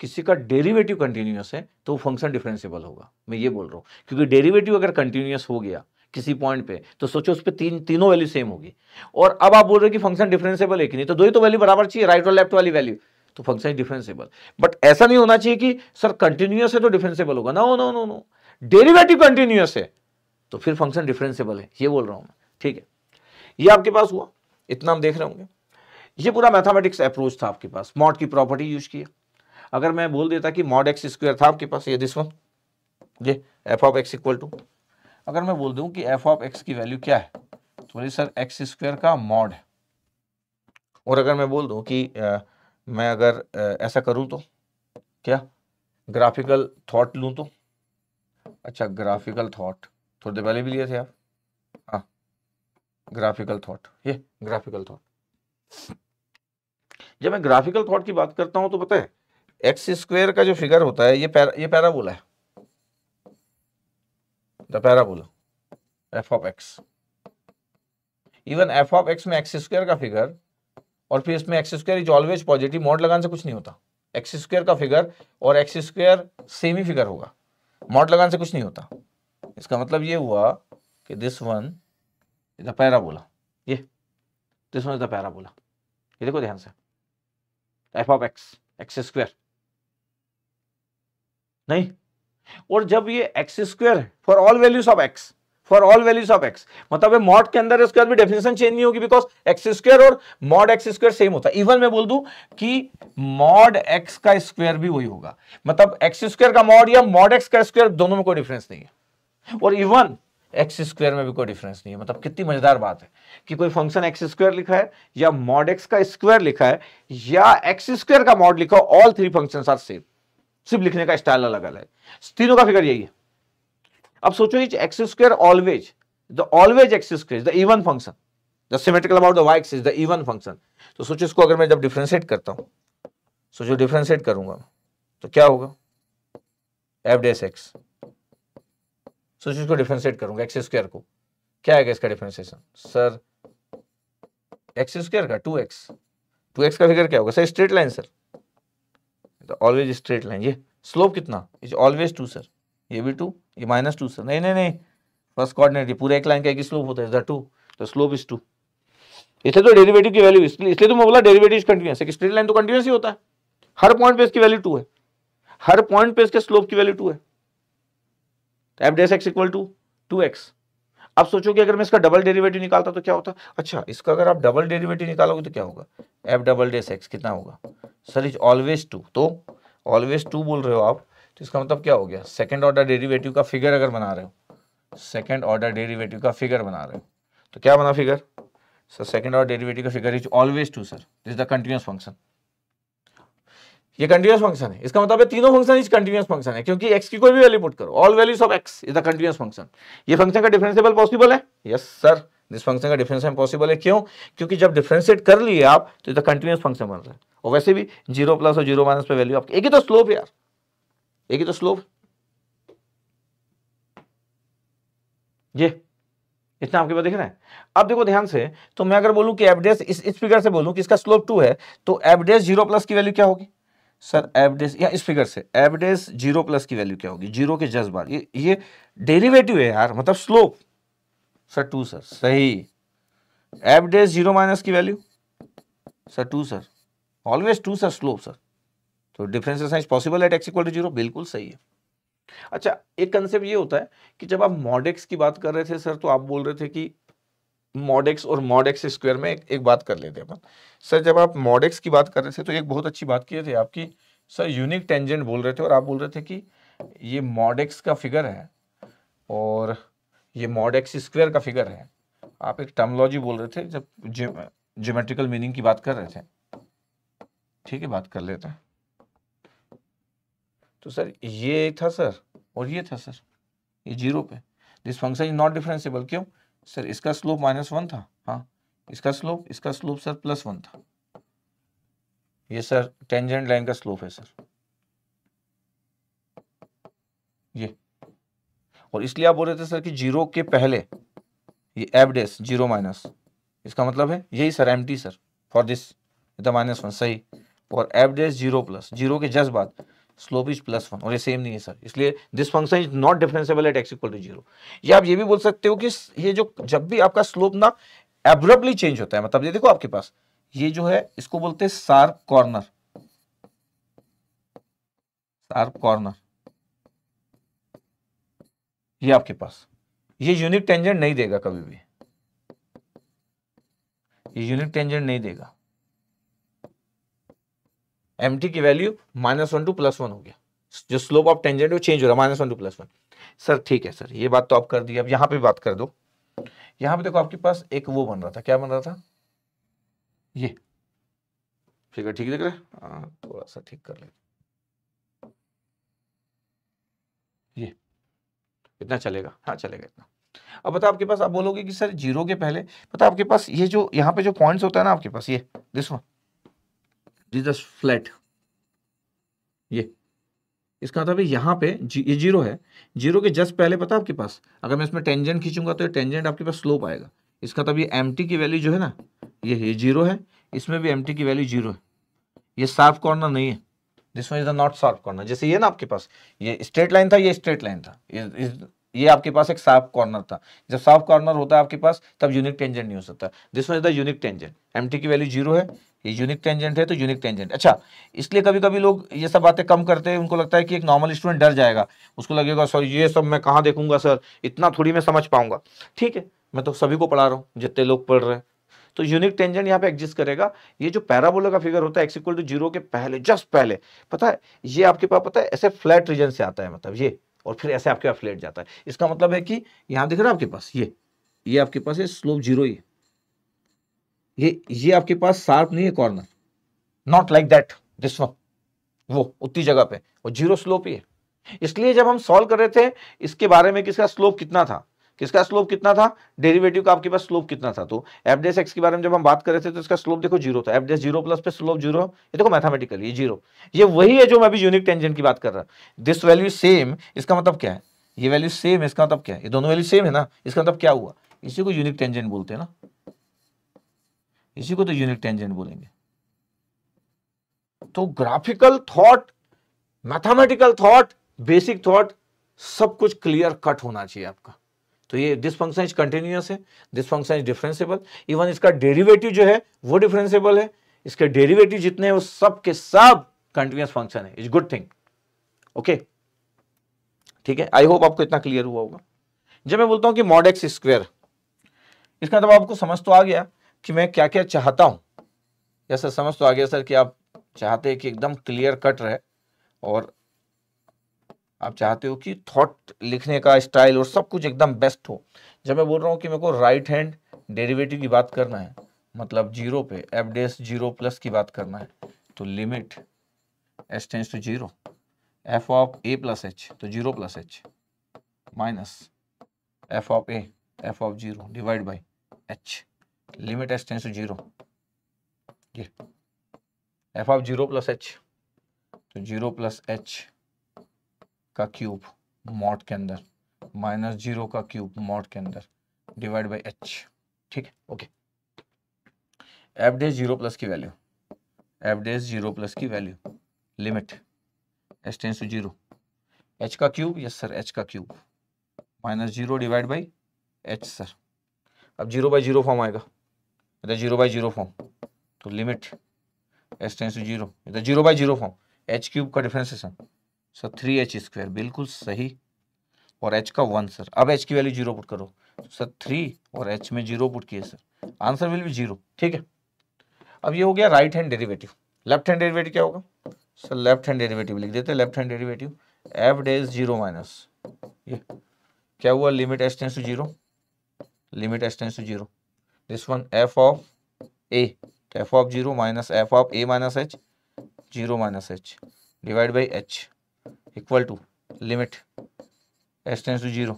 किसी का डेरिवेटिव कंटिन्यूस है तो वो फंक्शन डिफरेंसेबल होगा मैं ये बोल रहा हूँ क्योंकि डेरिवेटिव अगर कंटिन्यूस हो गया किसी पॉइंट पे तो सोचो उस पर तीन तीनों वैल्यू सेम होगी और अब आप बोल रहे हो कि फंक्शन डिफरेंसेबल है कि नहीं तो दो ही तो वैल्यू बराबर चाहिए राइट और लेफ्ट वाली वैल्यू तो फंक्शन इज डिफेंसिबल बट ऐसा नहीं होना चाहिए कि सर कंटिन्यूस है तो डिफेंसिबल होगा ना no no no derivative continuous है तो फिर फंक्शन डिफरेंसेबल है ये बोल रहा हूं मैं ठीक है ये आपके पास हुआ इतना हम देख रहे होंगे ये पूरा मैथमेटिक्स अप्रोच था आपके पास मॉड की प्रॉपर्टी यूज किया अगर मैं बोल देता कि मॉड एक्स स्क्वायर था आपके पास ये दिस वन ये f of x equal to अगर मैं बोल दूं कि एफ ऑफ एक्स की वैल्यू क्या है तो बोले सर एक्स स्क्वायर का मॉड है और अगर मैं बोल दूं कि मैं अगर ऐसा करूं तो क्या ग्राफिकल थॉट लूं तो अच्छा ग्राफिकल थॉट थोड़ी देर पहले भी लिए थे आप हाँ ग्राफिकल थॉट ये ग्राफिकल थॉट जब मैं ग्राफिकल थॉट की बात करता हूँ तो पता है एक्स स्क्वेयर का जो फिगर होता है ये पैरा ये पैराबोला है the parabola f of x even f of x में एक्स स्क्वेयर का फिगर और फिर इसमें x square is always positive mod लगाने से कुछ नहीं होता एक्स स्क्र का फिगर और एक्स स्क्र सेम ही फिगर होगा मॉड लगाने से कुछ नहीं होता इसका मतलब ये हुआ कि दिस वन इज अ बोला ये दिस वन इज अ बोला ये देखो ध्यान से f of x x square नहीं और जब ये x square for all values of x for all values of x मतलब मॉड के अंदर इसके बाद भी डेफिनेशन चेंज नहीं होगी बिकॉज एक्स स्क्र और मॉड एक्स स्क्र सेम होता है इवन मैं बोल दू कि मॉड एक्स का स्क्वेयर भी वही होगा मतलब एक्स स्क्र का मॉड या मॉड एक्स का स्क्वेयर दोनों में कोई डिफरेंस नहीं है और इवन एक्स स्क्वेयर में भी कोई डिफरेंस नहीं है मतलब कितनी मजेदार बात है कि कोई फंक्शन एक्स स्क्वेयर लिखा है या मॉड एक्स का स्क्वेयर लिखा है या एक्स स्क्वायर का मॉड लिखा all three function are same सिर्फ लिखने का स्टाइल अलग अलग है तीनों का फिगर यही है अब सोचो each x square always the always x square is the even function the symmetrical about the y x is the even function तो सोचो इसको अगर मैं जब डिफ्रेंशिएट करता हूँ सोचो डिफ्रेंशिएट करूंगा तो क्या होगा एफ डेस एक्स सोचो इसको डिफ्रेंशिएट करूंगा एक्स स्क्र को क्या आएगा इसका डिफ्रेंशिएशन सर एक्स स्क्र का टू एक्स टू एक्स का फिगर क्या होगा sir straight line sir always straight line ये स्लोप कितना इज ऑलवेज टू सर ये भी टू ये माइनस टू सर नहीं नहीं नहीं फर्स्ट कॉर्डिनेट ये पूरे एक लाइन का एक स्लोप होता है इधर टू तो स्लोप इज टू इसलिए तो डेरिवेटिव की वैल्यू इसलिए तो मैं बोला डेरिवेटिव इज कंटिन्यूस एक स्ट्रेट लाइन तो कंटिन्यूस ही होता है हर पॉइंट पे इसकी वैल्यू टू है हर पॉइंट पे इसके स्लोप की वैल्यू टू है f dash x equal to two x अब सोचो कि अगर मैं इसका डबल डेरिवेटिव निकालता तो क्या होता अच्छा इसका अगर आप डबल डेरिवेटिव निकालोगे तो क्या होगा एफ डबल डेस एक्स कितना होगा सर इज ऑलवेज टू तो ऑलवेज टू बोल रहे हो आप तो इसका मतलब क्या हो गया सेकेंड ऑर्डर डेरीवेटिव का फिगर अगर बना रहे हो सेकेंड ऑर्डर डेरीवेटिव का फिगर बना रहे हो तो क्या बना figure sir second order derivative का figure is always two sir this the continuous function ये कंटिन्यूस फंक्शन है इसका मतलब है तीनों फंक्शन इज कंटिन्यूस फंक्शन है क्योंकि एक्स की कोई भी वैल्यू पुट करो all values of x is the continuous function ये फंक्शन का डिफरेंसिबल पॉसिबल है यस सर दिस फंक्शन का डिफरेंशिएबल पॉसिबल है क्यों क्योंकि जब डिफरेंशिएट कर लिए आप तो द कंटिन्यूस फंक्शन बन रहा है और वैसे भी जीरो प्लस और जीरो माइनस पे वैल्यू आपकी एक ही तो स्लोप यार एक ही तो स्लोप ये इतना आपके पास दिख रहा है अब देखो ध्यान से तो मैं अगर बोलूं कि एवडेस इस इस फिगर से बोलूं कि इसका स्लोप टू है तो एवडेस जीरो प्लस की वैल्यू क्या होगी सर एवडेस या इस फिगर से एवडेस जीरो प्लस की वैल्यू क्या होगी जीरो के जस बार ये ये डेरिवेटिव है यार मतलब स्लोप सर टू सर सही एवडेस जीरो माइनस की value sir two sir always two sir slope sir तो differential science possible at x equal to zero बिल्कुल सही है अच्छा एक कंसेप्ट ये होता है कि जब आप मॉडेक्स की बात कर रहे थे सर तो आप बोल रहे थे कि मॉडेक्स और मॉडेक्स स्क्वायर में एक, एक बात कर लेते हैं अपन सर जब आप मॉडेक्स की बात कर रहे थे तो एक बहुत अच्छी बात किए थे आपकी सर यूनिक टेंजेंट बोल रहे थे और आप बोल रहे थे कि ये मॉडेक्स का फिगर है और ये मॉडेक्स स्क्वायर का फिगर है आप एक टर्मोलॉजी बोल रहे थे जब ज्योमेट्रिकल मीनिंग की बात कर रहे थे ठीक है बात कर लेते हैं तो सर ये था सर और ये था सर ये जीरो पे this function is not differentiable क्यों सर इसका स्लोप माइनस वन था हाँ इसका स्लोप इसका स्लोप सर प्लस वन था ये सर टेंजेंट लाइन का स्लोप है सर ये और इसलिए आप बोल रहे थे सर कि जीरो के पहले ये एबडेस जीरो माइनस इसका मतलब है यही sir M sir for this minus one सही और एबडेस जीरो प्लस जीरो के जस्ट बाद स्लोप इज प्लस वन और ये सेम नहीं है सर इसलिए this function is not differentiable at x equal to zero आप ये भी बोल सकते हो कि ये जो जब भी आपका स्लोप ना एब्रप्टली चेंज होता है मतलब ये देखो आपके पास ये जो है इसको बोलते हैं शार्प कॉर्नर शार्प कॉर्नर ये आपके पास ये यूनिट टेंजेंट नहीं देगा कभी भी ये यूनिट टेंजेंट नहीं देगा एम की value minus one to plus one हो गया जो स्लोप ऑफ टेंजेंट वो चेंज हो रहा है minus one to plus one sir ठीक है सर ये बात तो आप कर दी अब यहाँ पे बात कर दो यहाँ पे देखो आपके पास एक वो बन रहा था क्या बन रहा था ये फिगर ठीक दिख रहा है हाँ, थोड़ा सा ठीक कर ले ये इतना चलेगा हाँ चलेगा इतना अब बता आपके पास आप बोलोगे कि सर जीरो के पहले पता आपके पास ये जो यहाँ पे जो पॉइंट्स होता है ना आपके पास ये this one this just flat ये इसका मतलब यहाँ पे जी, ये जीरो है जीरो के जस्ट पहले पता आपके पास अगर मैं इसमें टेंजेंट खींचूंगा तो ये टेंजेंट आपके पास स्लोप आएगा इसका तब मतलब ये एम की वैल्यू जो है ना ये ये जीरो है इसमें भी एम की वैल्यू जीरो है ये साफ कॉर्नर नहीं है this one is the not sharp corner जैसे ये ना आपके पास ये स्ट्रेट लाइन था ये स्ट्रेट लाइन था ये, ये आपके पास एक साफ कॉर्नर था जब साफ कॉर्नर होता है आपके पास तब यूनिक टेंजेंट नहीं हो सकता this one is the unique tangent M की वैल्यू जीरो है ये यूनिक टेंजेंट है तो यूनिक टेंजेंट अच्छा इसलिए कभी कभी लोग ये सब बातें कम करते हैं उनको लगता है कि एक नॉर्मल स्टूडेंट डर जाएगा उसको लगेगा सर ये सब मैं कहाँ देखूंगा सर इतना थोड़ी मैं समझ पाऊंगा ठीक है मैं तो सभी को पढ़ा रहा हूँ जितने लोग पढ़ रहे हैं तो यूनिक टेंजेंट यहाँ पे एग्जिस्ट करेगा ये जो पैराबोला का फिगर होता है एक्स इक्वल टू जीरो के पहले जस्ट पहले पता है ये आपके पास पता है ऐसे फ्लैट रीजन से आता है मतलब ये और फिर ऐसे आपके पास फ्लैट जाता है इसका मतलब है कि यहाँ दिख रहा है आपके पास ये ये आपके पास है स्लोप जीरो ही है ये ये आपके पास शार्प नहीं है corner not like that this one वो उतनी जगह पे वो जीरो स्लोप ही है इसलिए जब हम सॉल्व कर रहे थे इसके बारे में किसका स्लोप कितना था किसका स्लोप कितना था डेरिवेटिव का आपके पास स्लोप कितना था तो एफ डेस एक्स के बारे में जब हम बात कर रहे थे तो इसका स्लोप देखो जीरो था एफ डेस जीरो प्लस पे स्लोप जीरो ये देखो मैथमेटिकल ये जीरो ये वही है जो मैं अभी यूनिक टेंजेंट की बात कर रहा हूँ दिस वैल्यू सेम इसका मतलब क्या है ये वैल्यू सेम इसका मतलब क्या है ये दोनों वैल्यू सेम है ना इसका मतलब क्या हुआ इसी को यूनिक टेंजेंट बोलते हैं ना इसी को तो यूनिक टेंजेंट बोलेंगे तो graphical thought mathematical thought basic thought सब कुछ क्लियर कट होना चाहिए आपका तो ये दिस फंक्शन इज कंटिन्यूस है this function is differentiable even इसका डेरिवेटिव जो है वो डिफरेंसेबल है इसके डेरिवेटिव जितने हैं वो सब के सब कंटिन्यूस फंक्शन है इज गुड थिंग ओके ठीक है आई होप आपको इतना क्लियर हुआ होगा जब मैं बोलता हूं कि मॉड एक्स स्क्वेयर इसका मतलब आपको समझ तो आ गया कि मैं क्या क्या चाहता हूँ या सर समझ तो आ गया सर कि आप चाहते हैं कि एकदम क्लियर कट रहे और आप चाहते हो कि थॉट लिखने का स्टाइल और सब कुछ एकदम बेस्ट हो जब मैं बोल रहा हूँ कि मेरे को राइट हैंड डेरिवेटिव की बात करना है मतलब जीरो पे एफ डेस जीरो प्लस की बात करना है तो limit S tends to zero f of a plus h तो zero plus h minus f of a f of zero divide by h limit S tends to zero f of zero plus h तो zero plus h का cube mod के अंदर minus zero का cube mod के अंदर divide by h ठीक है okay f day zero plus की value f day zero plus की value limit S tends to zero h का क्यूब यस सर एच का cube minus zero divide by h sir अब zero by zero form आएगा इधर zero by zero form तो limit S tends to zero इधर zero by zero form h cube का difference है sir sir three h square बिल्कुल सही और एच का वन सर अब एच की वैल्यू जीरो पुट करो सर थ्री और एच में जीरो पुट किए सर आंसर विल भी जीरो ठीक है अब ये हो गया right hand derivative left hand derivative क्या होगा सर लेफ्ट हैंड डेरिवेटिव लिख देते हैं left hand derivative F dash zero minus ये क्या हुआ limit S tends to zero limit S tends to zero this one f of a f of 0 minus f of a minus h 0 minus h divided by h equal to limit h tends to 0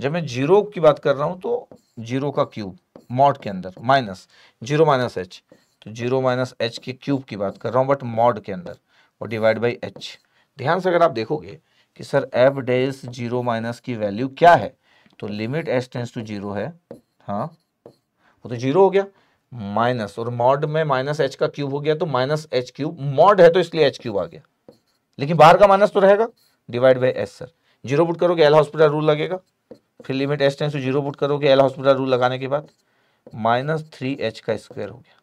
जब मैं zero की बात कर रहा हूँ तो zero का cube mod के अंदर माइनस जीरो माइनस एच तो जीरो माइनस एच के क्यूब की बात कर रहा हूँ बट मॉड के अंदर और डिवाइड बाई एच ध्यान से अगर आप देखोगे कि sir F dash zero minus की वैल्यू क्या है तो limit h tends to zero है हाँ तो जीरो हो गया माइनस और मॉड में माइनस एच का क्यूब हो गया तो माइनस एच क्यूब मॉड है तो इसलिए एच क्यूब आ गया लेकिन बाहर का माइनस तो रहेगा divide by h sir zero put करोगे एल हॉस्पिटल रूल लगेगा फिर limit S tends to zero put करोगे एल हॉस्पिटल रूल लगाने के बाद माइनस थ्री एच का स्क्वायर हो गया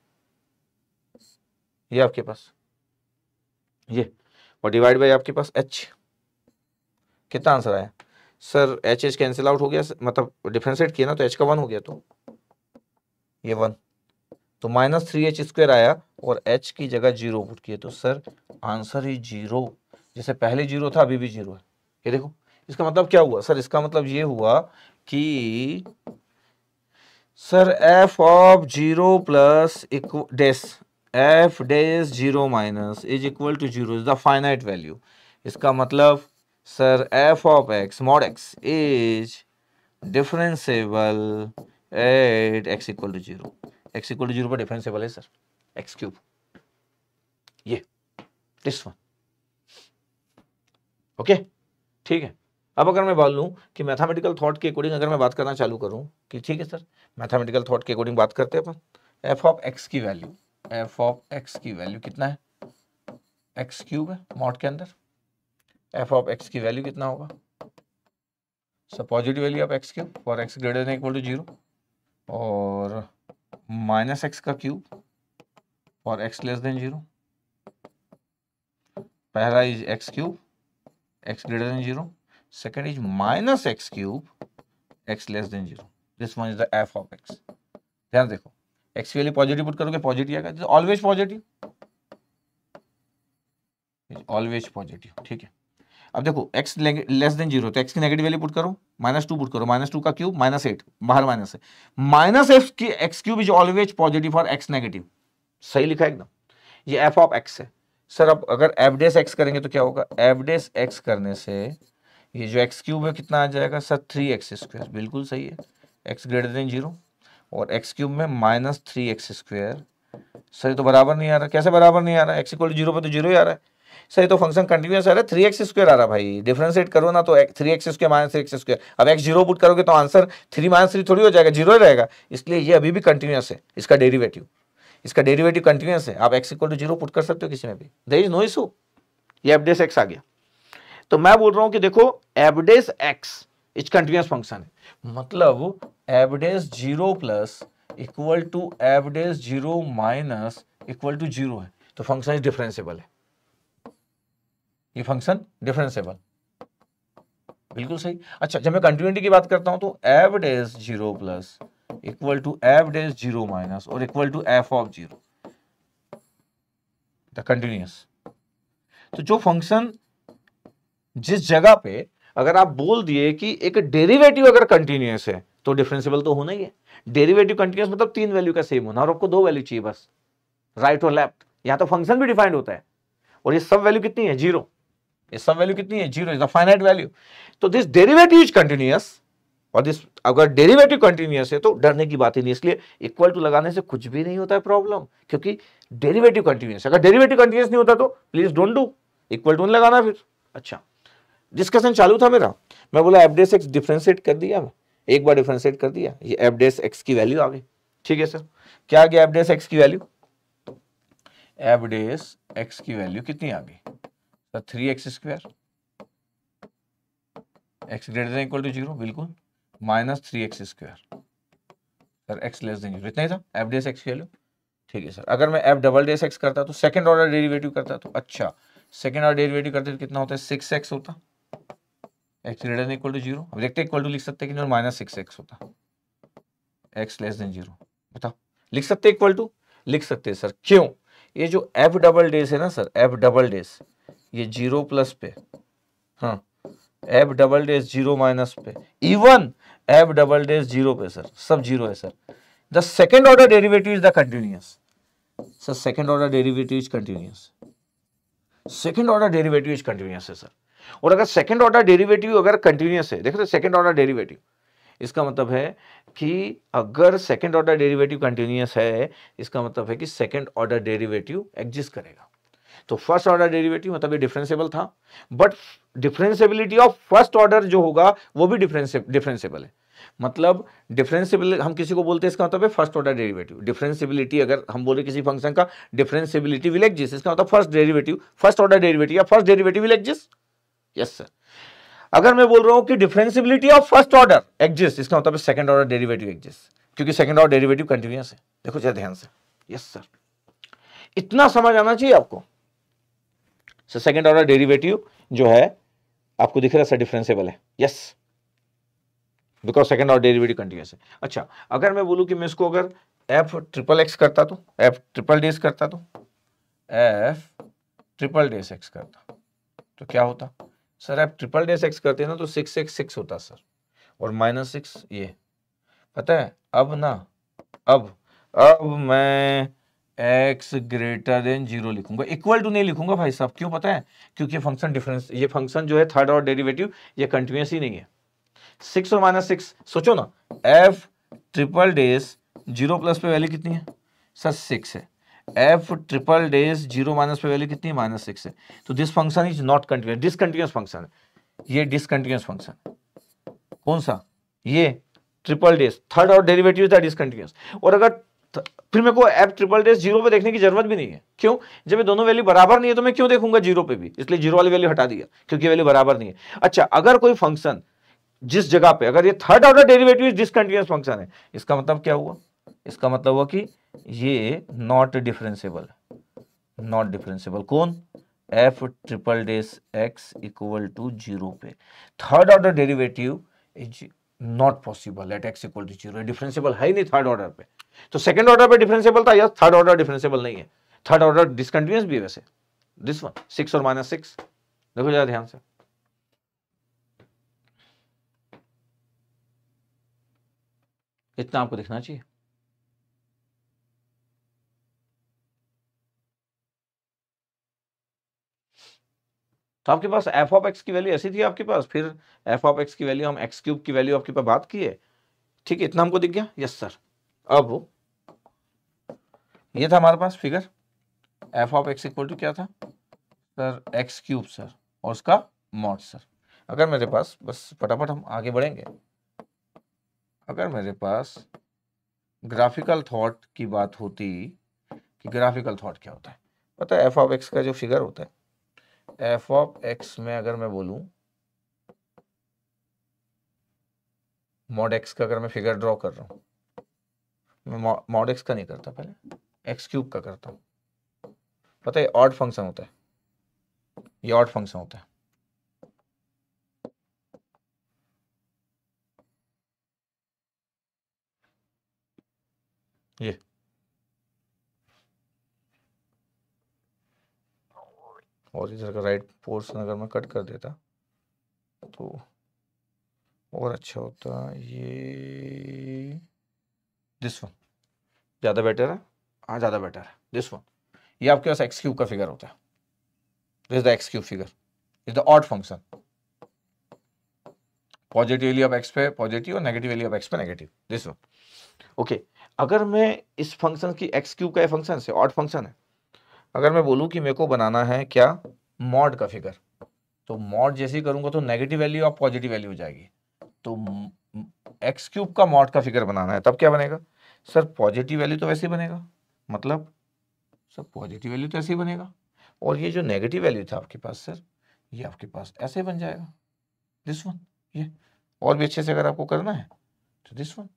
ये आपके पास ये और डिवाइड बाई आपके पास एच कितना आंसर आया sir h h cancel out हो गया मतलब डिफ्रेंशिएट किया ना तो एच का वन हो गया तो ये वन तो माइनस थ्री एच स्क्वायर आया और एच की जगह जीरो पुट किए तो सर आंसर ही जीरो जैसे पहले जीरो था अभी भी जीरो है ये देखो इसका मतलब क्या हुआ सर इसका मतलब ये हुआ कि sir F of zero plus dash f dash zero minus is equal to zero is the finite value इसका मतलब sir F of x mod x is differentiable at x equal to zero x equal to zero पर differentiable है sir x cube ये this one okay ठीक है अब अगर मैं बोल लूँ कि मैथमेटिकल थॉट के अकॉर्डिंग अगर मैं बात करना चालू करूँ कि ठीक है सर मैथमेटिकल थॉट के अकॉर्डिंग बात करते हैं अपन एफ ऑफ एक्स की वैल्यू एफ ऑफ एक्स की वैल्यू कितना है एक्स क्यूब है मॉड के अंदर एफ ऑफ एक्स की वैल्यू कितना होगा sir positive value of x cube और x greater than equal to zero और माइनस एक्स का क्यूब और एक्स लेस देन जीरो पहला is x cube x greater than zero second is minus x cube x less than zero this one is the f of x ध्यान देखो x के लिए positive put करोगे positive आएगा always positive always positive ठीक है अब देखो एक्स लेस देन जीरो तो एक्स की नेगेटिव वैल्यू पुट करो माइनस टू पुट करो माइनस टू का क्यूब माइनस एट बाहर माइनस है माइनस एफ की x cube is always positive for x negative सही लिखा एकदम ये एफ ऑफ एक्स है सर अब अगर एफ डेस एक्स करेंगे तो क्या होगा एफ डेस एक्स करने से ये जो एक्स क्यूब है कितना आ जाएगा सर थ्री एक्स स्क्वायर बिल्कुल सही है एक्स ग्रेटर देन जीरो और एक्स क्यूब में minus three x square sir तो बराबर नहीं आ रहा कैसे बराबर नहीं आ रहा एक्स इक्वल जीरो पर तो जीरो ही आ रहा है सर ये तो फंक्शन कंटिन्यूस आ रहा है थ्री एक्स स्क्र आ रहा भाई डिफ्रेंशिएट करो ना तो three x square minus three x square अब एक्स जीरो पुट करोगे तो आंसर थ्री माइनस थ्री थोड़ी हो जाएगा जीरो ही रहेगा इसलिए ये अभी भी कंटिन्यूस है इसका डेरीवेटिव इसका डेरीवेटिव कंटिन्यूस है आप x equal to zero put कर सकते हो किसी में भी देर इज नो इशू ये एबडेस एक्स आ गया तो मैं बोल रहा हूँ कि देखो f dash x is continuous function है मतलब f dash zero plus equal to average zero minus equal to zero है तो फंक्शन इज डिफरेंसेबल है ये फंक्शन डिफरेंसेबल बिल्कुल सही अच्छा जब मैं कंटिन्यूटी की बात करता हूं तो f dash zero plus equal to f dash zero minus और equal to F of zero continuous तो जो फंक्शन जिस जगह पे अगर आप बोल दिए कि एक डेरिवेटिव अगर कंटिन्यूस है तो डिफरेंसिबल तो होना ही है डेरिवेटिव कंटिन्यूस मतलब तीन वैल्यू का सेम होना और आपको दो वैल्यू चाहिए बस राइट और लेफ्ट यहां तो फंक्शन भी डिफाइंड होता है और ये सब वैल्यू कितनी है जीरो ये सब वैल्यू कितनी है zero is the finite value तो दिस डेरिवेटिव इज कंटिन्यूस और दिस अगर डेरिवेटिव कंटिन्यूस है तो डरने की बात ही नहीं इसलिए इक्वल टू लगाने से कुछ भी नहीं होता है प्रॉब्लम क्योंकि डेरिवेटिव कंटिन्यूस अगर डेरिवेटिव कंटिन्यूस नहीं होता तो please don't do equal to लगाना फिर अच्छा डिस्कशन चालू था मेरा मैं बोला एफडेस एक्स डिफ्रेंशिएट कर दिया मैं एक बार डिफ्रेंशिएट कर दिया ये एफडेस एक्स की वैल्यू आ गई ठीक है सर क्या आ गया एफडेस एक्स की वैल्यू एफडेस एक्स की वैल्यू कितनी आ गई तो three x square x greater than equal to zero बिल्कुल minus three x square sir x less than zero इतना ही था f d s x value ठीक है सर अगर मैं f double d s x करता तो सेकेंड ऑर्डर डेरिवेटिव करता तो अच्छा सेकेंड ऑर्डर डेरिवेटिव करते तो कितना होता है सिक्स एक्स होता x greater than equal to zero अब देखते इक्वल टू लिख सकते हैं कि माइनस सिक्स एक्स होता एक्स लेस देन जीरो बताओ लिख सकते इक्वल टू लिख सकते हैं सर क्यों ये जो एफ डबल डेज है ना सर एफ डबल डेज ये जीरो प्लस पे हाँ f double dash zero minus पे even F double dash zero पे सर सब जीरो है sir the second order derivative is the continuous sir second order derivative is continuous second order derivative is continuous है sir और अगर second order derivative अगर continuous है देखो तो सेकेंड ऑर्डर डेरिवेटिव इसका मतलब है कि अगर सेकेंड ऑर्डर डेरिवेटिव कंटिन्यूस है इसका मतलब है कि सेकेंड ऑर्डर डेरिवेटिव एग्जिस्ट करेगा तो फर्स्ट ऑर्डर डेरिवेटिव मतलब ये डिफरेंसेबल था but differentiability of first order जो होगा वो भी डिफरेंसेबल है मतलब डिफरेंसिबल हम किसी को बोलते हैं इसका मतलब है फर्स्ट ऑर्डर डेरिवेटिव डिफरेंसिबिलिटी अगर हम बोले किसी फंक्शन का डिफरेंसिबिलिटी विल एग्जिस्ट इसका मतलब first derivative first order derivative या first derivative will exist yes sir अगर मैं बोल रहा हूं कि differentiability of first order exist इसका मतलब सेकंड ऑर्डर डेरिवेटिव एक्जिस्ट क्योंकि सेकंड ऑर्डर डेरिवेटिव कंटिन्यूस है देखो ध्यान से यस सर इतना समझ आना चाहिए आपको सो सेकेंड ऑर्डर डेरिवेटिव जो है आपको दिख रहा है सर डिफ्रेंसेबल है yes because second order derivative continuous है अच्छा अगर मैं बोलूँ कि मैं इसको अगर एफ ट्रिपल एक्स करता तो एफ ट्रिपल डेज करता तो एफ ट्रिपल डेज एक्स करता तो क्या होता sir f triple dash x करते ना तो सिक्स एक्स सिक्स होता सर और माइनस सिक्स ये पता है अब ना अब अब मैं एक्स ग्रेटर देन जीरो लिखूंगा इक्वल टू नहीं लिखूंगा भाई साहब क्यों पता है क्योंकि फंक्शन डिफरेंस ये फंक्शन जो है थर्ड और डेरिवेटिव ये कंटिन्यूस ही नहीं है सिक्स और माइनस सिक्स सोचो ना f triple dash zero plus पे वैल्यू कितनी है सर सिक्स है f triple dash zero minus पे वैल्यू कितनी है माइनस सिक्स है तो this function is not continuous discontinuous function है ये डिसकंटिन्यूस फंक्शन कौन सा ये ट्रिपल डेज थर्ड और डेरिवेटिव डिसकंटिन्यूस और अगर तो फिर मेरे को एफ ट्रिपल टेस्ट जीरो पे देखने की जरूरत भी नहीं है क्यों जब ये दोनों वैल्यू बराबर नहीं है तो मैं क्यों देखूंगा जीरो पे भी इसलिए जीरो वाली वैल्यू हटा दिया क्योंकि वैल्यू बराबर नहीं है अच्छा अगर कोई फंक्शन जिस जगह पे अगर ये third order derivative discontinuous function है इसका मतलब क्या हुआ इसका मतलब हुआ कि ये नॉट डिफरेंसेबल नॉट डिफरेंसेबल कौन f triple dash x equal to zero पे third order derivative is not possible at x equal to zero differentiable है ही नहीं थर्ड ऑर्डर पे तो सेकंड ऑर्डर पर डिफरेंसिबल था या थर्ड ऑर्डर डिफरेंसिबल नहीं है थर्ड ऑर्डर डिसकंटिन्यूस भी है वैसे दिस वन सिक्स और माइनस सिक्स देखो जरा ध्यान से इतना आपको दिखना चाहिए तो आपके पास एफ ऑफ एक्स की वैल्यू ऐसी थी आपके पास फिर एफ ऑफ एक्स की वैल्यू हम एक्स क्यूब की वैल्यू आपके पास बात की है ठीक है इतना हमको दिख गया यस सर अब ये था हमारे पास figure f of x equal to क्या था सर एक्स क्यूब सर और उसका मॉड सर अगर मेरे पास बस फटाफट हम आगे बढ़ेंगे अगर मेरे पास ग्राफिकल थॉट की बात होती कि ग्राफिकल थॉट क्या होता है पता है एफ ऑफ एक्स का जो फिगर होता है एफ ऑफ एक्स में अगर मैं बोलूं मॉड एक्स का अगर मैं फिगर ड्रॉ कर रहा हूं मैं मॉड एक्स का नहीं करता पहले एक्स क्यूब का करता हूँ पता है ऑड फंक्शन होता है ये ऑड फंक्शन होता है ये और इधर का राइट पोर्शन अगर मैं कट कर देता तो और अच्छा होता ये दिस वन ज़्यादा बेटर है हाँ ज़्यादा बेटर है दिस वन ये आपके पास एक्स क्यूब का फिगर होता है this the x cube figure is the odd function positive value of x पे पॉजिटिव और नेगेटिव वैल्यू ऑफ एक्स पे नेगेटिव दिस वन ओके अगर मैं इस फंक्शन की एक्स क्यूब का फंक्शन से ऑड फंक्शन है अगर मैं बोलूं कि मेरे को बनाना है क्या मॉड का फिगर तो मॉड जैसे ही करूंगा तो नेगेटिव वैल्यू और पॉजिटिव वैल्यू हो जाएगी तो एक्स क्यूब का मॉड का फिगर बनाना है तब क्या बनेगा सर पॉजिटिव वैल्यू तो वैसे ही बनेगा मतलब सर पॉजिटिव वैल्यू तो ऐसे ही बनेगा और ये जो नेगेटिव वैल्यू था आपके पास सर ये आपके पास ऐसे बन जाएगा दिस वन ये और भी अच्छे से अगर आपको करना है तो दिस वन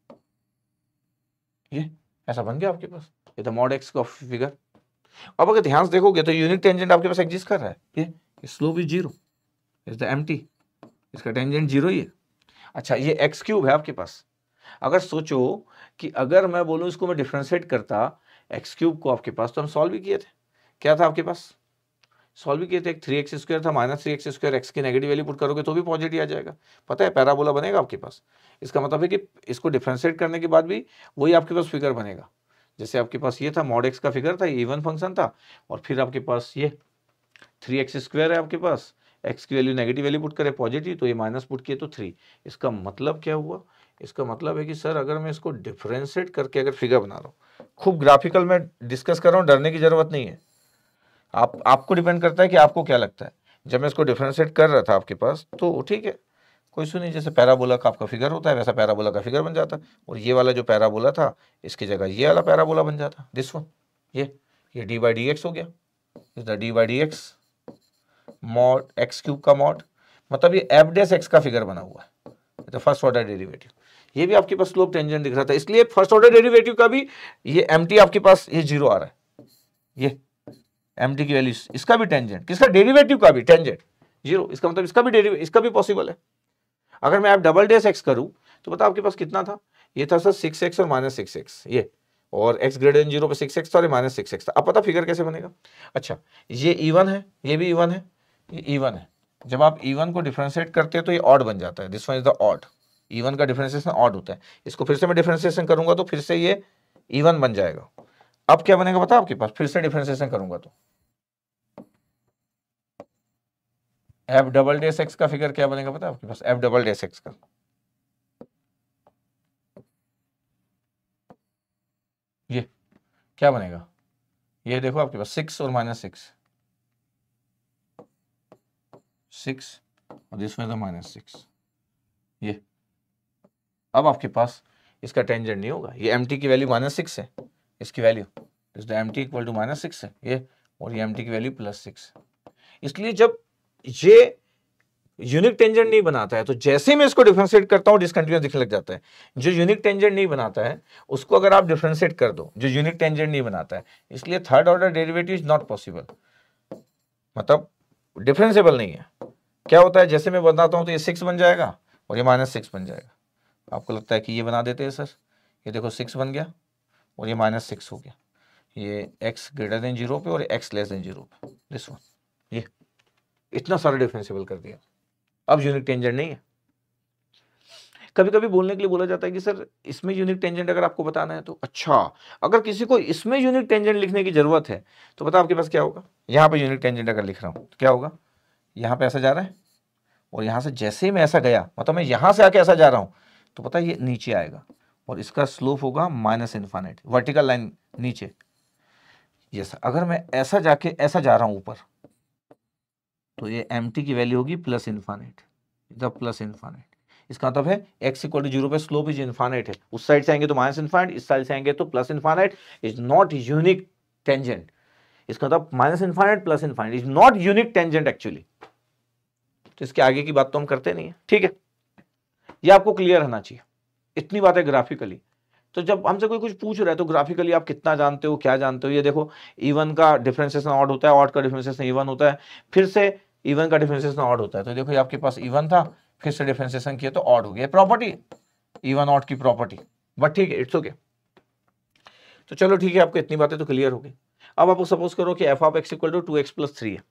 ये ऐसा बन गया आपके पास ये तो मॉड एक्स का फिगर अब अगर ध्यान से देखोगे तो यूनिट टेंजेंट आपके पास एग्जिस्ट कर रहा है ये slope is zero is the m इसका टेंजेंट जीरो ही है अच्छा ये एक्स क्यूब है आपके पास अगर सोचो कि अगर मैं बोलूँ इसको मैं डिफ्रेंशिएट करता एक्स क्यूब को आपके पास तो हम सॉल्व भी किए थे क्या था आपके पास सॉल्व भी किए थे एक थ्री एक्स स्क्वायर था minus three x square x की नेगेटिव वैल्यू पुट करोगे तो भी पॉजिटिव आ जाएगा पता है पैराबोला बनेगा आपके पास इसका मतलब है कि इसको डिफ्रेंशिएट करने के बाद भी वही आपके पास फिगर बनेगा जैसे आपके पास ये था मॉड एक्स का फिगर था ये इवन फंक्शन था और फिर आपके पास ये थ्री एक्स स्क्वायर है आपके पास एक्स की वैल्यू नेगेटिव वैल्यू पुट करें पॉजिटिव तो ये माइनस पुट किए तो थ्री इसका मतलब क्या हुआ इसका मतलब है कि सर अगर मैं इसको डिफ्रेंशिएट करके अगर फिगर बना रहा हूँ खूब ग्राफिकल में डिस्कस कर रहा हूँ डरने की ज़रूरत नहीं है आप आपको डिपेंड करता है कि आपको क्या लगता है जब मैं इसको डिफ्रेंशिएट कर रहा था आपके पास तो ठीक है कोई सुनिए जैसे पैराबोला का आपका फिगर होता है वैसा पैराबोला का फिगर बन जाता और ये वाला जो पैराबोला था इसकी जगह ये वाला पैराबोला बन जाता दिस वन ये ये डी बाई डी एक्स हो गया is the d by D x mod x cube का मॉड मतलब ये एफ डेस एक्स का फिगर बना हुआ है तो फर्स्ट ऑर्डर डेरिवेटिव ये भी आपके पास स्लोप टेंजेंट दिख रहा था इसलिए फर्स्ट ऑर्डर डेरिवेटिव का भी ये एम आपके पास ये जीरो आ रहा है ये एम की वैल्यू इसका भी टेंजेंट किसका डेरिवेटिव का भी टेंजेंट जीरो इसका मतलब इसका भी डेरिवे इसका भी पॉसिबल है अगर मैं आप डबल डेस एक्स करूँ तो बताओ आपके पास कितना था ये था सर सिक्स एक्स और माइनस सिक्स एक्स ये और एक्स ग्रेटर देन जीरो पर सिक्स एक्स था और माइनस सिक्स एक्स था अब पता फिगर कैसे बनेगा अच्छा ये इवन e है ये भी इवन e है ये इवन e है जब आप ईवन e को डिफ्रेंशिएट करते हैं तो ये ऑड बन जाता है this one is the odd even का डिफ्रेंसिएशन ऑड होता है इसको फिर से मैं डिफ्रेंसिएशन करूंगा तो फिर से ये इवन e बन जाएगा अब क्या बनेगा पता आपके पास फिर से डिफ्रेंसिएशन करूंगा तो एफ डबल डेस एक्स का फिगर क्या बनेगा पता आपके पास एफ डबल डेस एक्स का ये क्या बनेगा ये देखो आपके पास सिक्स और माइनस सिक्स six और दिस वाला माइनस सिक्स ये अब आपके पास इसका टेंजेंट नहीं होगा ये एम की वैल्यू माइनस सिक्स है इसकी वैल्यू इस m t equal to minus six है ये और ये एम की वैल्यू प्लस सिक्स इसलिए जब ये यूनिक टेंजेंट नहीं बनाता है तो जैसे मैं इसको डिफ्रेंशिएट करता हूँ डिसकंटिन्यूस दिखने लग जाता है जो यूनिक टेंजेंट नहीं बनाता है उसको अगर आप डिफ्रेंशिएट कर दो जो यूनिक टेंजेंट नहीं बनाता है इसलिए third order derivative is not possible मतलब डिफरेंसेबल नहीं है क्या होता है जैसे मैं बनाता हूँ तो ये सिक्स बन जाएगा और ये माइनस सिक्स बन जाएगा आपको लगता है कि ये बना देते हैं सर ये देखो सिक्स बन गया और ये माइनस सिक्स हो गया ये एक्स ग्रेटर देन जीरो पे और एक्स लेस देन जीरो पे दिस वन ये इतना सारा डिफ्रेंसेबल कर दिया अब यूनिक टेंजेंट नहीं है कभी कभी बोलने के लिए बोला जाता है कि सर इसमें यूनिक टेंजेंट अगर आपको बताना है तो अच्छा अगर किसी को इसमें यूनिक टेंजेंट लिखने की जरूरत है तो पता आपके पास क्या होगा यहाँ पर यूनिक टेंजेंट अगर लिख रहा हूँ तो क्या होगा यहाँ पे ऐसा जा रहा है और यहाँ से जैसे ही मैं ऐसा गया मतलब मैं यहाँ से आके ऐसा जा रहा हूँ तो पता है ये नीचे आएगा और इसका स्लोप होगा माइनस इन्फाइनेट वर्टिकल लाइन नीचे यस अगर मैं ऐसा जाके ऐसा जा रहा हूँ ऊपर तो ये एम की वैल्यू होगी plus infinite the plus infinite इसका मतलब है एक्स इक्वल टू जीरो पे स्लोप इज इन्फाइनेट है उस साइड से आएंगे तो माइनस इन्फाइनेट इस साइड से आएंगे तो plus infinite is not unique tangent इसका मतलब minus infinite plus infinite is not unique tangent actually तो इसके आगे की बात तो हम करते नहीं है ठीक है ये आपको क्लियर रहना चाहिए इतनी बात है ग्राफिकली तो जब हमसे कोई कुछ पूछ रहा है तो ग्राफिकली आप कितना जानते हो क्या जानते हो ये देखो इवन e का डिफ्रेंसिएशन ऑड होता है ऑड का डिफ्रेंसिएशन इवन e होता है फिर से इवन e का डिफ्रेंसिएशन ऑड होता है तो देखो ये आपके पास इवन था फिर से डिफ्रेंसिएशन किया तो ऑड हो गया प्रॉपर्टी इवन ऑड की प्रॉपर्टी बट ठीक है इट्स ओके तो चलो ठीक है आपको इतनी बातें तो क्लियर हो गई अब आप सपोज करो कि F of x equal to two x plus three है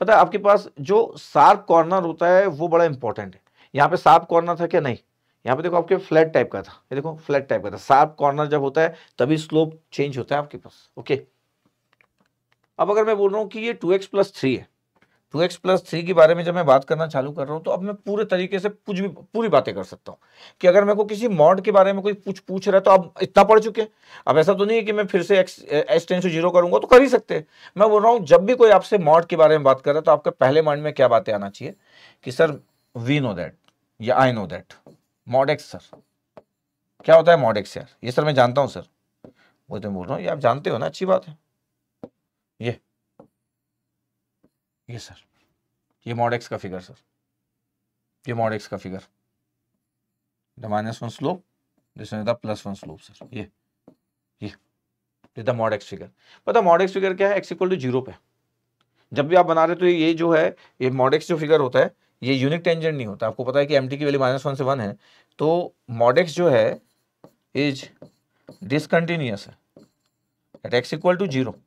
पता है आपके पास जो शार्प कॉर्नर होता है वो बड़ा इंपॉर्टेंट है यहाँ पे शार्प कॉर्नर था क्या नहीं यहाँ पे देखो आपके फ्लैट टाइप का था ये देखो फ्लैट टाइप का था शार्प कॉर्नर जब होता है तभी स्लोप चेंज होता है आपके पास ओके अब अगर मैं बोल रहा हूँ कि ये टू एक्स प्लस थ्री है टू एक्स प्लस थ्री के बारे में जब मैं बात करना चालू कर रहा हूँ तो अब मैं पूरे तरीके से कुछ भी पूरी बातें कर सकता हूँ कि अगर मेरे को किसी मॉड के बारे में कोई पूछ पूछ रहा है तो अब इतना पढ़ चुके हैं अब ऐसा तो नहीं है कि मैं फिर से एक्स एक्स टेन से जीरो करूँगा तो कर ही सकते हैं मैं बोल रहा हूँ जब भी कोई आपसे मॉड के बारे में बात कर रहा है तो आपके पहले माइंड में क्या बातें आना चाहिए कि सर वी नो दैट या I know that mod x sir क्या होता है मॉड एक्स यार ये सर मैं जानता हूँ सर वो तो बोल रहा हूँ ये आप जानते हो ना अच्छी बात है ये सर ये एक्स का फिगर सर ये एक्स का figure the minus one slope this the plus one slope sir ये ये द एक्स फिगर पता एक्स फिगर क्या है एक्स इक्वल टू जीरो पे जब भी आप बना रहे हो तो ये जो है ये मॉडेक्स जो फिगर होता है ये यूनिक टेंजेंट नहीं होता आपको पता है कि एम की वैल्यू माइनस वन से वन है तो एक्स जो है इज डिसकंटिन्यूस है at x equal to zero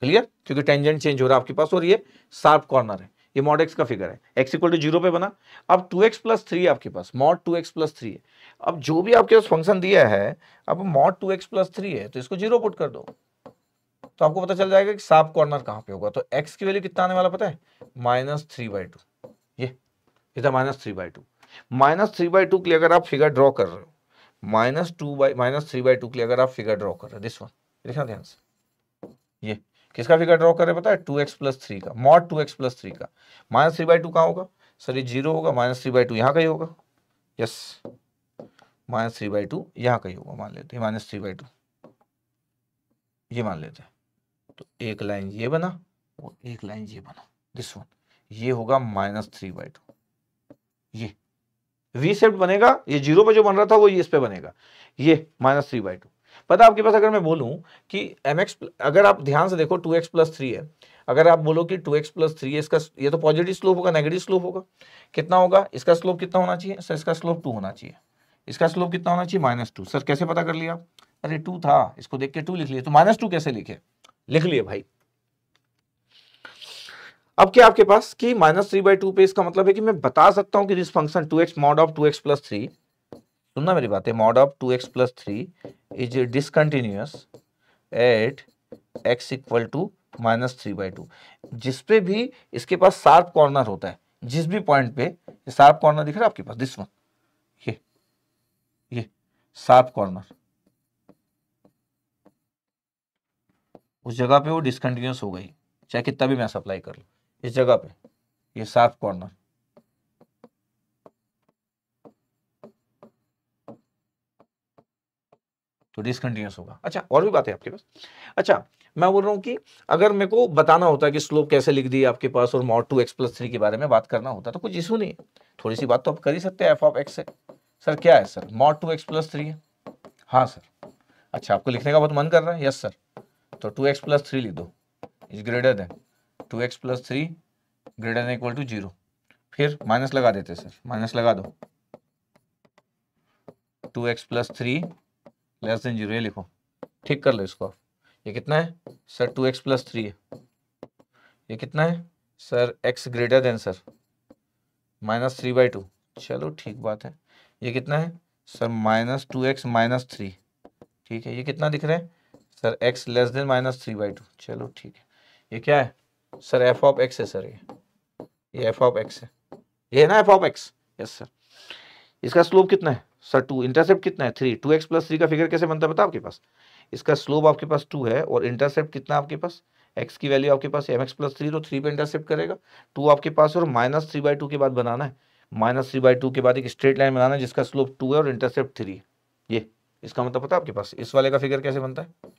clear क्योंकि टेंजेंट चेंज हो रहा है आपके पास और ये शार्प कॉर्नर है ये मॉड एक्स का फिगर है एक्स इक्वल टू जीरो पे बना अब टू एक्स प्लस थ्री आपके पास mod two x plus three है अब जो भी आपके पास फंक्शन दिया है अब mod two x plus three है तो इसको जीरो पुट कर दो तो आपको पता चल जाएगा कि साफ कॉर्नर कहाँ पे होगा तो एक्स की वैल्यू कितना आने वाला पता है माइनस थ्री बाई टू ये इधर minus three by two minus three by two के लिए अगर आप फिगर ड्रॉ कर रहे हो minus two by minus three by two के लिए अगर आप फिगर ड्रॉ कर रहे हो दिस वन देखना ध्यान से ये किसका फिगर ड्रॉ कर रहे हैं पता है टू एक्स प्लस थ्री का mod two x plus three का माइनस थ्री बाई टू कहाँ होगा सर ये जीरो होगा माइनस थ्री बाई टू यहाँ का ही होगा yes minus three by two यहाँ का ही होगा मान लेते हैं माइनस थ्री बाई टू ये मान लेते हैं तो एक लाइन ये बना और एक लाइन ये बना दिस वन ये होगा माइनस थ्री बाई टू ये वी सेफ्ट बनेगा ये जीरो पे जो बन रहा था वो ये इस पे बनेगा ये माइनस थ्री बाई टू पता आपके पास अगर मैं बोलूं कि एम एक्स अगर आप ध्यान से देखो टू एक्स प्लस थ्री है अगर आप बोलो कि टू एक्स प्लस थ्री है इसका ये तो पॉजिटिव स्लोप होगा नेगेटिव स्लोप होगा कितना होगा इसका स्लोप कितना होना चाहिए सर इसका स्लोप टू होना चाहिए इसका स्लोप कितना होना चाहिए माइनस टू सर कैसे पता कर लिया अरे टू था इसको देख के टू लिख लिया तो माइनस टू कैसे लिखे लिख लिए भाई अब क्या आपके पास कि माइनस थ्री बाई टू पे इसका मतलब है कि मैं बता सकता हूं कि this function two x mod of two x plus three सुनना मेरी बात है mod of two x plus three is discontinuous at x equal to minus three by two जिसपे भी इसके पास शार्प कॉर्नर होता है जिस भी पॉइंट पे शार्प कॉर्नर दिख रहा है आपके पास दिस वन ये ये शार्प कॉर्नर उस जगह पे वो डिसकंटिन्यूस हो गई चाहे कितना भी मैं सप्लाई कर लू इस जगह पे ये शार्प कॉर्नर तो डिसकंटिन्यूस होगा अच्छा और भी बात है आपके पास अच्छा मैं बोल रहा हूँ कि अगर मेरे को बताना होता कि स्लोप कैसे लिख दी आपके पास और mod two x plus three के बारे में बात करना होता तो कुछ इशू नहीं है थोड़ी सी बात तो आप कर ही सकते हैं एफ ऑफ एक्स से सर क्या है sir mod two x plus three है हाँ सर अच्छा आपको लिखने का बहुत मन कर रहा है यस सर तो टू एक्स प्लस थ्री लिख दो is greater than two x plus three greater than equal to zero फिर माइनस लगा देते सर माइनस लगा दो two x plus three less than zero लिखो ठीक कर लो इसको आप ये कितना है sir two x plus three है ये कितना है sir x greater than sir minus three by two चलो ठीक बात है ये कितना है sir minus two x minus three ठीक है ये कितना दिख रहा है sir x less than minus three by two चलो ठीक है ये क्या है सर एफ ऑफ एक्स है सर ये ये एफ ऑफ एक्स है ये है ना f of x yes sir इसका स्लोप कितना है सर टू इंटरसेप्ट कितना है three two x plus three का फिगर कैसे बनता है बताओ आपके पास इसका स्लोप आपके पास टू है और इंटरसेप्ट कितना आपके पास एक्स की वैल्यू आपके पास एम एक्स प्लस थ्री तो थ्री पे इंटरसेप्ट करेगा टू आपके पास और माइनस थ्री बाई टू के बाद बनाना है माइनस थ्री बाई टू के बाद एक स्ट्रेट लाइन बनाना है जिसका स्लोप टू है और इंटरसेप्ट थ्री ये इसका मतलब पता आपके पास इस वाले का फिगर कैसे बनता है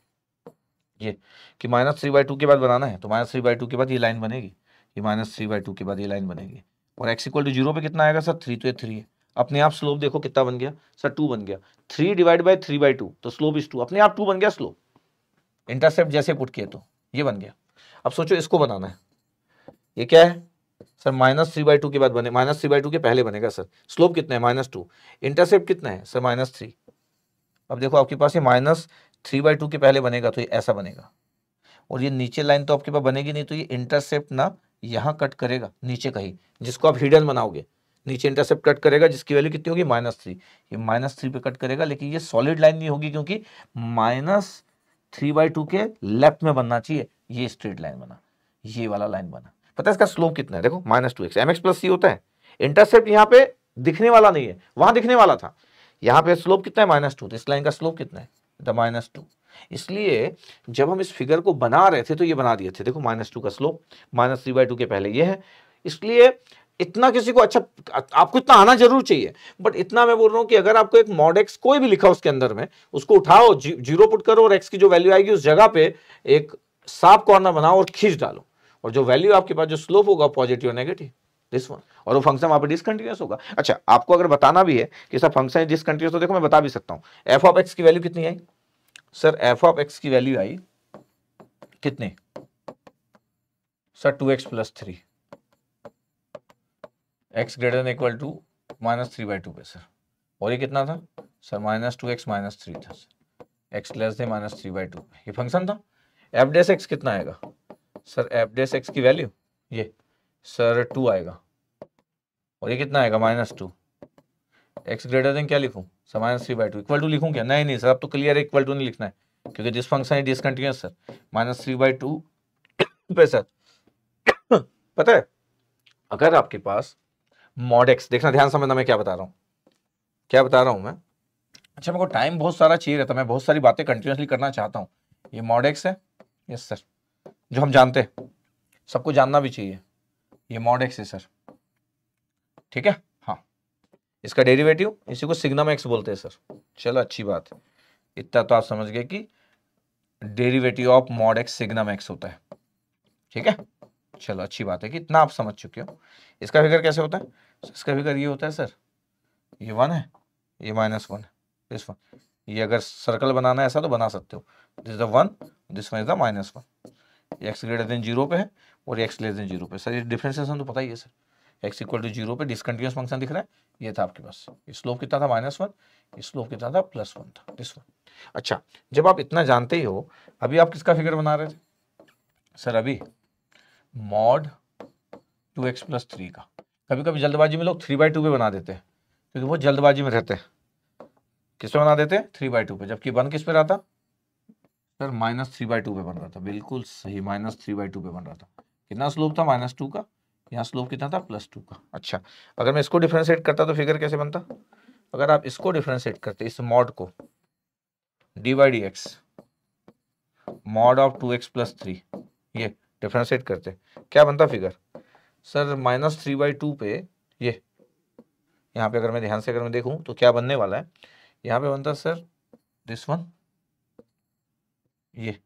ये कि माइनस थ्री बाई टू के बाद बनाना है तो माइनस थ्री बाई टू के बाद ये लाइन बनेगी ये माइनस थ्री बाई टू के बाद ये लाइन बनेगी और एक्स इक्वल टू जीरो पे कितना आएगा सर थ्री तो ये थ्री है अपने आप स्लोप देखो कितना बन गया सर टू बन गया three divide by three by two तो स्लोप इज टू अपने आप टू बन गया स्लोप इंटरसेप्ट जैसे पुट किए तो ये बन गया अब सोचो इसको बनाना है ये क्या है sir minus three by two के बाद बने माइनस थ्री बाई टू के पहले बनेगा सर स्लोप कितना है माइनस टू इंटरसेप्ट कितना है सर माइनस थ्री अब देखो आपके पास ये माइनस थ्री बाई टू के पहले बनेगा तो ये ऐसा बनेगा और ये नीचे लाइन तो आपके पास बनेगी नहीं तो ये इंटरसेप्ट ना यहाँ कट करेगा नीचे कहीं जिसको आप हिडन बनाओगे नीचे इंटरसेप्ट कट करेगा जिसकी वैल्यू कितनी होगी माइनस थ्री ये माइनस थ्री पे कट करेगा लेकिन ये सॉलिड लाइन नहीं होगी क्योंकि माइनस थ्री बाई टू के लेफ्ट में बनना चाहिए ये स्ट्रेट लाइन बना ये वाला लाइन बना पता है इसका स्लोप कितना है देखो minus two x m x plus c होता है इंटरसेप्ट यहाँ पे दिखने वाला नहीं है वहां दिखने वाला था यहाँ पे स्लोप कितना है माइनस टू तो इस लाइन का स्लोप कितना है द माइनस टू इसलिए जब हम इस फिगर को बना रहे थे तो ये बना दिए थे देखो माइनस टू का slope minus three by two के पहले ये है इसलिए इतना किसी को अच्छा आपको इतना आना जरूर चाहिए बट इतना मैं बोल रहा हूं कि अगर आपको एक मॉड एक्स कोई भी लिखा उसके अंदर में उसको उठाओ जी, जीरो पुट करो और एक्स की जो वैल्यू आएगी उस जगह पे एक साफ कॉर्नर बनाओ और खींच डालो और जो वैल्यू आपके पास जो स्लोप होगा पॉजिटिव नेगेटिव दिस वन और वो फंक्शन वहां पर डिसकंटिन्यूस होगा अच्छा आपको अगर बताना भी है कि सर फंक्शन डिसकंटिन्यूस तो देखो मैं बता भी सकता हूँ एफ ऑफ एक्स की वैल्यू कितनी आई सर एफ ऑफ एक्स की वैल्यू आई कितनी sir two x plus three x greater equal to minus three by two पे सर और ये कितना था sir minus two x minus three था sir x less than minus three by two ये फंक्शन था एफ डेस एक्स कितना आएगा सर एफ डेस एक्स की वैल्यू ये सर टू आएगा और ये कितना आएगा minus two x greater than क्या लिखूँ sir minus three by two equal to लिखूँ क्या नहीं नहीं सर अब तो क्लियर है इक्वल टू नहीं लिखना है क्योंकि दिस फंक्शन है discontinuous sir minus three by two पे सर पता है अगर आपके पास मॉड एक्स देखना ध्यान समझना मैं क्या बता रहा हूँ क्या बता रहा हूँ मैं अच्छा मेरे को टाइम बहुत सारा चाहिए रहता मैं बहुत सारी बातें कंटिन्यूसली करना चाहता हूँ ये मॉड एक्स है यस सर जो हम जानते हैं सबको जानना भी चाहिए ये मॉड एक्स है सर ठीक है हाँ इसका डेरिवेटिव इसी को सिग्नम एक्स बोलते हैं सर चलो अच्छी बात है इतना तो आप समझ गए कि derivative of mod x signum x होता है ठीक है चलो अच्छी बात है कि इतना आप समझ चुके हो इसका फिगर कैसे होता है इसका भी ये होता है सर ये वन है ये माइनस वन है दिस वन ये अगर सर्कल बनाना है ऐसा तो बना सकते हो this the one this one is the minus one x greater than zero पे है और एक्स लेस देन जीरो पे सर ये डिफ्रेंसिएशन तो पता ही है sir x equal to zero पे डिसकंटिन्यूस फंक्शन दिख रहा है ये था आपके पास स्लोप कितना था माइनस वन स्लोप कितना था प्लस वन था दिस वन अच्छा जब आप इतना जानते ही हो अभी आप किसका फिगर बना रहे थे सर अभी mod two x plus three का कभी कभी जल्दबाजी में लोग थ्री बाई टू पे बना देते हैं क्योंकि वो जल्दबाजी में रहते हैं किस पे बना देते हैं थ्री बाई टू पे जबकि वन किस पे रहा था sir minus three by two पे बन रहा था बिल्कुल सही माइनस थ्री बाई टू पे बन रहा था कितना स्लोप था माइनस टू का यहाँ स्लोप कितना था प्लस टू का अच्छा अगर मैं इसको डिफ्रेंशिएट करता तो फिगर कैसे बनता अगर आप इसको डिफ्रेंशिएट करते इस मॉड को d by D x mod of two x plus three ये डिफ्रेंशिएट करते क्या बनता figure sir minus three by two पे ये यहाँ पे अगर मैं ध्यान से अगर मैं देखूँ तो क्या बनने वाला है यहाँ पे बनता सर दिस वन ये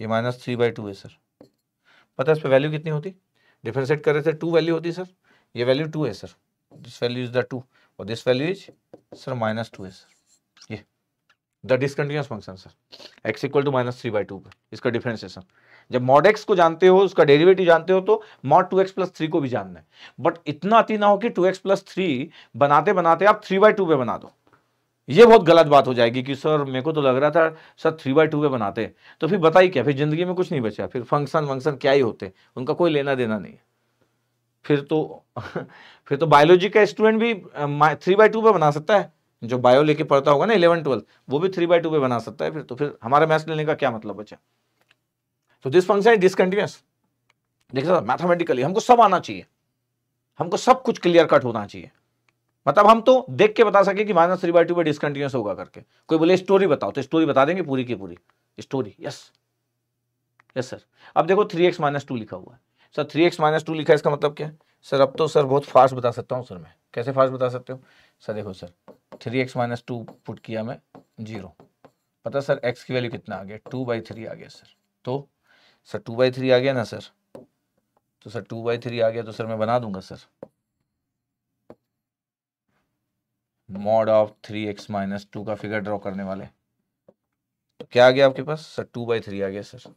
ये माइनस थ्री बाई टू है सर पता है इस पर वैल्यू कितनी होती डिफ्रेंशिएट कर रहे थे टू वैल्यू होती सर ये वैल्यू टू है sir this value is the two और this value is sir minus two है सर ये the discontinuous function sir x equal to minus three by two पर इसका डिफरेंशिएशन जब मॉड एक्स को जानते हो उसका डेरिवेटिव जानते हो तो mod two x plus three को भी जानना है बट इतना अति ना हो कि टू एक्स प्लस थ्री बनाते बनाते आप थ्री बाई टू पे बना दो ये बहुत गलत बात हो जाएगी कि सर मेरे को तो लग रहा था सर थ्री बाई टू पे बनाते तो फिर बताइए क्या फिर जिंदगी में कुछ नहीं बचा फिर फंक्शन वंक्शन क्या ही होते उनका कोई लेना देना नहीं फिर तो फिर तो बायोलॉजी का स्टूडेंट भी थ्री बाई टू पे बना सकता है जो बायो लेके पढ़ता होगा ना इलेवन ट्वेल्थ वो भी थ्री बाई टू पे बना सकता है फिर तो फिर हमारा मैथ्स लेने का क्या मतलब बचा तो दिस फंक्शन इज डिसकंटिन्यूस देखिए सर मैथमेटिकली हमको सब आना चाहिए हमको सब कुछ क्लियर कट होना चाहिए मतलब हम तो देख के बता सके कि minus three by two by discontinuous होगा करके कोई बोले स्टोरी बताओ तो स्टोरी बता देंगे पूरी की पूरी स्टोरी यस यस सर अब देखो थ्री एक्स माइनस टू लिखा हुआ है sir three x minus two लिखा है इसका मतलब क्या है सर अब तो सर बहुत फास्ट बता सकता हूँ सर मैं कैसे फास्ट बता सकते हो सर देखो sir three x minus two put किया मैं जीरो पता सर एक्स की वैल्यू कितना आ गया टू बाई थ्री आ गया सर तो सर टू बाई थ्री आ गया ना सर तो सर टू बाई थ्री आ गया तो सर मैं बना दूंगा sir mod of three x minus two का फिगर ड्रॉ करने वाले तो क्या आ गया आपके पास सर टू बाई थ्री आ गया सर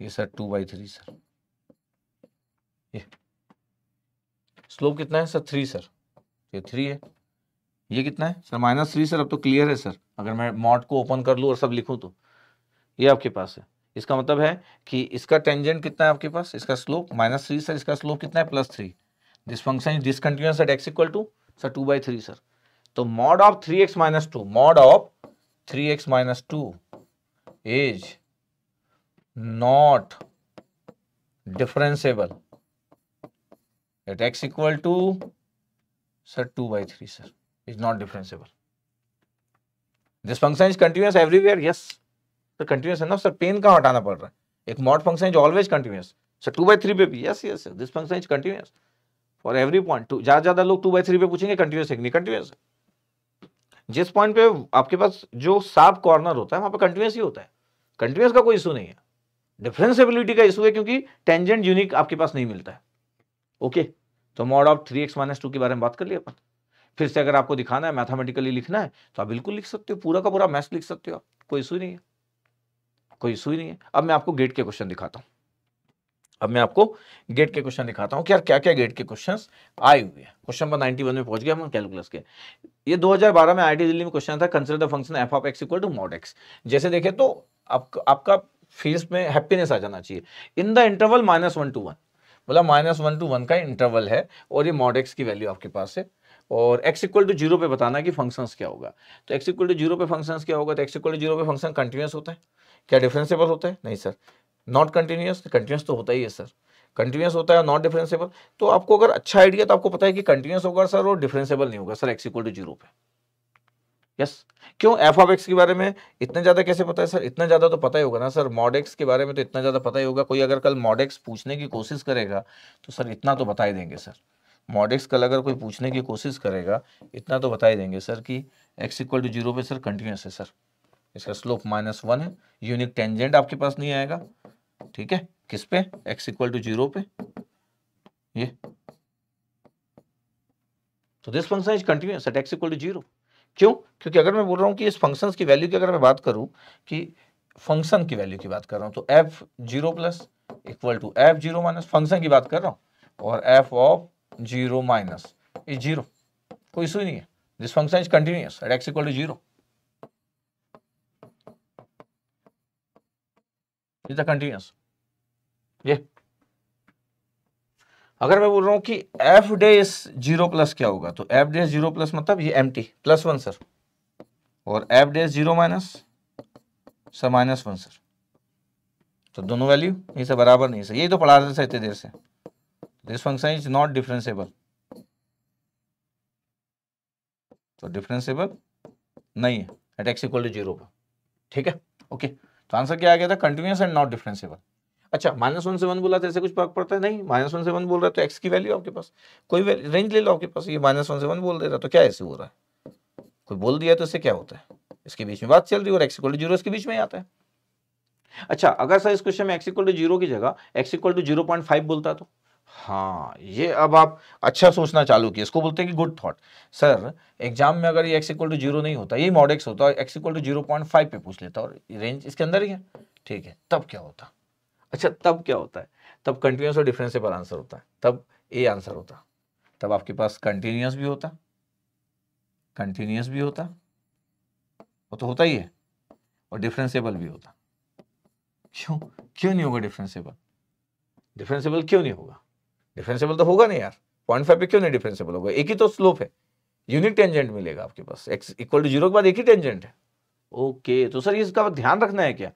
ये sir two by three sir ये स्लोप कितना है सर थ्री सर ये थ्री है ये कितना है सर माइनस थ्री सर अब तो क्लियर है सर अगर मैं मॉड को ओपन कर लूँ और सब लिखूँ तो ये आपके पास है इसका मतलब है कि इसका टेंजेंट कितना है आपके पास इसका स्लोप माइनस थ्री सर इसका स्लोप कितना है plus three this function is discontinuous at x equal to sir two by three sir तो mod of three x minus two mod of three x minus two is not differentiable at x equal to sir two by three sir is not differentiable this function is continuous everywhere yes sir तो कंटिन्यूस है ना sir pen कहाँ हटाना पड़ रहा है एक mod function is always continuous sir two by three पे भी yes yes this function is continuous for every point टू ज़्यादा ज़्यादा लोग टू बाई थ्री पे पूछेंगे कंटिन्यूस है नहीं कंटिन्यूस है जिस पॉइंट पे आपके पास जो साफ कॉर्नर होता है वहां पर कंटिन्यूस ही होता है कंटिन्यूस का कोई इशू नहीं है डिफरेंसेबिलिटी का इशू है क्योंकि टेंजेंट यूनिक आपके पास नहीं मिलता है ओके तो mod of three x minus two के बारे में बात कर लिया अपन फिर से अगर आपको दिखाना है मैथमेटिकली लिखना है तो आप बिल्कुल लिख सकते हो पूरा का पूरा मैथ्स लिख सकते हो आप कोई इशू नहीं है कोई इशू ही नहीं है अब मैं आपको गेट के क्वेश्चन दिखाता हूँ अब मैं आपको गेट के क्वेश्चन दिखाता हूँ कि यार क्या क्या गेट के क्वेश्चन आए हुए हैं क्वेश्चन नंबर 91 में पहुंच गया हम कैलकुलस के ये 2012 में आई दिल्ली में क्वेश्चन था consider the function F of x equal to mod x जैसे देखे तो आप, आपका फेस में हैप्पीनेस आ जाना चाहिए in the interval minus one to one बोला माइनस वन टू वन का इंटरवल है और ये मॉड एक्स की वैल्यू आपके पास है और x इक्वल टू जीरो पे बताना कि फंक्शंस क्या होगा तो x इक्वल टू जीरो पे फंक्शंस क्या होगा तो x इक्वल टू जीरो पे फंक्शन कंटिन्यूस होता है क्या डिफरेंसेबल होता है नहीं सर नॉट कंटिन्यूस कंटिन्यूस तो होता ही है सर कंटिन्यूस होता है नॉट डिफरेंसेबल तो आपको अगर अच्छा आइडिया तो आपको पता है कि कंटिन्यूस होगा सर और डिफरेंसेबल नहीं होगा sir x equal to zero पे यस क्यों एफ ऑफ एक्स के बारे में इतना ज़्यादा कैसे पता है सर इतना ज़्यादा तो पता ही होगा ना सर मॉड एक्स के बारे में तो इतना ज़्यादा पता ही होगा कोई अगर कल मॉड एक्स पूछने की कोशिश करेगा तो सर इतना तो बता ही देंगे सर मॉड एक्स कल अगर कोई पूछने की कोशिश करेगा इतना तो बता ही देंगे सर कि एक्स इक्वल टू जीरो पे सर कंटिन्यूस है सर इसका स्लोप माइनस वन है यूनिक टेंजेंट आपके पास नहीं आएगा ठीक है किस पे एक्स इक्वल टू जीरो पे ये तो this function is continuous at x equal to zero क्यों क्योंकि अगर मैं बोल रहा हूं कि इस फंक्शन की वैल्यू की अगर मैं बात करूं कि फंक्शन की वैल्यू की बात कर रहा हूं तो f zero plus equal to f zero minus function की बात कर रहा हूं और F of zero minus is zero कोई इशू नहीं है this function is continuous at x equal to zero is the continuous ये अगर मैं बोल रहा हूं कि एफ डेज जीरो प्लस क्या होगा तो एफ डे जीरो प्लस मतलब ये एम टी प्लस वन सर और f day zero minus sir minus one sir तो दोनों वैल्यू ये सब बराबर नहीं सर यही तो पढ़ा रहे थे इतने देर से this function is not differentiable तो डिफरेंसेबल नहीं है at x equal to zero पर ठीक है ओके okay. तो आंसर क्या आ गया था कंटिन्यूस एंड नॉट डिफ्रेंसिबल अच्छा माइनस वन से वन बोला तो ऐसे कुछ फर्क पड़ता है नहीं माइनस वन से वन बोल रहा है तो एक्स की वैल्यू आपके पास कोई रेंज ले लो आपके पास ये माइनस वन से वन बोल दे रहा तो क्या ऐसे हो रहा है कोई बोल दिया तो इससे क्या होता है इसके बीच में बात चल रही है और एक्स इक्वल जीरो इसके बीच में आता है अच्छा अगर सर इस क्वेश्चन में एक्स इक्वल टू जीरो की जगह x equal to zero point five बोलता तो हाँ ये अब आप अच्छा सोचना चालू किए इसको बोलते हैं कि गुड थॉट सर एग्जाम में अगर ये एक्स इक्वल टू जीरो नहीं होता ये मॉडेक्स होता है x equal to zero point five पे पूछ लेता और रेंज इसके अंदर ही है ठीक है तब क्या होता अच्छा तब क्या होता है तब कंटिन्यूस और डिफरेंसेबल आंसर होता है तब ए आंसर होता तब आपके पास कंटिन्यूस भी होता कंटिन्यूस भी होता वो तो होता ही है और डिफरेंसेबल भी होता क्यों क्यों नहीं होगा डिफरेंसेबल डिफरेंसेबल क्यों नहीं होगा डिफरेंसेबल तो होगा नहीं यार पॉइंट फाइव पे क्यों नहीं डिफरेंसेबल होगा एक ही तो स्लोप है यूनिक टेंजेंट मिलेगा आपके पास एक्स इक्वल टू जीरो के बाद एक ही टेंजेंट है ओके तो सर इसका ध्यान रखना है क्या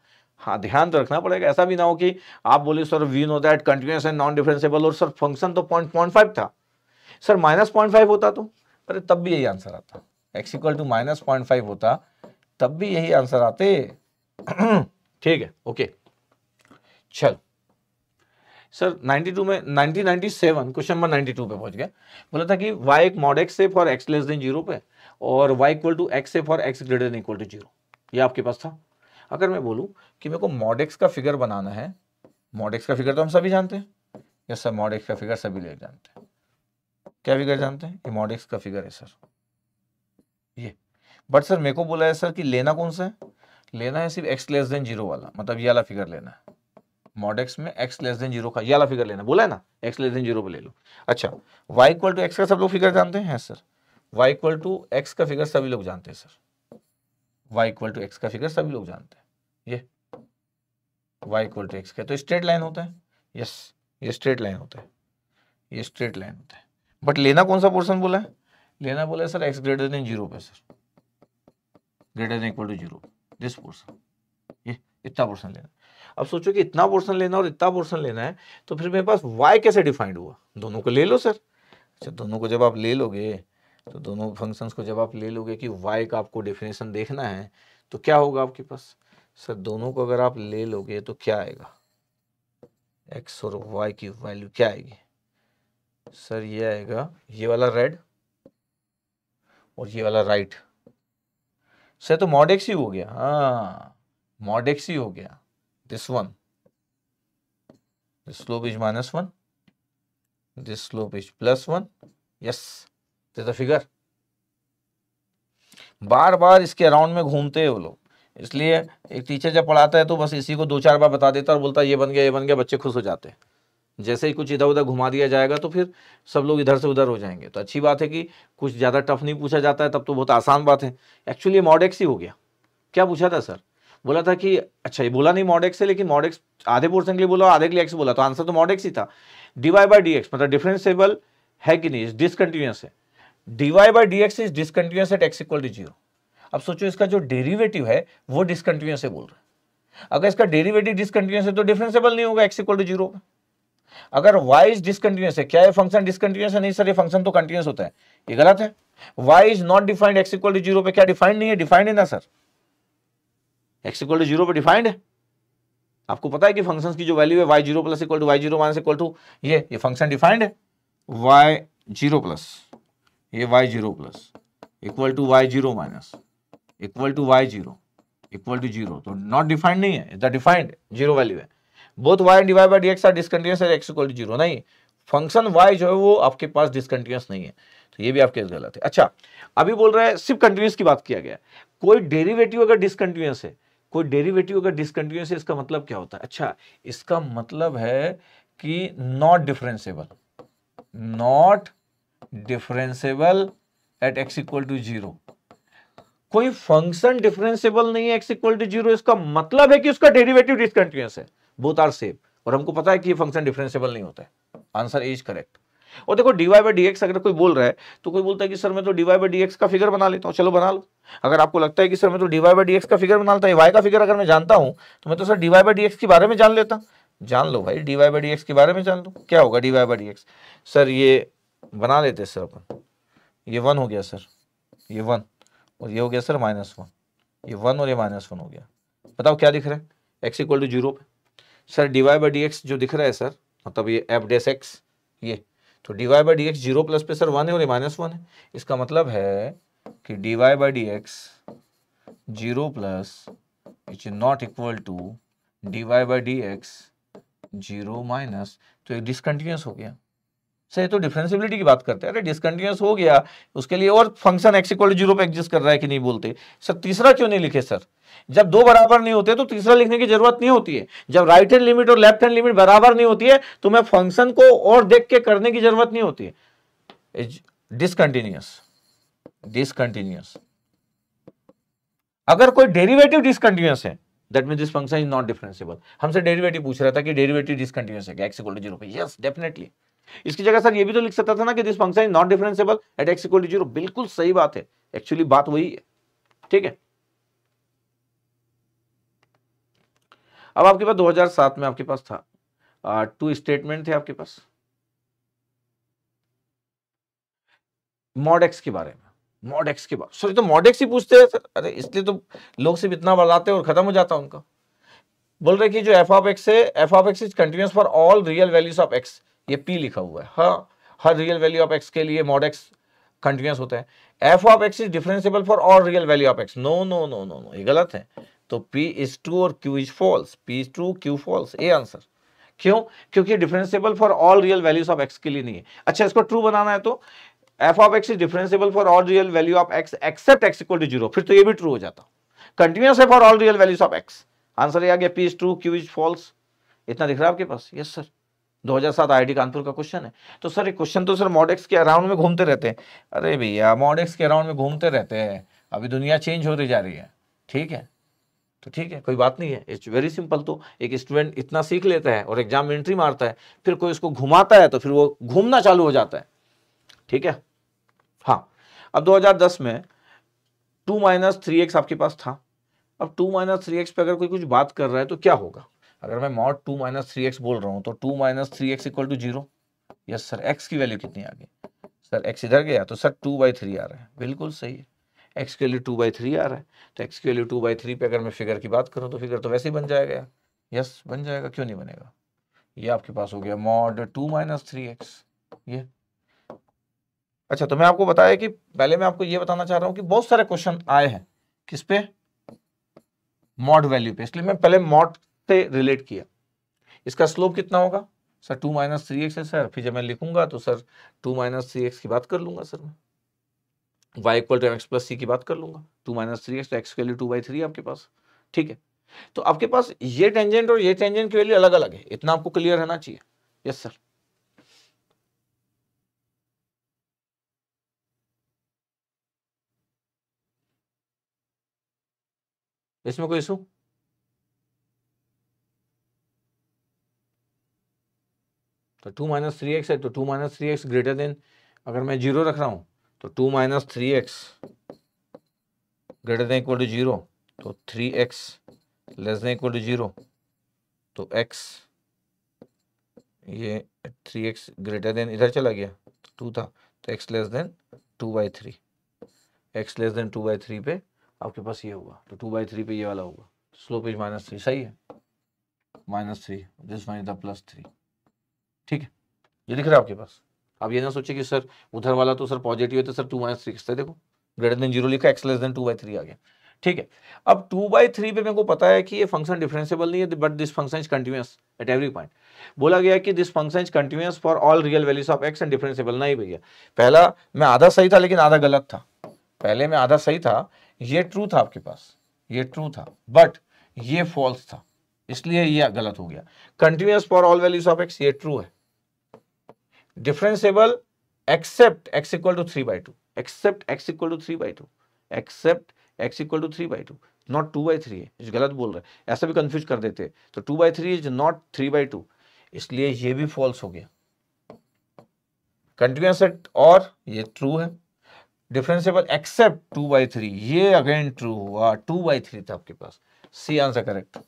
हाँ ध्यान तो रखना पड़ेगा ऐसा भी ना हो कि आप बोले sir we know that continuous and non differentiable और सर फंक्शन तो पॉइंट पॉइंट फाइव था सर माइनस पॉइंट फाइव होता तो अरे तब भी यही आंसर आता x equal to minus point five होता तब भी यही आंसर आते ठीक है ओके चलो सर 92 में 1997 क्वेश्चन नंबर 92 पे पहुंच गया बोला था कि y एक मॉड एक्स है for x less than zero पे और y इक्वल टू एक्स से for x greater equal to zero ये आपके पास था अगर मैं बोलूँ कि मेरे को मॉड एक्स का फिगर बनाना है मॉड एक्स का फिगर तो हम सभी जानते हैं या सर मॉड एक्स का फिगर सभी लोग जानते हैं क्या फिगर जानते हैं ये मॉड एक्स का फिगर है सर ये बट सर मेरे को बोला है सर कि लेना कौन सा है लेना है सिर्फ एक्स लेस देन जीरो वाला मतलब ये वाला फिगर लेना है मॉड एक्स में एक्स लेस देन जीरो का ये वाला फिगर लेना बोला है ना एक्स लेस देन जीरो पे ले लो अच्छा वाई इक्वल टू एक्स का सब लोग फिगर जानते हैं sir y equal to x का फिगर सभी लोग जानते हैं sir y equal to x का फिगर सभी लोग जानते हैं ये वाई इक्वल टू एक्स का तो स्ट्रेट लाइन होता है यस ये स्ट्रेट लाइन होता है ये स्ट्रेट लाइन होता है बट लेना कौन सा पोर्सन बोला है लेना बोला है sir x greater than zero पे sir greater than equal to zero this portion ये इतना पोर्सन लेना अब सोचो कि इतना पोर्सन लेना और इतना पोर्सन लेना है तो फिर मेरे पास वाई कैसे डिफाइंड हुआ दोनों को ले लो सर अच्छा दोनों को जब आप ले लोगे तो दोनों फंक्शंस को जब आप ले लोगे कि वाई का आपको डेफिनेशन देखना है तो क्या होगा आपके पास सर दोनों को अगर आप ले लोगे तो क्या आएगा एक्स और वाई की वैल्यू क्या आएगी सर ये आएगा ये वाला रेड और ये वाला राइट सर तो मॉडेक्स ही हो गया हाँ मॉडेक्स ही हो गया this one this slope is minus 1 this slope is plus 1 yes this is the figure बार बार इसके अराउंड में घूमते हैं वो लोग इसलिए एक टीचर जब पढ़ाता है तो बस इसी को दो चार बार बता देता है और बोलता है ये बन गया ये बन गया बच्चे खुश हो जाते हैं जैसे ही कुछ इधर उधर घुमा दिया जाएगा तो फिर सब लोग इधर से उधर हो जाएंगे तो अच्छी बात है कि कुछ ज़्यादा टफ नहीं पूछा जाता है तब तो बहुत आसान बात है एक्चुअली मॉडेक्स ही हो गया क्या पूछा था सर बोला था कि अच्छा ये बोला नहीं मॉडेक्स है लेकिन मॉडेक्स आधे पोर्सन के लिए बोला आधे के लिए एक्स बोला तो आंसर तो मॉडेक्स ही था डीवाई बाई डी एक्स मतलब डिफ्रेंसेबल है कि नहीं डिसकंटिन्यूस है dy by D x is discontinuous at x equal to zero अब सोचो इसका जो डेरीवेटिव है वो डिसकंटिन्यूस है बोल रहे अगर इसका डेरीवेटिव डिसकंटिन्यूस है तो डिफ्रेंसेबल नहीं होगा एक्स इक्वल टू जीरो अगर वाई इज डिसकंटिन्यूस है क्या ये फंक्शन डिसकंटिन्यूस है नहीं सर ये फंक्शन तो कंटिन्यूस होता है ये गलत है y is not defined x equal to zero पे क्या डिफाइंड नहीं है डिफाइंड है ना sir x equal to zero पर डिफाइंड है आपको पता है कि फंक्शंस की जो वैल्यू है y zero plus equal to y zero minus equal to ये ये फंक्शन डिफाइंड है वाई जीरो प्लस ये y zero plus equal to y zero minus equal to y zero equal to zero तो not defined नहीं है the defined zero value है both y and y by d are discontinuous है x equal to zero नहीं function y जो है वो आपके पास डिसकंटिन्यूस नहीं है तो ये भी आपके गलत है अच्छा अभी बोल रहा है सिर्फ कंटिन्यूस की बात किया गया कोई डेरिवेटिव अगर डिसकंटिन्यूस है कोई डेरिवेटिव अगर डिसकंटिन्यूस है इसका मतलब क्या होता है अच्छा इसका मतलब है कि not differentiable not differentiable at x equal to zero कोई फंक्शन डिफरेंसेबल नहीं है एक्स इक्वल टू जीरो इसका मतलब है कि उसका डेरिवेटिव डिसकंटिन्यूस है बोथ आर सेम और हमको पता है कि फंक्शन डिफरेंसेबल नहीं होता है आंसर इज करेक्ट और देखो डी वाई बाई डी अगर कोई बोल रहा है तो कोई बोलता है कि सर मैं तो डी वाई बाई डी का फिगर बना लेता हूँ चलो बना लो अगर आपको लगता है कि सर मैं तो डी वाई बाई डी का फिगर बना लेता हूँ वाई का फिगर अगर मैं जानता हूँ तो मैं तो सर वाई बाई डी के बारे में जान लेता जान लो भाई वाई बाई डी के बारे में जान लो क्या होगा वाई बाई डी सर ये बना लेते सर अपन ये वन हो गया सर ये वन और ये हो गया सर माइनस वन ये वन और ये माइनस वन हो गया बताओ क्या दिख रहा है एक्स इक्वल टू जीरो पे sir d y by D x जो दिख रहा है सर मतलब ये एफ डेस एक्स ये तो d y by D x zero plus पे सर वन है और माइनस वन है इसका मतलब है कि d y by D x zero plus which is not equal to d y by D x zero minus तो एक डिसकंटिन्यूस हो गया से तो डिफ्रेंसिबिलिटी की बात करते हैं अरे डिसकंटिन्यूस हो गया उसके लिए और फंक्शन एक्स इक्वल जीरो पे एग्जिस्ट कर रहा है कि नहीं बोलते सर तीसरा क्यों नहीं लिखे सर जब दो बराबर नहीं होते तो तीसरा लिखने की जरूरत नहीं होती है जब राइट हैंड लिमिट और लेफ्ट हैंड लिमिट बराबर नहीं होती है तो मैं फंक्शन को और देख के करने की जरूरत नहीं होती है डिसकंटिन्यूस डिसकंटिन्यूस अगर कोई डेरिवेटिव डिसकंटिन्यूस है that mean this function is not differentiable हमसे डेरिवेटिव पूछ रहा था कि डेरिवेटिव डिसकंटिन्यूस है क्या एक्स इक्वल जीरो पे यस डेफिनेटली इसकी जगह सर ये भी तो लिख सकता था ना कि this function is not differentiable at x equal to zero बिल्कुल सही बात है एक्चुअली बात वही है ठीक है अब आपके पास 2007 में आपके पास था टू स्टेटमेंट थे आपके पास मॉड एक्स के बारे में मॉड एक्स के बारे में सॉरी तो मॉड एक्स ही पूछते हैं सर अरे इसलिए तो लोग सिर्फ इतना बढ़ाते हैं और खत्म हो जाता है उनका बोल रहे कि जो एफ ऑफ एक्स है f of x is continuous for all real values of x ये पी लिखा हुआ है हाँ, हर हर रियल वैल्यू ऑफ एक्स के लिए मॉड एक्स कंटिन्यूस होता है f of x is differentiable for all real value of x no no no no no ये गलत है तो पी इज ट्रू और q is false p is true q false A answer क्यों क्योंकि differentiable for all real values of x के लिए नहीं है अच्छा इसको ट्रू बनाना है तो F of x is differentiable for all real value of x except x equal to zero फिर तो ये भी ट्रू हो जाता कंटिन्यूस है for all real values of x answer ये आ गया p is true q is false इतना दिख रहा है आपके पास यस सर 2007 आईआईटी कानपुर का क्वेश्चन है तो सर ये क्वेश्चन तो सर मॉडेक्स के अराउंड में घूमते रहते हैं अरे भैया मॉडेक्स के अराउंड में घूमते रहते हैं अभी दुनिया चेंज होती जा रही है ठीक है तो ठीक है कोई बात नहीं है इट्स वेरी सिंपल तो एक स्टूडेंट इतना सीख लेता है और एग्जाम एंट्री मारता है फिर कोई उसको घुमाता है तो फिर वो घूमना चालू हो जाता है ठीक है हाँ अब 2010 में टू माइनस थ्री एक्स आपके पास था अब टू माइनस थ्री एक्स पर अगर कोई कुछ बात कर रहा है तो क्या होगा अगर मैं mod two minus three x बोल रहा हूँ तो two minus three x equal to zero yes sir x की वैल्यू कितनी आ गई सर एक्स इधर गया तो सर टू बाई थ्री आ रहा है बिल्कुल सही है एक्स की वैल्यू टू बाई थ्री आ रहा है तो एक्स की वैल्यू टू बाई थ्री पर अगर मैं फिगर की बात करूँ तो फिगर तो वैसे ही बन जाएगा यस बन जाएगा क्यों नहीं बनेगा ये आपके पास हो गया mod two minus three x ये अच्छा तो मैं आपको बताया कि पहले मैं आपको ये बताना चाह रहा हूँ कि बहुत सारे क्वेश्चन आए हैं किस पे मॉड वैल्यू पे इसलिए मैं पहले मॉड से रिलेट किया इसका स्लोप कितना होगा sir two minus three x है सर फिर जब मैं लिखूंगा तो sir two minus three x की बात कर लूंगा सर मैं y equal to M x plus c की बात कर लूंगा टू माइनस थ्री एक्स तो x value two by three आपके पास ठीक है तो आपके पास ये टेंजेंट और ये टेंजेंट की वैल्यू अलग अलग है इतना आपको क्लियर रहना चाहिए यस सर इसमें कोई इशू तो टू माइनस थ्री एक्स है तो two minus three x greater than अगर मैं जीरो रख रहा हूँ तो two minus three x greater than equal to zero तो three x less than equal to zero तो एक्स ये थ्री एक्स ग्रेटर देन इधर चला गया तो टू था तो x less than two by three x less than two by three पे आपके पास ये होगा तो टू बाई थ्री पे ये वाला होगा तो स्लोप इज माइनस थ्री सही है minus three this one is the plus three ठीक है ये दिख रहा है आपके पास आप ये ना सोचिए कि सर उधर वाला तो सर पॉजिटिव है तो सर टू माइनस थ्री किसता है देखो ग्रेटर देन जीरो लिखा x less than two by three आ गया ठीक है अब टू बाई थ्री पे मेरे को पता है कि ये फंक्शन डिफरेंसिबल नहीं है but this function is continuous at every point बोला गया कि this function is continuous for all real values of x and differentiable नहीं भैया पहला मैं आधा सही था लेकिन आधा गलत था पहले मैं आधा सही था ये ट्रू था आपके पास ये ट्रू था बट ये फॉल्स था इसलिए ये गलत हो गया continuous for all values of x ये ट्रू है differentiable except x equal to three by two except x equal to three by two except x equal to three by two not two by three है गलत बोल रहे हैं ऐसा भी confuse कर देते हैं तो two by three is not three by two इसलिए ये भी फॉल्स हो गया कंटिन्यूस सेट और ये ट्रू है differentiable except two by three ये अगेन ट्रू हुआ टू बाई थ्री था आपके पास c answer correct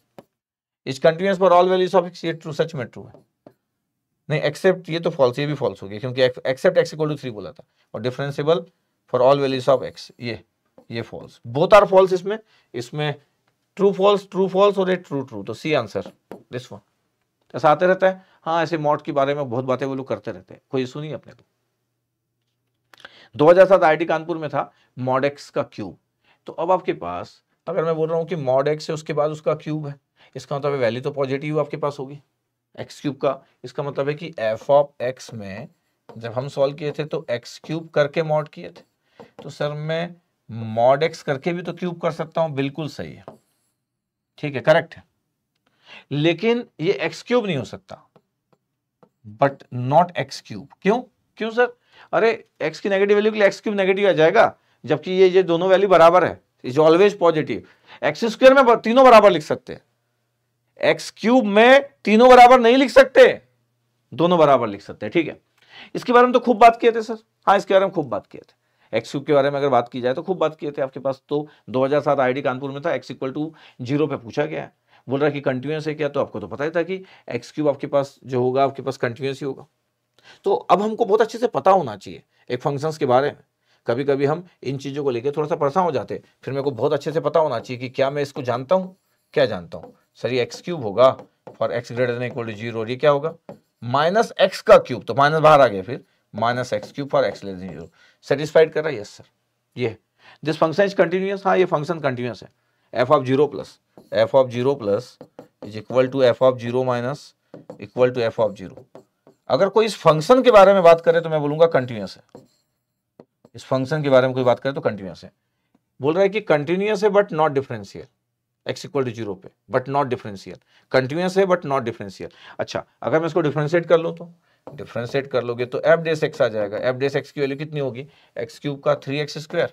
is continuous for all values of x ये ट्रू सच में ट्रू है नहीं एक्सेप्ट ये तो फॉल्स ये भी फॉल्स हो गया क्योंकि except x equal to three बोला था और differentiable for all values of x ये ये फॉल्स बोथ आर फॉल्स इसमें इसमें ट्रू फॉल्स ट्रू फॉल्स और ये ट्रू ट्रू तो सी आंसर दिस वन ऐसा आते रहता है हाँ ऐसे मॉड के बारे में बहुत बातें वो लोग करते रहते हैं कोई सुनिए अपने को 2007 टी कानपुर में था मॉड एक्स का क्यूब तो अब आपके पास अगर मैं बोल रहा हूँ कि मॉड एक्स है उसके बाद उसका क्यूब है इसका मतलब वैल्यू तो पॉजिटिव आपके पास होगी एक्स क्यूब का इसका मतलब है कि एफ ऑफ एक्स में जब हम सॉल्व किए थे तो एक्स क्यूब करके मॉड किए थे तो सर मैं मॉड एक्स करके भी तो क्यूब कर सकता हूं बिल्कुल सही है ठीक है करेक्ट है लेकिन ये एक्स क्यूब नहीं हो सकता बट नॉट एक्स क्यूब क्यों क्यों सर अरे एक्स की नेगेटिव वैल्यू के लिए एक्स क्यूब नेगेटिव आ जाएगा जबकि ये ये दोनों वैल्यू बराबर है is always positive x square में तीनों बराबर लिख सकते हैं एक्स क्यूब में तीनों बराबर नहीं लिख सकते दोनों बराबर लिख सकते हैं ठीक है इसके बारे में तो खूब बात किए थे सर हाँ इसके बारे में खूब बात किए थे एक्स क्यूब के बारे में अगर बात की जाए तो खूब बात किए थे आपके पास तो 2007 आईडी कानपुर में था एक्स इक्वल टू जीरो पे पूछा गया है बोल रहा कि कंटिन्यूस है क्या तो आपको तो पता ही था कि एक्स क्यूब आपके पास जो होगा आपके पास कंटिन्यूस ही होगा तो अब हमको बहुत अच्छे से पता होना चाहिए एक फंक्शंस के बारे में कभी कभी हम इन चीज़ों को लेकर थोड़ा सा परेशान हो जाते फिर मेरे को बहुत अच्छे से पता होना चाहिए कि क्या मैं इसको जानता हूँ क्या जानता हूं सर ये एक्स क्यूब होगा for x greater than equal to zero ये क्या होगा माइनस एक्स का क्यूब तो माइनस बाहर आ गया फिर minus x cube for x less zero satisfied कर रहा है यस सर ये दिस फंक्शन इज कंटिन्यूस हाँ ये फंक्शन कंटिन्यूस है f of zero plus f of zero plus is equal to F of zero minus equal to F of zero अगर कोई इस फंक्शन के बारे में बात करे तो मैं बोलूंगा कंटिन्यूस है इस फंक्शन के बारे में कोई बात करे तो कंटिन्यूस है बोल रहा है कि कंटिन्यूस है but not differential x equal to zero पे बट नॉट डिफरेंशियल कंटिन्यूस है बट नॉट डिफरेंशियल अच्छा अगर मैं इसको डिफरेंशिएट कर लूँ तो डिफरेंशिएट कर लोगे तो एफ डेस एक्स आ जाएगा एफ डेस एक्स की वैल्यू कितनी होगी एक्स क्यूब का three x square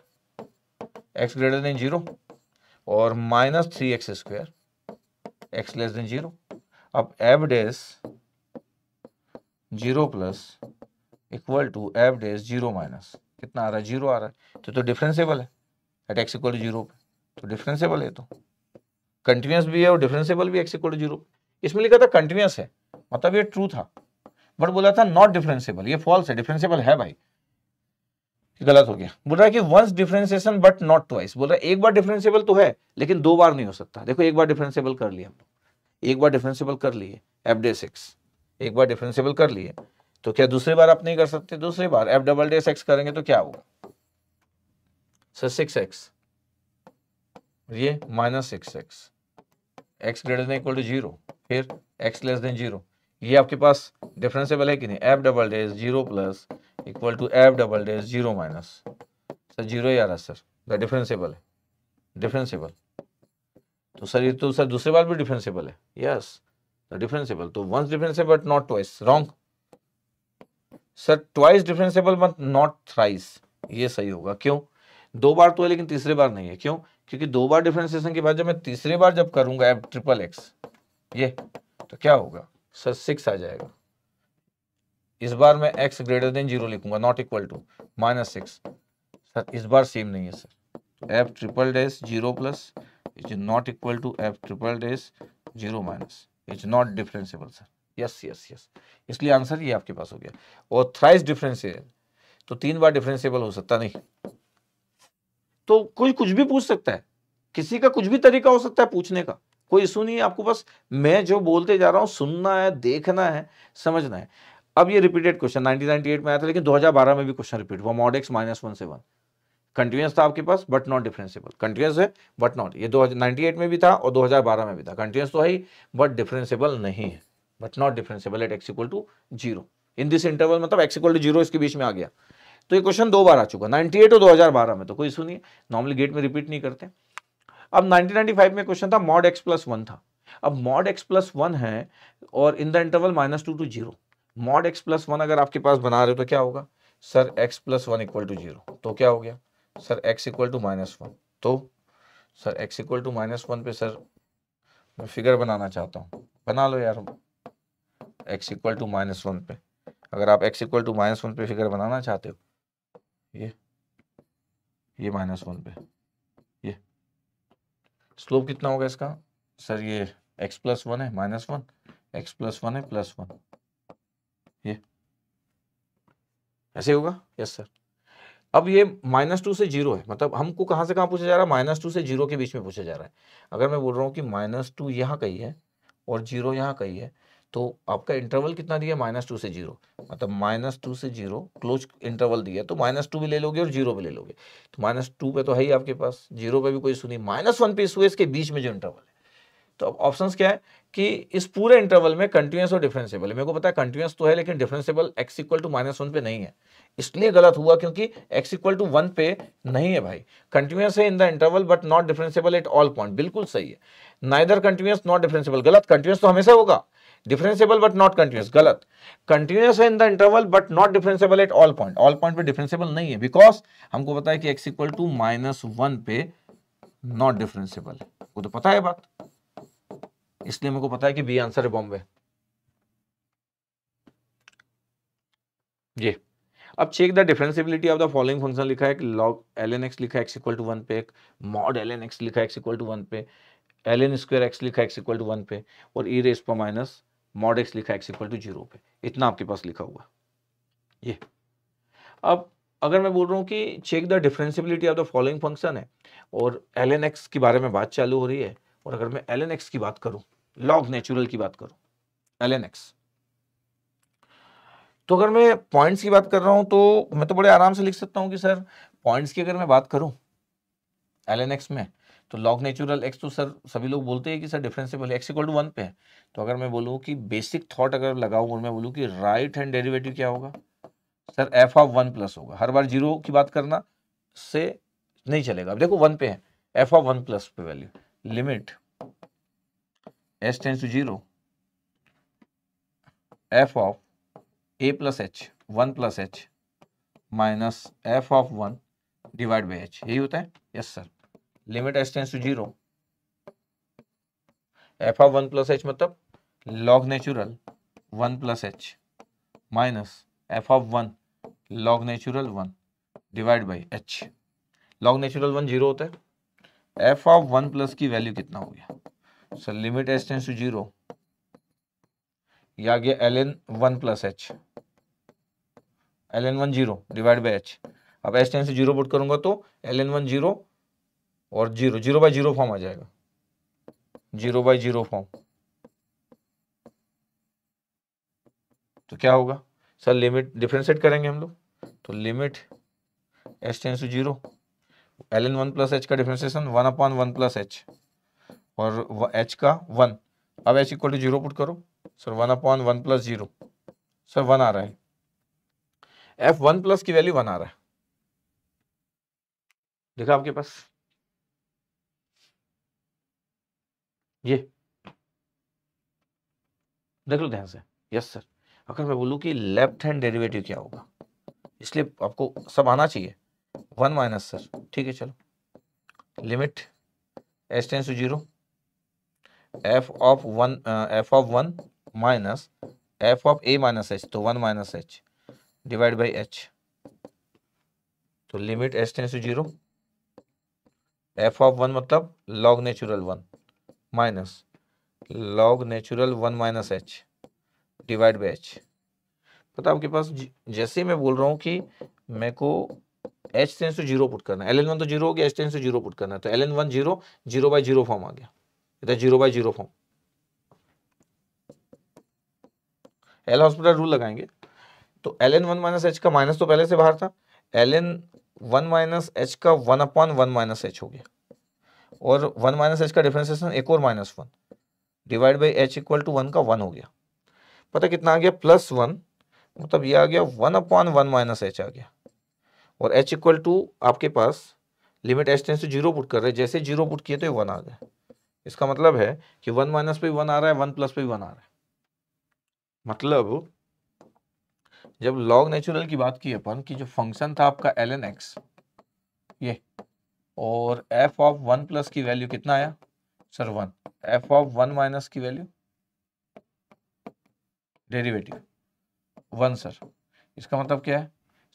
x greater than zero और minus three x square x less than zero अब f dash zero plus equal to f dash zero minus कितना आ रहा है जीरो आ रहा है तो तो डिफरेंसेबल है at x equal to zero पे तो डिफरेंसेबल है तो कंटिन्यूस भी है और डिफरेंसेबल भी एक्स इक्वल टू जीरो इसमें लिखा था कंटिन्यूस है मतलब ये ट्रू था बट बोला था नॉट डिफरेंसेबल ये फॉल्स है डिफरेंसेबल है भाई गलत हो गया बोल रहा है कि once differentiation but not twice बोल रहा है एक बार डिफरेंसिबल तो है लेकिन दो बार नहीं हो सकता देखो एक बार डिफरेंसिबल कर लिया हम एक बार डिफरेंसिबल कर लिए एफ डे सिक्स एक बार डिफरेंसिबल कर लिए तो क्या दूसरी बार आप नहीं कर सकते दूसरी बार एफ डबल डे सिक्स करेंगे तो क्या होगा सर सिक्स एक्स ये minus six x x greater equal to zero फिर एक्स लेस देन जीरो ये आपके पास डिफरेंसेबल है कि नहीं f double dash zero plus equal to f double dash zero minus sir zero ही आ रहा सर डिफरेंसेबल है डिफरेंसेबल तो सर ये तो सर दूसरे बार भी डिफरेंसेबल है यस डिफरेंसेबल तो once differentiable but not twice wrong sir twice differentiable but not thrice ये सही होगा क्यों दो बार तो है लेकिन तीसरे बार नहीं है क्यों क्योंकि दो बार डिफ्रेंसिएशन के बाद जब मैं तीसरी बार जब करूंगा एफ ट्रिपल एक्स ये तो क्या होगा सर सिक्स आ जाएगा इस बार मैं एक्स ग्रेटर देन जीरो लिखूंगा not equal to minus six sir इस बार सेम नहीं है sir f triple dash zero plus is not equal to f triple dash zero minus is not differentiable sir yes yes yes इसलिए answer ये आपके पास हो गया और थ्राइस डिफरेंशियल तो तीन बार डिफरेंशियल हो सकता नहीं तो कोई कुछ भी पूछ सकता है किसी का कुछ भी तरीका हो सकता है पूछने का कोई इशू नहीं है आपको बस मैं जो बोलते जा रहा हूँ सुनना है देखना है समझना है अब ये रिपीटेड क्वेश्चन 1998 में आया था लेकिन 2012 में भी क्वेश्चन रिपीट हुआ मॉड एक्स माइनस वन से वन कंटिन्यूस था आपके पास बट नॉट डिफरेंसेबल कंटिन्यूस है बट नॉट ये दो में भी था और दो में भी था कंटिन्यूस तो है ही बट डिफरेंसेबल नहीं है but not differentiable at x equal to zero in this interval मतलब एक्स टू जीरो इसके बीच में आ गया तो ये क्वेश्चन दो बार आ चुका 98 और 2012 में तो कोई सुनिए नॉर्मली गेट में रिपीट नहीं करते अब 1995 में क्वेश्चन था मॉड एक्स प्लस वन था अब मॉड एक्स प्लस वन है और in the interval minus two to zero mod x plus one अगर आपके पास बना रहे हो तो क्या होगा sir x plus one equal to zero तो क्या हो गया sir x equal to minus one तो sir x equal to minus one पे सर मैं फिगर बनाना चाहता हूँ बना लो यार x equal to minus one पे अगर आप x equal to minus one पे फिगर बनाना चाहते हो ये ये माइनस वन पे ये स्लोप कितना होगा इसका सर ये एक्स प्लस वन है minus one x plus one है प्लस वन ये ऐसे होगा यस सर अब ये माइनस टू से जीरो है मतलब हमको कहाँ से कहाँ पूछा जा रहा है माइनस टू से जीरो के बीच में पूछा जा रहा है अगर मैं बोल रहा हूँ कि माइनस टू यहाँ कही है और जीरो यहाँ कही है तो आपका इंटरवल कितना दिया माइनस टू से जीरो मतलब माइनस टू से जीरो क्लोज इंटरवल दिया तो माइनस टू भी ले लोगे और जीरो भी ले लोगे तो माइनस टू पे तो है ही आपके पास जीरो पे भी कोई सुनी माइनस वन पे इस इसके बीच में जो इंटरवल है तो अब ऑप्शन क्या है कि इस पूरे इंटरवल में कंटिन्यूस और डिफरेंसेबल है मेरे को पता है कंटिन्यूस तो है लेकिन differentiable x equal to minus one पे नहीं है इसलिए गलत हुआ क्योंकि एक्स इक्वल टू वन पे नहीं है भाई कंटिन्यूस है in the interval but not differentiable at all point बिल्कुल सही है नाइदर कंटिन्यूस नॉट डिफ्रेंसेबल गलत कंटिन्यूस तो हमेशा होगा डिफरेंसेबल बट नॉट कंटिन्यूस गलत कंटिन्यूस है in the interval but not differentiable at all point all point पे डिफरेंसेबल नहीं है बिकॉज हमको पता है कि x equal to minus one पे नॉट डिफरेंसेबल वो तो पता है बात इसलिए हमको पता है कि बी आंसर है बॉम्बे जी अब check the differentiability of the following function लिखा है लॉग एल एन एक्स लिखा है एक्स इक्वल टू वन पे एक मॉड एल एन एक्स लिखा है एक्स इक्वल टू वन पे एल एन स्क्वायर एक्स लिखा है एक्स इक्वल टू वन पे और ई रेस पर माइनस मॉड एक्स लिखा एक्स इक्वल टू जीरो पे इतना आपके पास लिखा हुआ ये अब अगर मैं बोल रहा हूँ कि check the differentiability of the following function है और एल एन एक्स के बारे में बात चालू हो रही है और अगर मैं एल एन एक्स की बात करूँ लॉग नेचुरल की बात करूँ एल एन एक्स तो अगर मैं पॉइंट्स की बात कर रहा हूँ तो मैं तो बड़े आराम से लिख सकता हूँ कि सर पॉइंट्स की अगर मैं बात करूँ एल एन एक्स में तो लॉग नेचुरल एक्स तो सर सभी लोग बोलते हैं कि sir differentiable x equal to one पे है तो अगर मैं बोलूँ कि बेसिक थॉट अगर लगाऊँ और मैं बोलूँ कि राइट हैंड डेरिवेटिव क्या होगा sir F of one plus होगा हर बार जीरो की बात करना से नहीं चलेगा अब देखो वन पे है एफ ऑफ वन प्लस पे value limit S tends to zero f of a plus h one plus h minus f of one divide by h यही होता है yes sir limit S tends to zero f of one plus h मतलब log natural one plus h minus f of one log natural one divide by h log natural one zero होता है f of one plus की value कितना हो गया sir limit S tends to zero ये आ गया l n one plus h l n one zero divide by h अब s tends to zero put करूंगा तो एल एन वन जीरो और zero zero by zero form आ जाएगा zero by zero form तो क्या होगा सर लिमिट डिफ्रेंशिएट करेंगे हम लोग तो limit h tends to zero l n one plus h का differentiation one upon one plus h और एच का वन अब h equal to zero put करो sir one upon one plus zero sir one आ रहा है f one plus की value one आ रहा है देखा आपके पास ये देख लो ध्यान से यस सर अगर मैं बोलूं कि लेफ्ट हैंड डेरिवेटिव क्या होगा इसलिए आपको सब आना चाहिए वन माइनस सर ठीक है चलो limit S tends to zero f of one f of one minus f of a minus h तो one minus h divide by h तो limit S tends to zero f of one मतलब log natural one minus log natural one minus h divide by h पता आपके पास जैसे मैं बोल रहा हूँ कि मेरे को h tends to zero put करना है एल एन वन तो जीरो हो गया h tends to zero put करना है तो l n one zero zero by zero form आ गया इधर zero by zero form l hospital rule लगाएंगे तो l n one minus h का माइनस तो पहले से बाहर था l n one minus h का one upon one minus h हो गया और वन माइनस एच का डिफ्रेंसिएशन एक और minus one divide by h equal to one का वन हो गया पता कितना आ गया प्लस वन मतलब ये आ गया one upon one minus h आ गया और एच इक्वल टू आपके पास limit h tends to zero put कर रहे हैं जैसे जीरो पुट किए तो ये वन आ गया इसका मतलब है कि वन माइनस पे वन आ रहा है वन प्लस पे वन आ रहा है मतलब जब लॉग नेचुरल की बात की अपन कि जो फंक्शन था आपका एल एन एक्स ये और एफ ऑफ वन प्लस की वैल्यू कितना आया sir one f of one minus की वैल्यू डेरिवेटिव वन सर इसका मतलब क्या है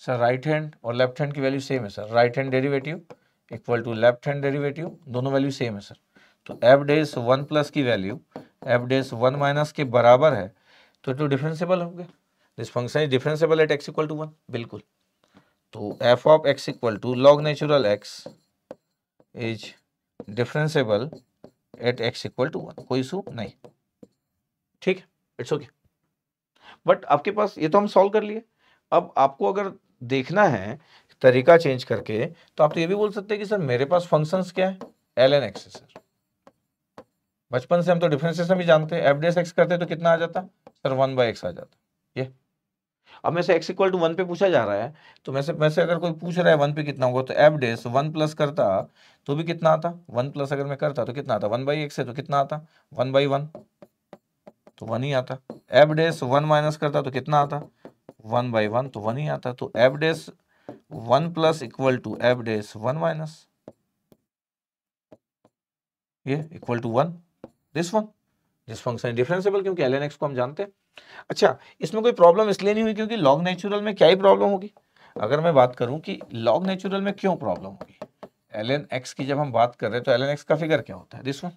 सर राइट हैंड और लेफ्ट हैंड की वैल्यू सेम है sir right hand derivative equal to left hand derivative दोनों वैल्यू सेम है सर तो एफ डेज वन प्लस की value F dash one minus के बराबर है तो टू डिफरेंसेबल तो हो गया this function is differentiable at x equal to one बिल्कुल तो F of x equal to log natural x is differentiable at x equal to one कोई इशू नहीं ठीक है इट्स ओके बट आपके पास ये तो हम सॉल्व कर लिए अब आपको अगर देखना है तरीका चेंज करके तो आप तो ये भी बोल सकते हैं कि सर मेरे पास फंक्शंस क्या है एल एन एक्स सर बचपन से हम तो डिफ्रेंसिएशन भी जानते हैं एफ डी एक्स करते तो कितना आ जाता सर वन बाई एक्स आ जाता ये अब मैं से एक्स इक्वल टू वन पे पूछा जा रहा है तो मैं से वैसे अगर कोई पूछ रहा है वन पे कितना होगा तो एफ डेस वन प्लस करता तो भी कितना आता वन प्लस अगर मैं करता तो कितना आता वन बाई एक्स है तो कितना आता वन बाई वन तो वन ही आता एफ डेस वन माइनस करता तो कितना आता वन बाई वन तो वन ही आता तो f dash one plus equal to f dash one minus ये equal to one this one this function differentiable क्योंकि एल एन एक्स को हम जानते हैं अच्छा इसमें कोई प्रॉब्लम इसलिए नहीं हुई क्योंकि लॉग नेचुरल में क्या ही प्रॉब्लम होगी अगर मैं बात करूं कि लॉग नेचुरल में क्यों प्रॉब्लम होगी एल एन एक्स की जब हम बात कर रहे हैं तो एल एन एक्स का फिगर क्या होता है दिस वन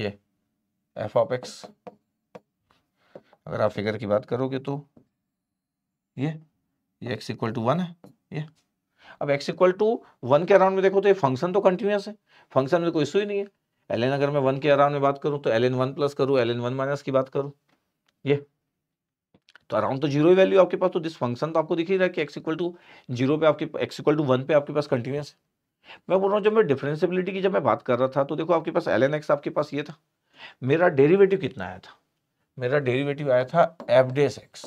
ये एफ ऑफ एक्स अगर आप फिगर की बात करोगे तो ये ये एक्स इक्वल टू वन है ये अब एक्स इक्वल टू वन के अराउंड में देखो तो ये फंक्शन तो कंटिन्यूस है फंक्शन में कोई इशू ही नहीं है एल अगर मैं वन के अराउंड में बात करूँ तो एल एन वन प्लस करूँ एल एन वन माइनस की बात करूँ ये तो अराउंड तो जीरो वैल्यू आपके पास तो दिस फंक्शन तो आपको दिख ही रहा है कि एक्स इक्वल टू जीरो पे आपके एक्स इक्वल टू वन पे आपके पास कंटिन्यूस है मैं बोल रहा हूँ जब मैं डिफ्रेंसिबिलिटी की जब मैं बात कर रहा था तो देखो आपके पास एल एन एक्स आपके पास ये था मेरा डेरीवेटिव कितना आया था मेरा डेरीवेटिव आया था एफडेस एक्स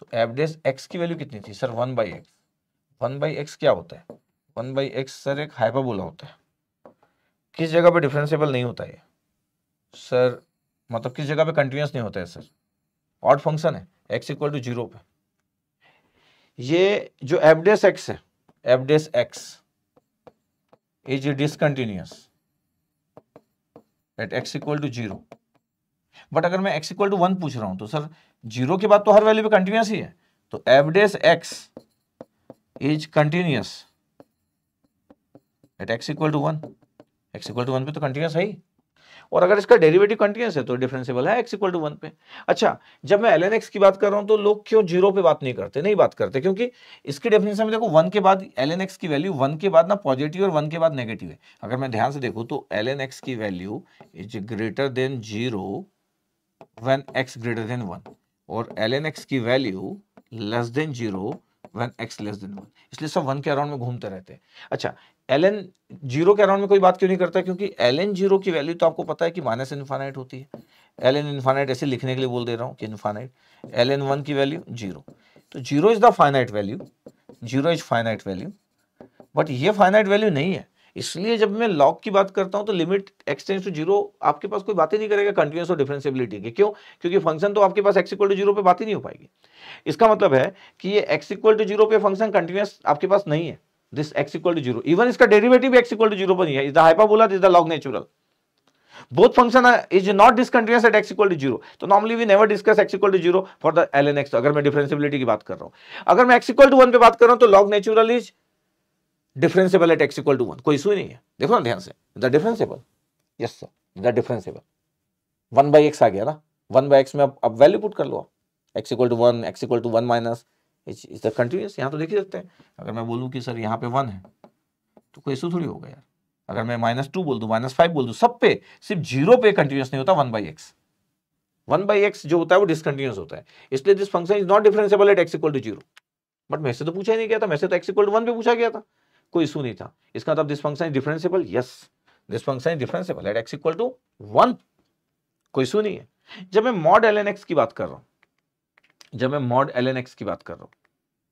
तो एफडेस एक्स की वैल्यू कितनी थी sir one by x one by x क्या होता है वन बाई एक्स सर एक हाइपाबोला होता है किस जगह पे डिफ्रेंसेबल नहीं होता है सर मतलब किस जगह पे कंटिन्यूस नहीं होता है सर ऑड फंक्शन है एक्स इक्वल टू जीरो पे ये जो एफडेस एक्स है f dash x is discontinuous at x equal to zero but अगर मैं एक्स इक्वल टू वन पूछ रहा हूं तो सर जीरो के बाद तो हर वैल्यू पे कंटिन्यूस ही है तो f dash x is continuous at x equal to one x equal to one पे तो कंटिन्यूस है ही और अगर इसका डेरिवेटिव कंटिन्यूस है तो डिफरेंशियल है एक्स इक्वल टू वन पे अच्छा जब मैं एल एन एक्स की बात कर रहा हूँ तो लोग क्यों जीरो पे बात नहीं करते नहीं बात करते क्योंकि इसकी डेफिनेशन में देखो वन के बाद एल एन एक्स की वैल्यू वन के बाद ना पॉजिटिव और वन के बाद नेगेटिव है अगर मैं ध्यान से देखू तो एल एन एक्स की value is greater than zero one x greater than one और एल एन एक्स की value less than zero one x less than one इसलिए सब वन के अराउंड में घूमते रहते हैं अच्छा एल एन जीरो के अराउंड में कोई बात क्यों नहीं करता क्योंकि एल एन जीरो की वैल्यू तो आपको पता है कि माइनस इन्फानाइट होती है एल एन इन्फानाइट ऐसे लिखने के लिए बोल दे रहा हूँ कि इन्फानाइट एल एन वन की वैल्यू जीरो तो zero is the finite value zero is finite value but ये फाइनाइट वैल्यू नहीं है इसलिए जब मैं लॉग की बात करता हूँ तो लिमिट एक्सटेंस टू जीरो आपके पास कोई बात ही नहीं करेगा कंटिन्यूस और डिफरेंसिबिलिटी की क्यों क्योंकि फंक्शन तो आपके पास एक्स इक्वल टू जीरो पे बात ही नहीं हो पाएगी इसका मतलब है कि ये एक्स इक्वल टू जीरो पे फंक्शन कंटिन्यूस आपके पास नहीं है this x equal to zero even इसका derivative x equal to zero बन गया is the hyperbola is the log natural both function is not discontinuous at x equal to zero तो normally we never discuss x equal to zero for the l n अगर मैं differentiability की बात कर रहा हूं अगर मैं एक्स इक्वल टू वन पे बात कर रहा हूं तो log natural is differentiable at x equal to one कोई इशू नहीं है देखो ना ध्यान से the differentiable yes sir the differentiable one by x आ गया ना वन बाई एक्स में अब वैल्यू पुट कर लो आप x equal to one x equal to one minus is the continuous यहाँ तो देख ही सकते हैं अगर मैं बोलूँ कि सर यहाँ पे वन है तो कोई इशू थोड़ी होगा यार अगर मैं माइनस टू बोल दूँ माइनस फाइव बोल दूँ सब पे सिर्फ जीरो पे कंटिन्यूस नहीं होता one by x one by x जो होता है वो डिसकंटिन्यूस होता है इसलिए this function is not differentiable at x equal to zero but मैसे तो पूछा ही नहीं गया था मैसे तो एक्स इक्वल टू वन पे पूछा गया था कोई इशू नहीं था इसका मतलब this function is differentiable yes this function is differentiable at x equal to one कोई इशू नहीं है जब मैं मॉड एल एन एक्स की बात कर रहा हूँ जब मैं मॉड एल एन एक्स की बात कर रहा हूँ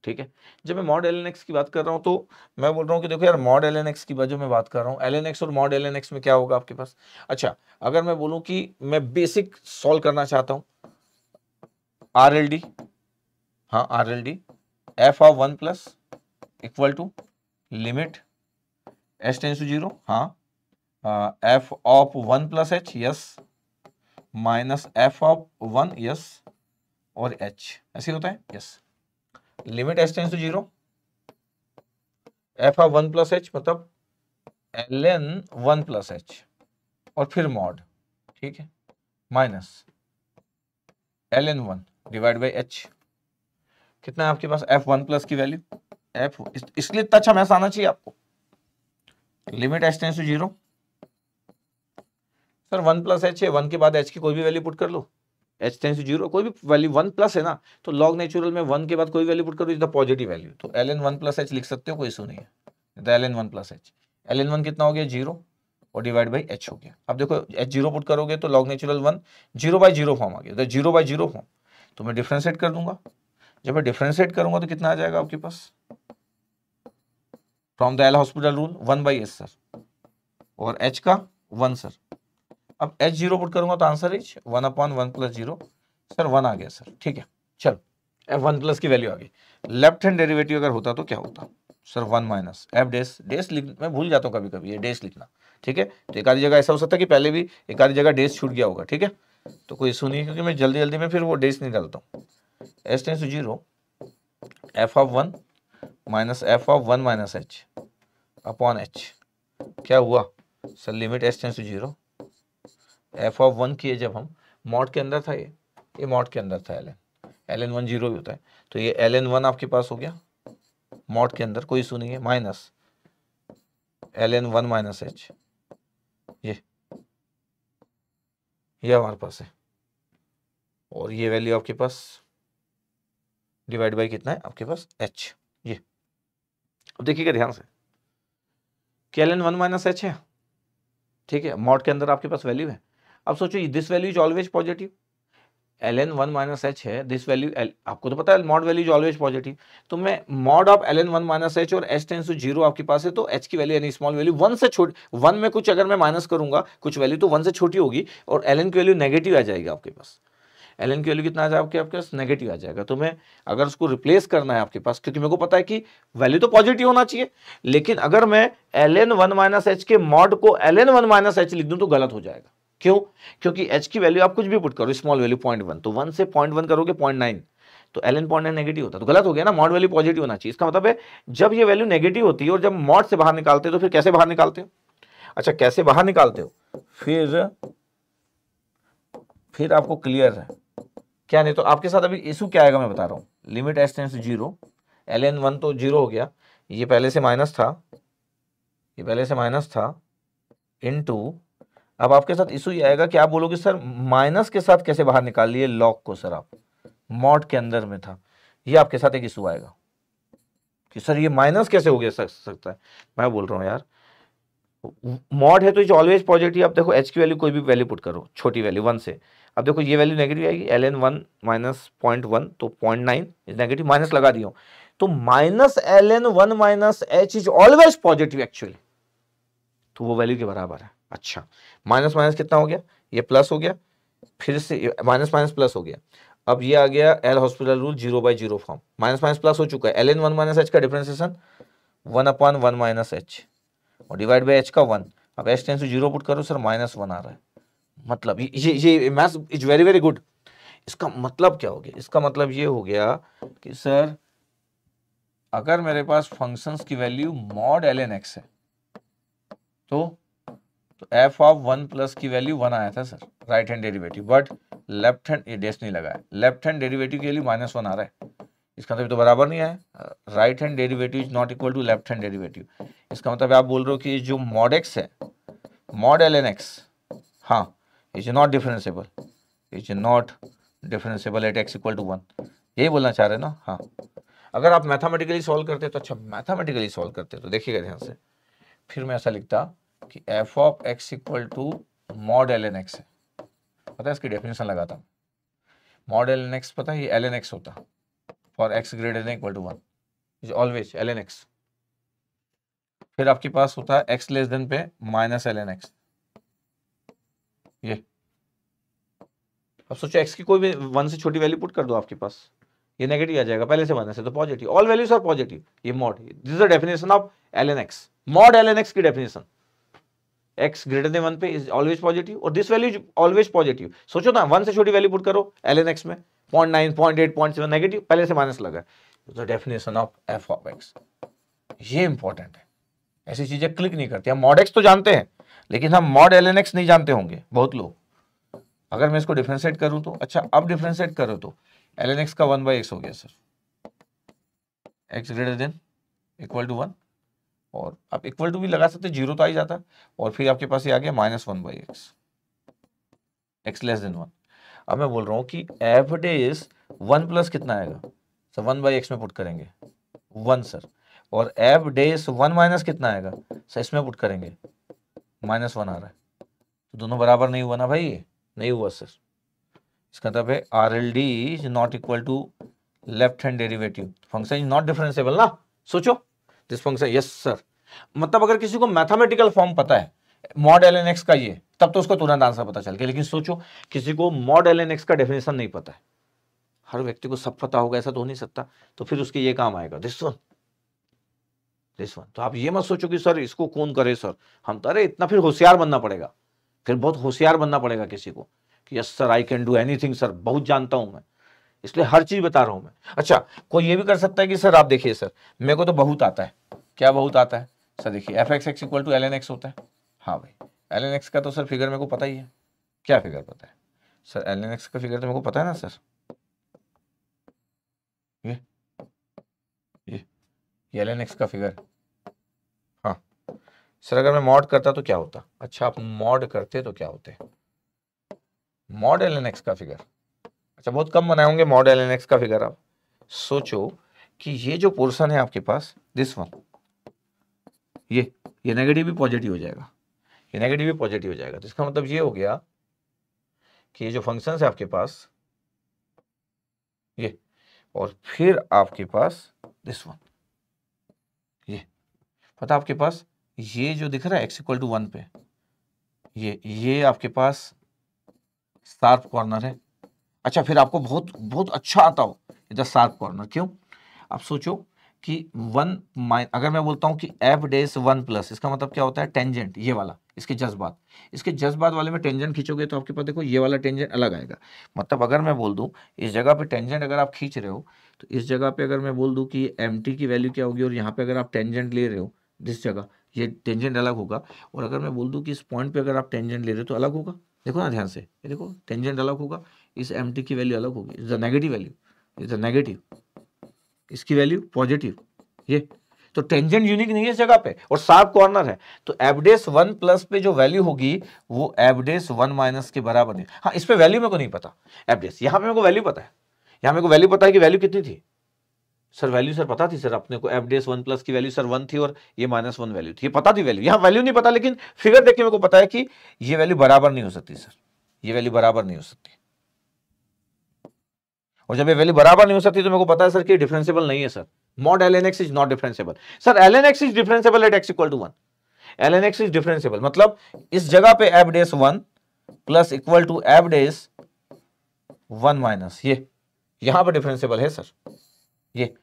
ठीक है जब मैं मॉड एल की बात कर रहा हूँ तो मैं बोल रहा हूँ कि देखो यार मॉड एल की बात जो मैं बात कर रहा हूँ एल और मॉड एल में क्या होगा आपके पास अच्छा अगर मैं बोलूँ कि मैं बेसिक सॉल्व करना चाहता हूँ आर एल डी हाँ R L D f of one plus equal to limit s tends to zero हाँ f of one plus h yes minus f of one yes और एच ऐसे होता है yes limit S tends to zero f of one plus h मतलब l n one plus h और फिर mod ठीक है minus l n one divide by h कितना है आपके पास एफ वन प्लस की वैल्यू एफ इस, इसलिए इतना अच्छा मैथ आना चाहिए आपको limit S tends to zero sir one plus h है वन के बाद एच की कोई भी वैल्यू पुट कर लो एच टेंस जीरो कोई भी वैल्यू वन प्लस है ना तो लॉग नेचुरल में वन के बाद कोई वैल्यू पुट करो इज द पॉजिटिव वैल्यू तो l n one plus h लिख सकते हो कोई इशू नहीं है the l n one plus h l n one कितना हो गया जीरो और डिवाइड बाई एच हो गया अब देखो एच जीरो पुट करोगे तो log natural one zero by zero form आ गया जीरो बाई जीरो फॉर्म तो मैं डिफ्रेंशिएट कर दूंगा जब मैं डिफ्रेंशिएट करूंगा तो कितना आ जाएगा आपके पास from the L hospital rule one by h sir और एच का वन सर अब एच जीरो पुट करूंगा तो answer h one upon one plus zero sir one आ गया सर ठीक है चलो एफ वन प्लस की वैल्यू आ गई लेफ्ट हैंड डेरिवेटिव अगर होता तो क्या होता sir one minus f dash dash लिख मैं भूल जाता हूँ कभी कभी ये डेस लिखना ठीक है तो एक आधी जगह ऐसा हो सकता है कि पहले भी एक आधी जगह डेस छूट गया होगा ठीक है तो कोई इशू नहीं क्योंकि मैं जल्दी जल्दी में फिर वो डेस नहीं डालता हूँ s tends to zero f of one minus f of one minus h upon h क्या हुआ sir limit S tends to zero f of one किए जब हम मॉड के अंदर था ये ये मॉड के अंदर था l n l n one zero ही होता है तो ये एल एन वन आपके पास हो गया मॉड के अंदर कोई सुनिए minus l n one minus h ये ये हमारे पास है और ये वैल्यू आपके पास डिवाइड बाई कितना है आपके पास एच ये अब देखिएगा ध्यान से कि L n one minus h है ठीक है मॉड के अंदर आपके पास वैल्यू है अब सोचो this value is always positive l n one minus h है दिस वैल्यू एल आपको तो पता है mod value is always positive तो मैं mod of l n one minus h और एच टेंस टू जीरो आपके पास है तो एच की वैल्यू यानी स्मॉल वैल्यू वन से छोटी वन में कुछ अगर मैं माइनस करूंगा कुछ वैल्यू तो वन से छोटी होगी और एल एन की वैल्यू नेगेटिव आ जाएगी आपके पास एल एन की वैल्यू कितना आ जाए आपके आपके पास नेगेटिव आ जाएगा तो मैं अगर उसको रिप्लेस करना है आपके पास क्योंकि मेरे को पता है कि वैल्यू तो पॉजिटिव होना चाहिए लेकिन अगर मैं l n one minus h के मॉड को l n one minus h लिख दूँ तो गलत हो जाएगा क्यों क्योंकि एच की वैल्यू आप कुछ भी पुट करो स्मॉल वैल्यू पॉइंट वन तो वन से पॉइंट वन करोगे पॉइंट नाइन तो l n point nine negative होता तो गलत हो गया ना मॉड वैल्यू पॉजिटिव होना चाहिए इसका मतलब है जब ये वैल्यू नेगेटिव होती है और जब मॉड से बाहर निकालते हो तो फिर कैसे बाहर निकालते हो अच्छा कैसे बाहर निकालते हो फिर फिर आपको क्लियर है क्या नहीं तो आपके साथ अभी इशू क्या आएगा मैं बता रहा हूँ limit S tends zero l n one तो जीरो हो गया ये पहले से माइनस था ये पहले से माइनस था इन टू अब आपके साथ इशू ये आएगा कि आप बोलोगे सर माइनस के साथ कैसे बाहर निकाल लिए लॉक को सर आप मॉड के अंदर में था ये आपके साथ एक इशू आएगा कि सर ये माइनस कैसे हो गया सक, सकता है मैं बोल रहा हूँ यार मॉड है तो इज ऑलवेज पॉजिटिव आप देखो एच की वैल्यू कोई भी वैल्यू पुट करो छोटी वैल्यू वन से अब देखो ये वैल्यू नेगेटिव आएगी l n one minus point one तो point nine is negative minus लगा दिया तो minus l n one minus h is always positive actually तो वो वैल्यू के बराबर है अच्छा माइनस माइनस कितना हो गया ये प्लस हो गया फिर से माइनस माइनस प्लस हो गया अब ये आ गया L hospital rule zero by zero form minus minus plus हो चुका है l n one minus h का differentiation one upon one minus h और डिवाइड बाई एच का वन अब h tends to zero put करो सर माइनस वन आ रहा है मतलब ये ये maths is very very good इसका मतलब क्या हो गया इसका मतलब ये हो गया कि सर अगर मेरे पास फंक्शंस की value mod l N x है तो तो एफ ऑफ वन प्लस की वैल्यू वन आया था sir right hand derivative but left hand ये डेस नहीं लगा है लेफ्ट हैंड डेरिवेटिव के लिए माइनस वन आ रहा है इसका मतलब तो बराबर नहीं है right hand derivative is not equal to left hand derivative इसका मतलब आप बोल रहे हो कि जो मॉड एक्स है मॉड एल एन एक्स हाँ is not differentiable is not differentiable at x equal to one यही बोलना चाह रहे ना हाँ अगर आप मैथामेटिकली सॉल्व करते तो अच्छा मैथामेटिकली सॉल्व करते तो देखिएगा ध्यान से फिर मैं ऐसा लिखता कि F of x equal to mod l N x है पता है इसकी डेफिनेशन लगाता हूँ मॉड एल एन एक्स पता है ये एल एन एक्स होता for x greater than equal to one is always l N x फिर आपके पास होता है एक्स लेस देन पे माइनस एल एन एक्स ये अब सोचो एक्स की कोई भी वन से छोटी वैल्यू पुट कर दो आपके पास ये नेगेटिव आ जाएगा पहले से माइनस है तो positive all values are positive ये mod this is the definition of l N x mod l N x की definition x greater than one पे इज ऑलवेज पॉजिटिव और दिस वैल्यू ऑलवेज पॉजिटिव सोचो ना one से छोटी value put करो l N x में point nine point eight point seven negative पहले से माइनस लगा the definition of f of x ये इंपॉर्टेंट है ऐसी चीजें क्लिक नहीं करती हम मॉड एक्स तो जानते हैं लेकिन हम मॉड एल एन एक्स नहीं जानते होंगे बहुत लोग अगर मैं इसको डिफ्रेंशिएट करूँ तो अच्छा अब डिफ्रेंशिएट करो तो एल एन एक्स का वन बाई एक्स हो गया sir x greater than equal to one और आप इक्वल टू भी लगा सकते जीरो तो आ ही जाता और फिर आपके पास ये आ गया minus one by x x less than one अब मैं बोल रहा हूँ कि एफ एवरेज वन प्लस कितना आएगा सर वन बाई एक्स में पुट करेंगे वन सर और एव डेज वन माइनस कितना आएगा सर इसमें पुट करेंगे माइनस वन आ रहा है तो दोनों बराबर नहीं हुआ ना भाई नहीं हुआ सर इसका मतलब है R L D is not equal to left hand derivative function is not differentiable ना सोचो दिस फंक्शन यस सर मतलब अगर किसी को मैथमेटिकल फॉर्म पता है मॉड एल एन एक्स का ये तब तो उसको तुरंत आंसर पता चल गया लेकिन सोचो किसी को मॉड एल एन एक्स का डेफिनेशन नहीं पता है हर व्यक्ति को सब पता होगा ऐसा तो हो नहीं सकता तो फिर उसके ये काम आएगा दिस वन दिस वन तो आप ये मत सोचो कि सर इसको कौन करे सर हम तो अरे इतना फिर होशियार बनना पड़ेगा फिर बहुत होशियार बनना पड़ेगा किसी को कि yes sir I can do anything sir बहुत जानता हूं मैं इसलिए हर चीज बता रहा हूं मैं अच्छा कोई ये भी कर सकता है कि सर आप देखिए सर मेरे को तो बहुत आता है क्या बहुत आता है सर देखिए f x x equal to l N x होता है हाँ भाई एल एन एक्स का तो सर फिगर मेरे को पता ही है क्या फिगर पता है सर एल एन एक्स का फिगर तो मेरे को पता है ना सर ये ये एल एन एक्स का फिगर हाँ सर अगर मैं मॉड करता तो क्या होता अच्छा आप मॉड करते तो क्या होते मॉड एल एन एक्स का फिगर अच्छा बहुत कम बनाए होंगे मॉडल एन का फिगर आप सोचो कि ये जो पोर्सन है आपके पास दिस वन ये ये नेगेटिव भी पॉजिटिव हो जाएगा ये नेगेटिव भी पॉजिटिव हो जाएगा तो इसका मतलब ये हो गया कि ये जो फंक्शन है आपके पास ये और फिर आपके पास दिस वन ये पता आपके पास ये जो दिख रहा है एक्स इक्वल टू वन पे ये ये आपके पास शार्प कॉर्नर है अच्छा फिर आपको बहुत बहुत अच्छा आता हो इधर शार्प कॉर्नर क्यों आप सोचो कि वन माइन अगर मैं बोलता हूँ कि एफ डेज वन प्लस इसका मतलब क्या होता है टेंजेंट ये वाला इसके जज्बात इसके जज्बात वाले में टेंजेंट खींचोगे तो आपके पास देखो ये वाला टेंजेंट अलग आएगा मतलब अगर मैं बोल दूँ इस जगह पे टेंजेंट अगर आप खींच रहे हो तो इस जगह पे अगर मैं बोल दूँ कि एम की वैल्यू क्या होगी और यहाँ पे अगर आप टेंजेंट ले रहे हो जिस जगह ये टेंजेंट अलग होगा और अगर मैं बोल दूँ कि इस पॉइंट पर अगर आप टेंजेंट ले रहे हो तो अलग होगा देखो ना ध्यान से ये देखो टेंजेंट अलग होगा इस एम टी की वैल्यू अलग होगी is the negative value is the negative इसकी वैल्यू पॉजिटिव ये तो टेंजेंट यूनिक नहीं है इस जगह पे और साफ कॉर्नर है तो एबडेस वन प्लस पे जो वैल्यू होगी वो एबडेस वन माइनस के बराबर नहीं हाँ इस पर वैल्यू मेरे को नहीं पता एबडेस यहाँ पे मेरे को वैल्यू पता है यहाँ मेरे को वैल्यू पता है कि वैल्यू कितनी थी सर वैल्यू सर पता थी सर अपने को एफडेस वन प्लस की वैल्यू सर वन थी और ये माइनस वन वैल्यू थी ये पता थी वैल्यू यहाँ वैल्यू नहीं पता लेकिन फिगर देखिए मेरे को पता है कि ये वैल्यू बराबर नहीं हो सकती सर ये वैल्यू बराबर नहीं हो सकती और जब ये वैल्यू बराबर नहीं हो सकती तो मेरे को पता है सर कि डिफरेंसिबल नहीं है sir mod l N x is not differentiable sir L N x is differentiable at x equal to one l N x is differentiable मतलब इस जगह पे f dash one plus equal to f dash one minus ये यहां पर differentiable है sir ये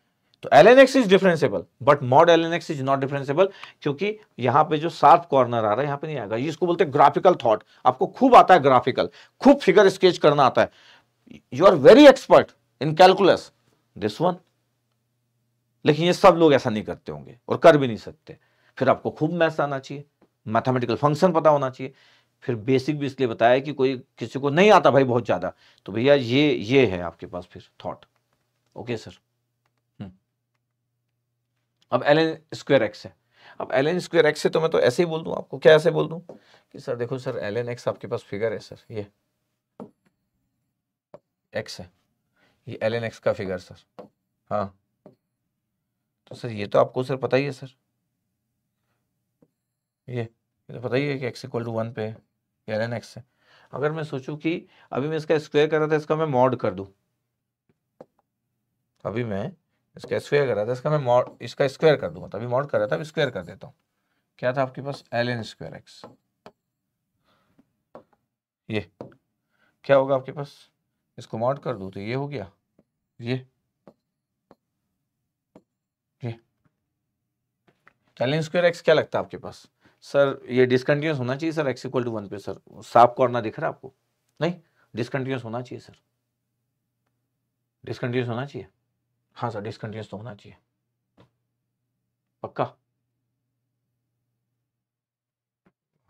तो l N x is differentiable but mod l N x is not differentiable क्योंकि यहां पे जो शार्प कॉर्नर आ रहा है यहां पे नहीं आएगा इसको बोलते हैं ग्राफिकल थॉट आपको खूब आता है ग्राफिकल खूब फिगर स्केच करना आता है you are very expert in calculus this one लेकिन ये सब लोग ऐसा नहीं करते होंगे और कर भी नहीं सकते फिर आपको खूब मैथ्स आना चाहिए मैथमेटिकल फंक्शन पता होना चाहिए फिर बेसिक भी इसलिए बताया कि कोई किसी को नहीं आता भाई बहुत ज़्यादा तो भैया ये ये है आपके पास फिर थॉट ओके सर अब एल एन स्क्वेयर एक्स है अब एल एन स्क्वेयर एक्स है तो मैं तो ऐसे ही बोल दूं आपको क्या ऐसे बोल दूं कि सर देखो सर एल एन एक्स आपके पास फिगर है सर ये एक्स है ये एल एन एक्स का फिगर सर हाँ तो सर ये तो आपको सर पता ही है सर ये तो पता ही है कि एक्स इक्वल टू वन पे एल एन एक्स है अगर मैं सोचूं कि अभी मैं इसका स्क्वायर कर रहा था इसका मैं मॉड कर दूं अभी मैं इसका स्क्वायर कर रहा था इसका मैं मॉड इसका स्क्वायर कर दूंगा अभी मॉड कर रहा था अभी स्क्वायर कर देता हूँ क्या था आपके पास एल एन स्क्वायर एक्स ये क्या होगा आपके पास इसको मॉड कर दूँ तो ये हो गया ये ये चैलेंज स्क्वायर एक्स क्या लगता है आपके पास सर ये डिसकंटिन्यूस होना चाहिए sir x equal to one पे सर साफ कॉर्नर दिख रहा है आपको नहीं डिसकंटिन्यूस होना चाहिए सर डिसकंटिन्यूस होना चाहिए हाँ सर डिसकंटिन्यूस तो होना चाहिए पक्का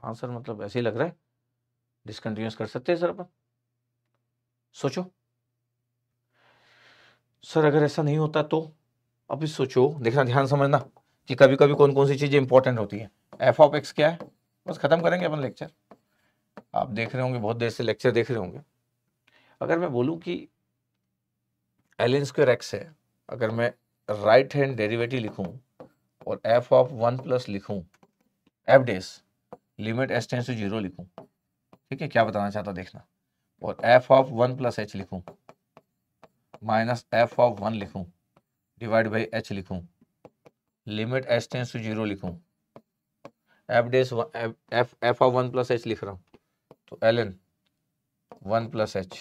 हाँ सर मतलब ऐसे ही लग रहा है डिसकंटिन्यूस कर सकते हैं सर अपन सोचो सर अगर ऐसा नहीं होता तो अभी सोचो देखना ध्यान समझना कि कभी कभी कौन कौन सी चीज़ें इंपॉर्टेंट होती हैं एफ ऑफ एक्स क्या है बस ख़त्म करेंगे अपन लेक्चर आप देख रहे होंगे बहुत देर से लेक्चर देख रहे होंगे अगर मैं बोलूँ कि एल एन स्क्र एक्स है अगर मैं राइट हैंड डेरिवेटिव लिखूँ और एफ ऑफ वन प्लस लिखूँ f dash limit S tends to zero लिखूँ ठीक है क्या बताना चाहता देखना और F of one plus h लिखू माइनस एफ ऑफ वन लिखू डिवाइड बाई एच लिखू limit h tends to zero लिखूं f dash f f of one plus h लिख रहा हूँ तो l n one plus h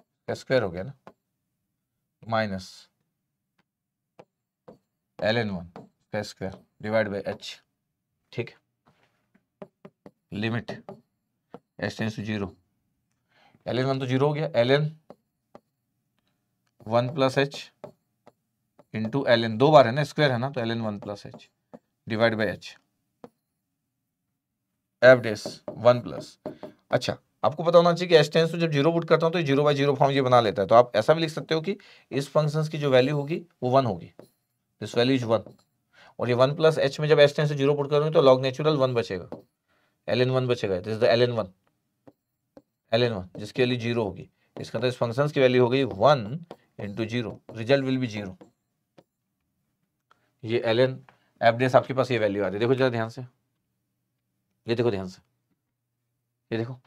का स्क्वायर हो गया ना minus l n one square divide by h ठीक limit h tends to zero l n one तो जीरो हो गया l n one plus h into l n दो बार है ना स्क्वायर है ना तो l n one plus h divide by h f dash one plus अच्छा आपको पता होना चाहिए कि एस टेंस तो जब जीरो बुट करता हूं तो जीरो बाई जीरो फॉर्म ये बना लेता है तो आप ऐसा भी लिख सकते हो कि इस फंक्शन की जो वैल्यू होगी वो वन होगी दिस वैल्यू इज वन और ये वन प्लस एच में जब एस टेंस से जीरो पुट करूंगी तो लॉग नेचुरल वन बचेगा एल एन वन बचेगा this the l n one l n one जिसकी वैल्यू जीरो होगी इसका तो इस फंक्शन की वैल्यू हो गई one into zero result will be zero ये एल एन एवडेंस आपके पास ये वैल्यू आ रही है देखो जरा ध्यान से ये देखो ध्यान से ये देखो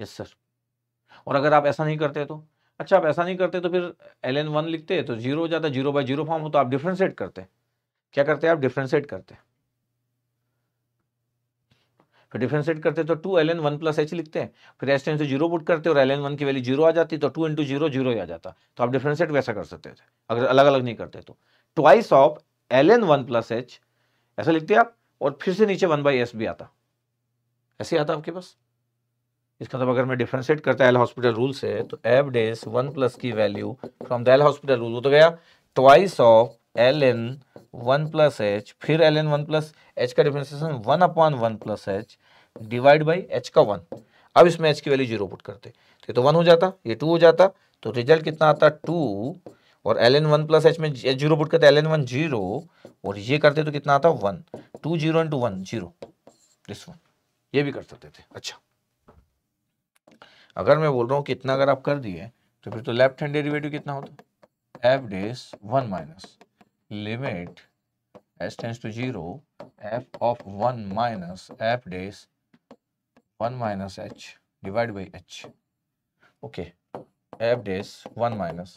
यस सर और अगर आप ऐसा नहीं करते तो अच्छा आप ऐसा नहीं करते तो फिर एल एन वन लिखते तो जीरो हो जाता जीरो बाई जीरो फॉर्म हो तो आप डिफ्रेंशिएट करते क्या करते हैं आप डिफ्रेंशिएट करते हैं फिर डिफ्रेंशिएट करते तो two l n one plus h लिखते हैं फिर एच टेन से जीरो पुट करते और एल एन वन की वैल्यू जीरो आ जाती तो टू इंटू जीरो जीरो आ जाता तो आप डिफ्रेंशिएट वैसा कर सकते थे अगर अलग अलग नहीं करते तो twice of l n one plus h ऐसा लिखते आप और फिर से नीचे वन बाई एस भी आता ऐसे आता आपके पास इसका मतलब अगर मैं डिफ्रेंशिएट करता एल हॉस्पिटल रूल से तो एफ डेस वन प्लस की value from the L hospital rule वो तो गया twice of l n one plus h फिर l n one plus h का differentiation one upon one plus h divide by h का one अब इसमें H की वैल्यू जीरो पुट करते तो ये तो वन हो जाता ये टू हो जाता तो रिजल्ट कितना आता टू और L n one plus h में जीरो पुट करते एल एन वन जीरो और ये करते तो कितना आता one two zero into one zero this one ये भी कर सकते थे अच्छा अगर मैं बोल रहा हूँ कितना अगर आप कर दिए तो फिर तो लेफ्ट हैंड डेरिवेटिव कितना होता f dash one minus limit S tends to zero f of one minus f dash one minus h divide by h okay f dash one minus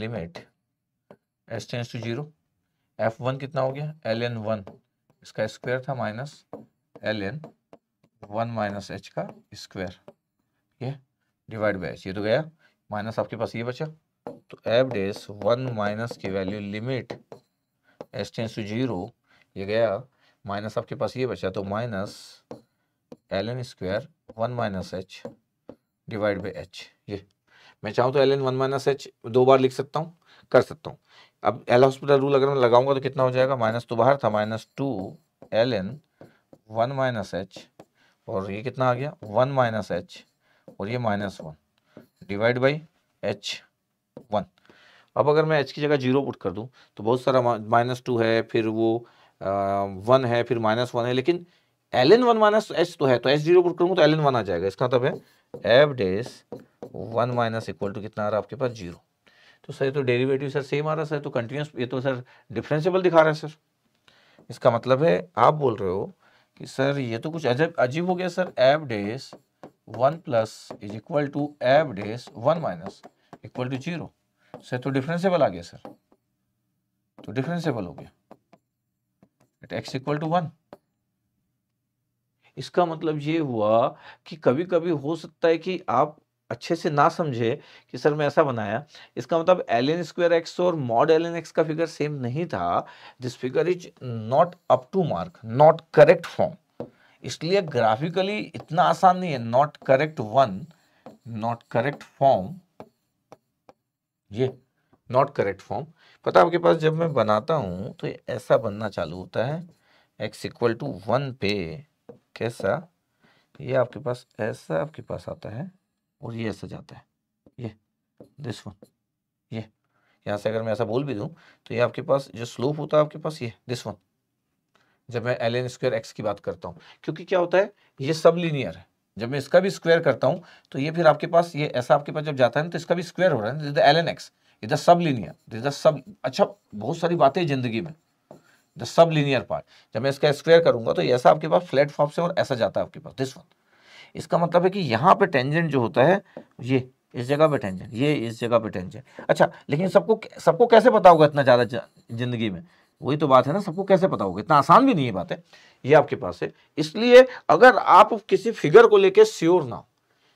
limit S tends to zero f one कितना हो गया l n one इसका square था minus l n one minus h का square ये divide by h ये तो गया माइनस आपके पास ये बचा तो एफ डेस वन माइनस की value limit S tends to zero ये गया माइनस आपके पास ये बचा तो minus l n square one minus h divide by h ये मैं चाहूँ तो l n one minus h दो बार लिख सकता हूँ कर सकता हूँ अब एल हॉस्पिटल रूल अगर मैं लगाऊंगा तो कितना हो जाएगा माइनस तो बाहर था minus two l n one minus h और ये कितना आ गया वन माइनस एच और ये minus one divide by h one अब अगर मैं एच की जगह जीरो पुट कर दूँ तो बहुत सारा माइनस टू है फिर वो वन है फिर माइनस वन है लेकिन l n one minus h तो है तो एच जीरो पुट करूंगा तो एल एन वन आ जाएगा इसका मतलब है f dash one minus equal to कितना आ रहा है आपके पास जीरो तो सर तो डेरिवेटिव सर सेम आ रहा है सर तो कंटिन्यूस ये तो सर डिफ्रेंसीबल दिखा रहा है सर इसका मतलब है आप बोल रहे हो कि सर ये तो कुछ अजब अजीब हो गया sir F dash one plus is equal to F dash one minus equal to zero sir तो डिफ्रेंसीबल आ गया सर तो डिफ्रेंसीबल हो गया at x equal to one इसका मतलब ये हुआ कि कभी कभी हो सकता है कि आप अच्छे से ना समझे कि सर मैं ऐसा बनाया इसका मतलब एल एन स्क्वायर एक्स और मॉड एल एन एक्स का फिगर सेम नहीं था this figure is not up to mark not correct form इसलिए ग्राफिकली इतना आसान नहीं है not correct one not correct form ये नॉट करेक्ट फॉर्म पता आपके पास जब मैं बनाता हूँ तो ऐसा बनना चालू होता है एक्स इक्वल टू वन पे कैसा ये आपके पास ऐसा आपके पास आता है और ये ऐसा जाता है ये दिस वन ये यहाँ से अगर मैं ऐसा बोल भी दूँ तो ये आपके पास जो स्लोप होता है आपके पास ये दिस वन जब मैं एल एन स्क्वायर एक्स की बात करता हूँ क्योंकि क्या होता है ये सब लीनियर है जब मैं इसका भी स्क्वायर करता हूँ तो ये फिर आपके पास ये ऐसा आपके पास जब जाता है ना तो इसका भी स्क्वायर हो रहा है एल एन एक्स इधर सब लीनियर इधर सब अच्छा बहुत सारी बातें जिंदगी में द सब लीनियर पार्ट जब मैं इसका स्क्वेयर करूंगा तो ऐसा आपके पास फ्लैट फॉर्म से और ऐसा जाता है आपके पास दिस वन इसका मतलब है कि यहाँ पे टेंजेंट जो होता है ये इस जगह पे टेंजेंट ये इस जगह पे टेंजेंट अच्छा लेकिन सबको सबको कैसे पता होगा इतना ज़्यादा जिंदगी में वही तो बात है ना सबको कैसे पता होगा इतना आसान भी नहीं है बात है ये आपके पास है इसलिए अगर आप किसी फिगर को लेकर श्योर ना हो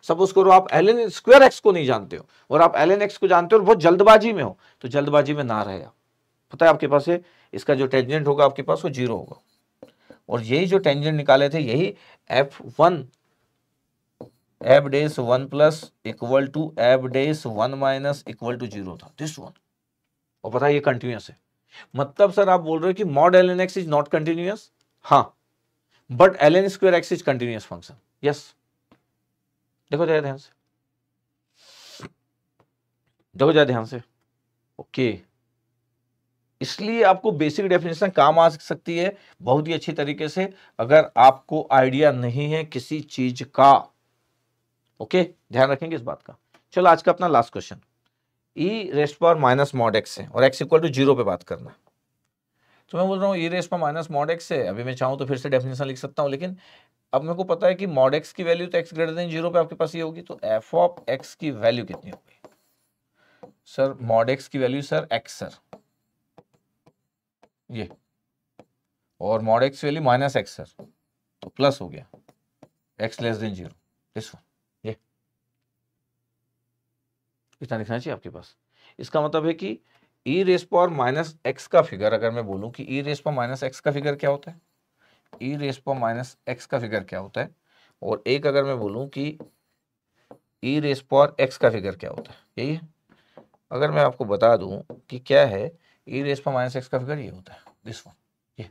सब उसको आप एल एन स्क्वेयर एक्स को नहीं जानते हो और आप एल एन एक्स को जानते हो और बहुत जल्दबाजी में हो तो जल्दबाजी में ना रहे आप पता है आपके पास है इसका जो टेंजेंट होगा आपके पास वो जीरो होगा और यही जो टेंजेंट निकाले थे यही f one f dash one plus equal to f dash one minus equal to zero था दिस वन और पता ये कंटिन्यूस है मतलब सर आप बोल रहे हो कि mod l N x is not continuous हाँ but l n square x is continuous function yes देखो जाए ध्यान से देखो जाए ध्यान से ओके okay. इसलिए आपको बेसिक डेफिनेशन काम आ सकती है बहुत ही अच्छी तरीके से अगर आपको आइडिया नहीं है किसी चीज का ओके ध्यान रखेंगे इस बात का चलो आज का अपना लास्ट क्वेश्चन ई रेस्ट पर माइनस मॉड एक्स है और एक्स इक्वल टू जीरो पे बात करना तो मैं बोल रहा हूँ ई रेस्ट पर माइनस मॉड एक्स है अभी मैं चाहूँ तो फिर से डेफिनेशन लिख सकता हूँ लेकिन अब मेरे को पता है कि मॉड एक्स की वैल्यू तो एक्स ग्रेटर देन जीरो पे आपके पास ये होगी तो एफ ऑफ एक्स की वैल्यू कितनी होगी सर मॉड एक्स की वैल्यू सर एक्स सर ये और mod x value minus x sir तो प्लस हो गया x less than zero this one चाहिए आपके पास इसका मतलब है कि ई रेस पर माइनस एक्स का फिगर अगर मैं बोलूं कि ई रेस पर माइनस एक्स का फिगर क्या होता है ई रेस पर माइनस एक्स का फिगर क्या होता है और एक अगर मैं बोलूं कि ई रेस पर एक्स का फिगर क्या होता है यही है अगर मैं आपको बता दूं कि क्या है ई e रेस पर माइनस एक्स का फिगर ये होता है दिस वन ये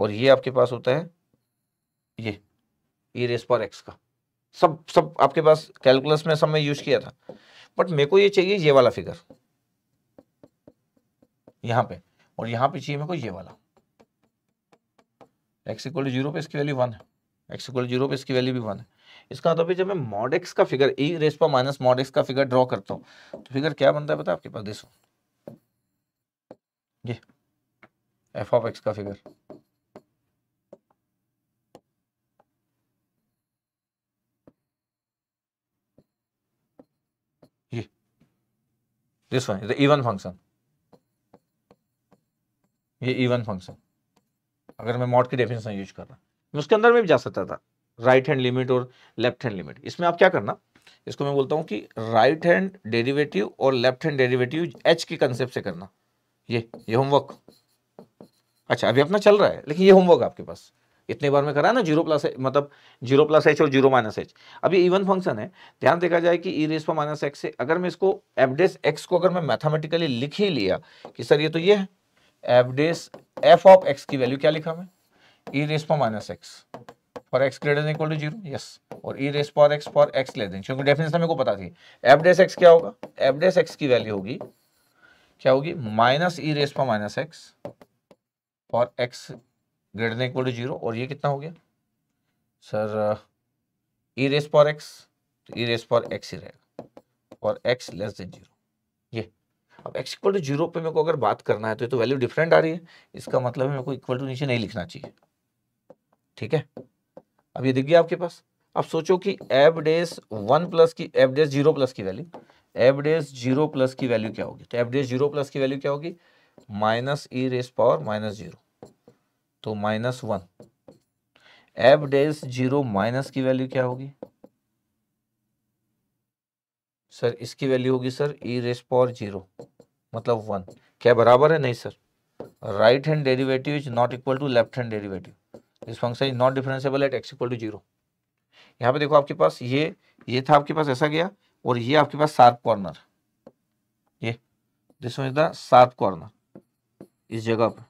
और ये आपके पास होता है ये ई e रेस पर एक्स का सब सब आपके पास कैलकुलस में सब मैं यूज किया था बट मेरे को ये चाहिए ये वाला फिगर यहाँ पे और यहाँ पे चाहिए मेरे को ये वाला एक्स इक्वल जीरो पे इसकी वैल्यू वन है एक्स इक्वल जीरो पे इसकी वैल्यू भी वन है इसका मतलब जब मैं मॉड एक्स का फिगर ई रेस पर माइनस मॉड एक्स का फिगर ड्रॉ करता हूँ तो फिगर क्या बनता है बता आपके पास दिस वन ये एफ ऑफ एक्स का फिगर ये this one is even function ये इवन फंक्शन अगर मैं मॉड की डेफिनेशन यूज कर रहा हूं उसके अंदर में भी जा सकता था राइट हैंड लिमिट और लेफ्ट हैंड लिमिट इसमें आप क्या करना इसको मैं बोलता हूँ कि राइट हैंड डेरिवेटिव और लेफ्ट हैंड डेरिवेटिव एच के कंसेप्ट से करना ये ये होमवर्क अच्छा अभी अपना चल रहा है लेकिन ये होमवर्क आपके पास इतने बार में करा ना जीरो प्लस मतलब जीरो प्लस एच और जीरो माइनस एच अभी इवन फंक्शन है ध्यान देखा जाए कि ई रेस पर माइनस एक्स से अगर मैं इसको एफडेस एक्स को अगर मैं मैथमेटिकली लिख ही लिया कि सर ये तो ये है एफडेस एफ ऑफ एक्स की वैल्यू क्या लिखा मैं ई रेस पर minus x for x greater than equal to zero yes और e raise for x for x less than क्योंकि डेफिनेशन मेरे को पता थी एफडेस एक्स क्या होगा एफडेस एक्स की वैल्यू होगी क्या होगी माइनस ई रेस पर माइनस एक्स और x greater equal to zero और ये कितना हो गया सर ई रेस पर एक्स तो ई रेस पर एक्स ही रहेगा और एक्स लेस देन जीरो ये अब एक्स इक्वल टू जीरो पे मेरे को अगर बात करना है तो ये तो वैल्यू डिफरेंट आ रही है इसका मतलब है मेरे को इक्वल टू नीचे नहीं लिखना चाहिए ठीक है अब ये दिख गया आपके पास अब सोचो कि एफ डेस वन प्लस की एफ डेस जीरो प्लस की वैल्यू एवरेज जीरो प्लस की वैल्यू क्या होगी तो एवरेज जीरो प्लस की वैल्यू क्या होगी minus e raise power minus zero तो minus one f dash zero minus की वैल्यू क्या होगी सर इसकी वैल्यू होगी sir e raise power zero मतलब वन क्या बराबर है नहीं sir right hand derivative is not equal to left hand derivative this function is not differentiable at x equal to zero यहाँ पे देखो आपके पास ये ये था आपके पास ऐसा गया और ये आपके पास शार्प कॉर्नर ये this one is the sharp corner इस जगह पर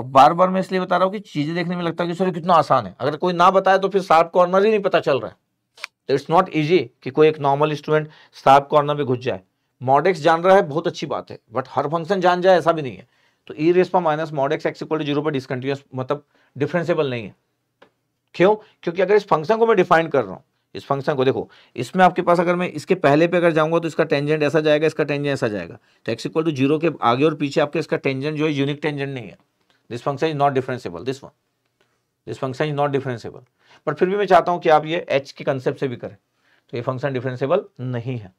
अब बार बार मैं इसलिए बता रहा हूँ कि चीजें देखने में लगता है कि सर कितना आसान है अगर कोई ना बताए तो फिर शार्प कॉर्नर ही नहीं पता चल रहा है इट्स नॉट ईजी कि कोई एक नॉर्मल स्टूडेंट शार्प कॉर्नर में घुस जाए मॉडेक्स जान रहा है बहुत अच्छी बात है बट हर फंक्शन जान जाए ऐसा भी नहीं है तो ई e रेस पर minus mod x x equal to zero पर डिसकंटिन्यूस मतलब डिफ्रेंसेबल नहीं है क्यों क्योंकि अगर इस फंक्शन को मैं डिफाइन कर रहा हूँ इस फंक्शन को देखो इसमें आपके पास अगर मैं इसके पहले पे अगर जाऊंगा तो इसका टेंजेंट ऐसा जाएगा इसका टेंजेंट ऐसा जाएगा तो एक्स इक्वल टू जीरो के आगे और पीछे आपके इसका टेंजेंट जो है यूनिक टेंजेंट नहीं है this function is not differentiable this one this function is not differentiable पर फिर भी मैं चाहता हूँ कि आप ये एच के कंसेप्ट से भी करें तो ये फंक्शन डिफरेंसेबल नहीं है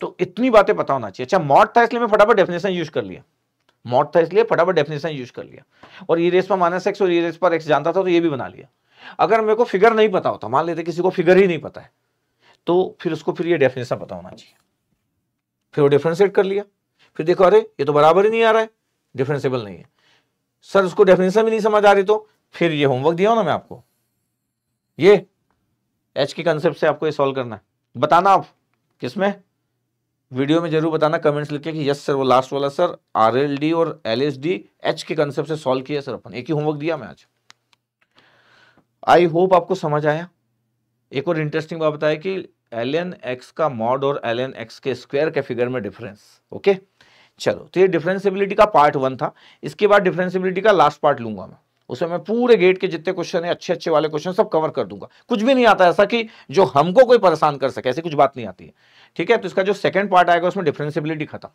तो इतनी बातें पता होना चाहिए अच्छा मॉट था इसलिए मैं फटाफट डेफिनेशन यूज कर लिया मॉट था इसलिए फटाफट डेफिनेशन यूज कर लिया और ई रेस पर माइनस एक्स और ई रेस पर एक्स जानता था तो ये भी बना लिया अगर मेरे को फिगर नहीं पता होता मान लेते किसी को फिगर ही नहीं पता है तो फिर उसको फिर ये डेफिनेशन पता होना चाहिए फिर वो डिफ्रेंशिएट कर लिया फिर देखो अरे ये तो बराबर ही नहीं आ रहा है डिफ्रेंसेबल नहीं है सर उसको डेफिनेशन भी नहीं समझ आ रही तो फिर ये होमवर्क दिया हो ना मैं आपको ये एच के कंसेप्ट से आपको ये सॉल्व करना है बताना आप किसमें वीडियो में जरूर बताना कमेंट्स लिख के कि यस सर वो लास्ट वाला सर आर एल डी और एल एस डी एच के कंसेप्ट से सॉल्व किया सर अपन एक ही होमवर्क दिया मैं आज आई होप आपको समझ आया एक और इंटरेस्टिंग बात बताया कि एल एन एक्स का मॉड और एल एन एक्स के स्क्वायर के फिगर में डिफरेंस ओके चलो तो ये डिफरेंसिबिलिटी का पार्ट वन था इसके बाद डिफरेंसिबिलिटी का लास्ट पार्ट लूंगा मैं उसमें मैं पूरे गेट के जितने क्वेश्चन है अच्छे अच्छे वाले क्वेश्चन सब कवर कर दूंगा कुछ भी नहीं आता ऐसा कि जो हमको कोई परेशान कर सके ऐसी कुछ बात नहीं आती है ठीक है तो इसका जो सेकंड पार्ट आएगा उसमें डिफरेंसिबिलिटी खत्म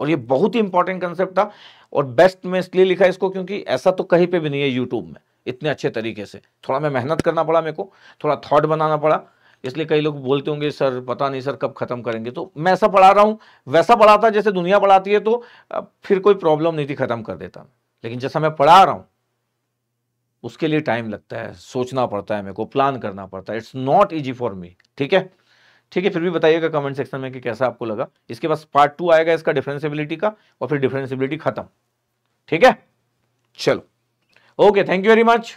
और ये बहुत ही इंपॉर्टेंट कंसेप्ट था और बेस्ट में इसलिए लिखा इसको क्योंकि ऐसा तो कहीं पर भी नहीं है यूट्यूब में इतने अच्छे तरीके से थोड़ा मैं मेहनत करना पड़ा मेरे को थोड़ा थाट बनाना पड़ा इसलिए कई लोग बोलते होंगे सर पता नहीं सर कब ख़त्म करेंगे तो मैं ऐसा पढ़ा रहा हूँ वैसा पढ़ाता जैसे दुनिया पढ़ाती है तो फिर कोई प्रॉब्लम नहीं थी ख़त्म कर देता लेकिन जैसा मैं पढ़ा रहा हूँ उसके लिए टाइम लगता है सोचना पड़ता है मेरे को प्लान करना पड़ता है it's not easy for me ठीक है ठीक है फिर भी बताइएगा कमेंट सेक्शन में कि कैसा आपको लगा इसके बाद पार्ट टू आएगा इसका डिफरेंसिबिलिटी का और फिर डिफरेंसिबिलिटी खत्म ठीक है चलो okay thank you very much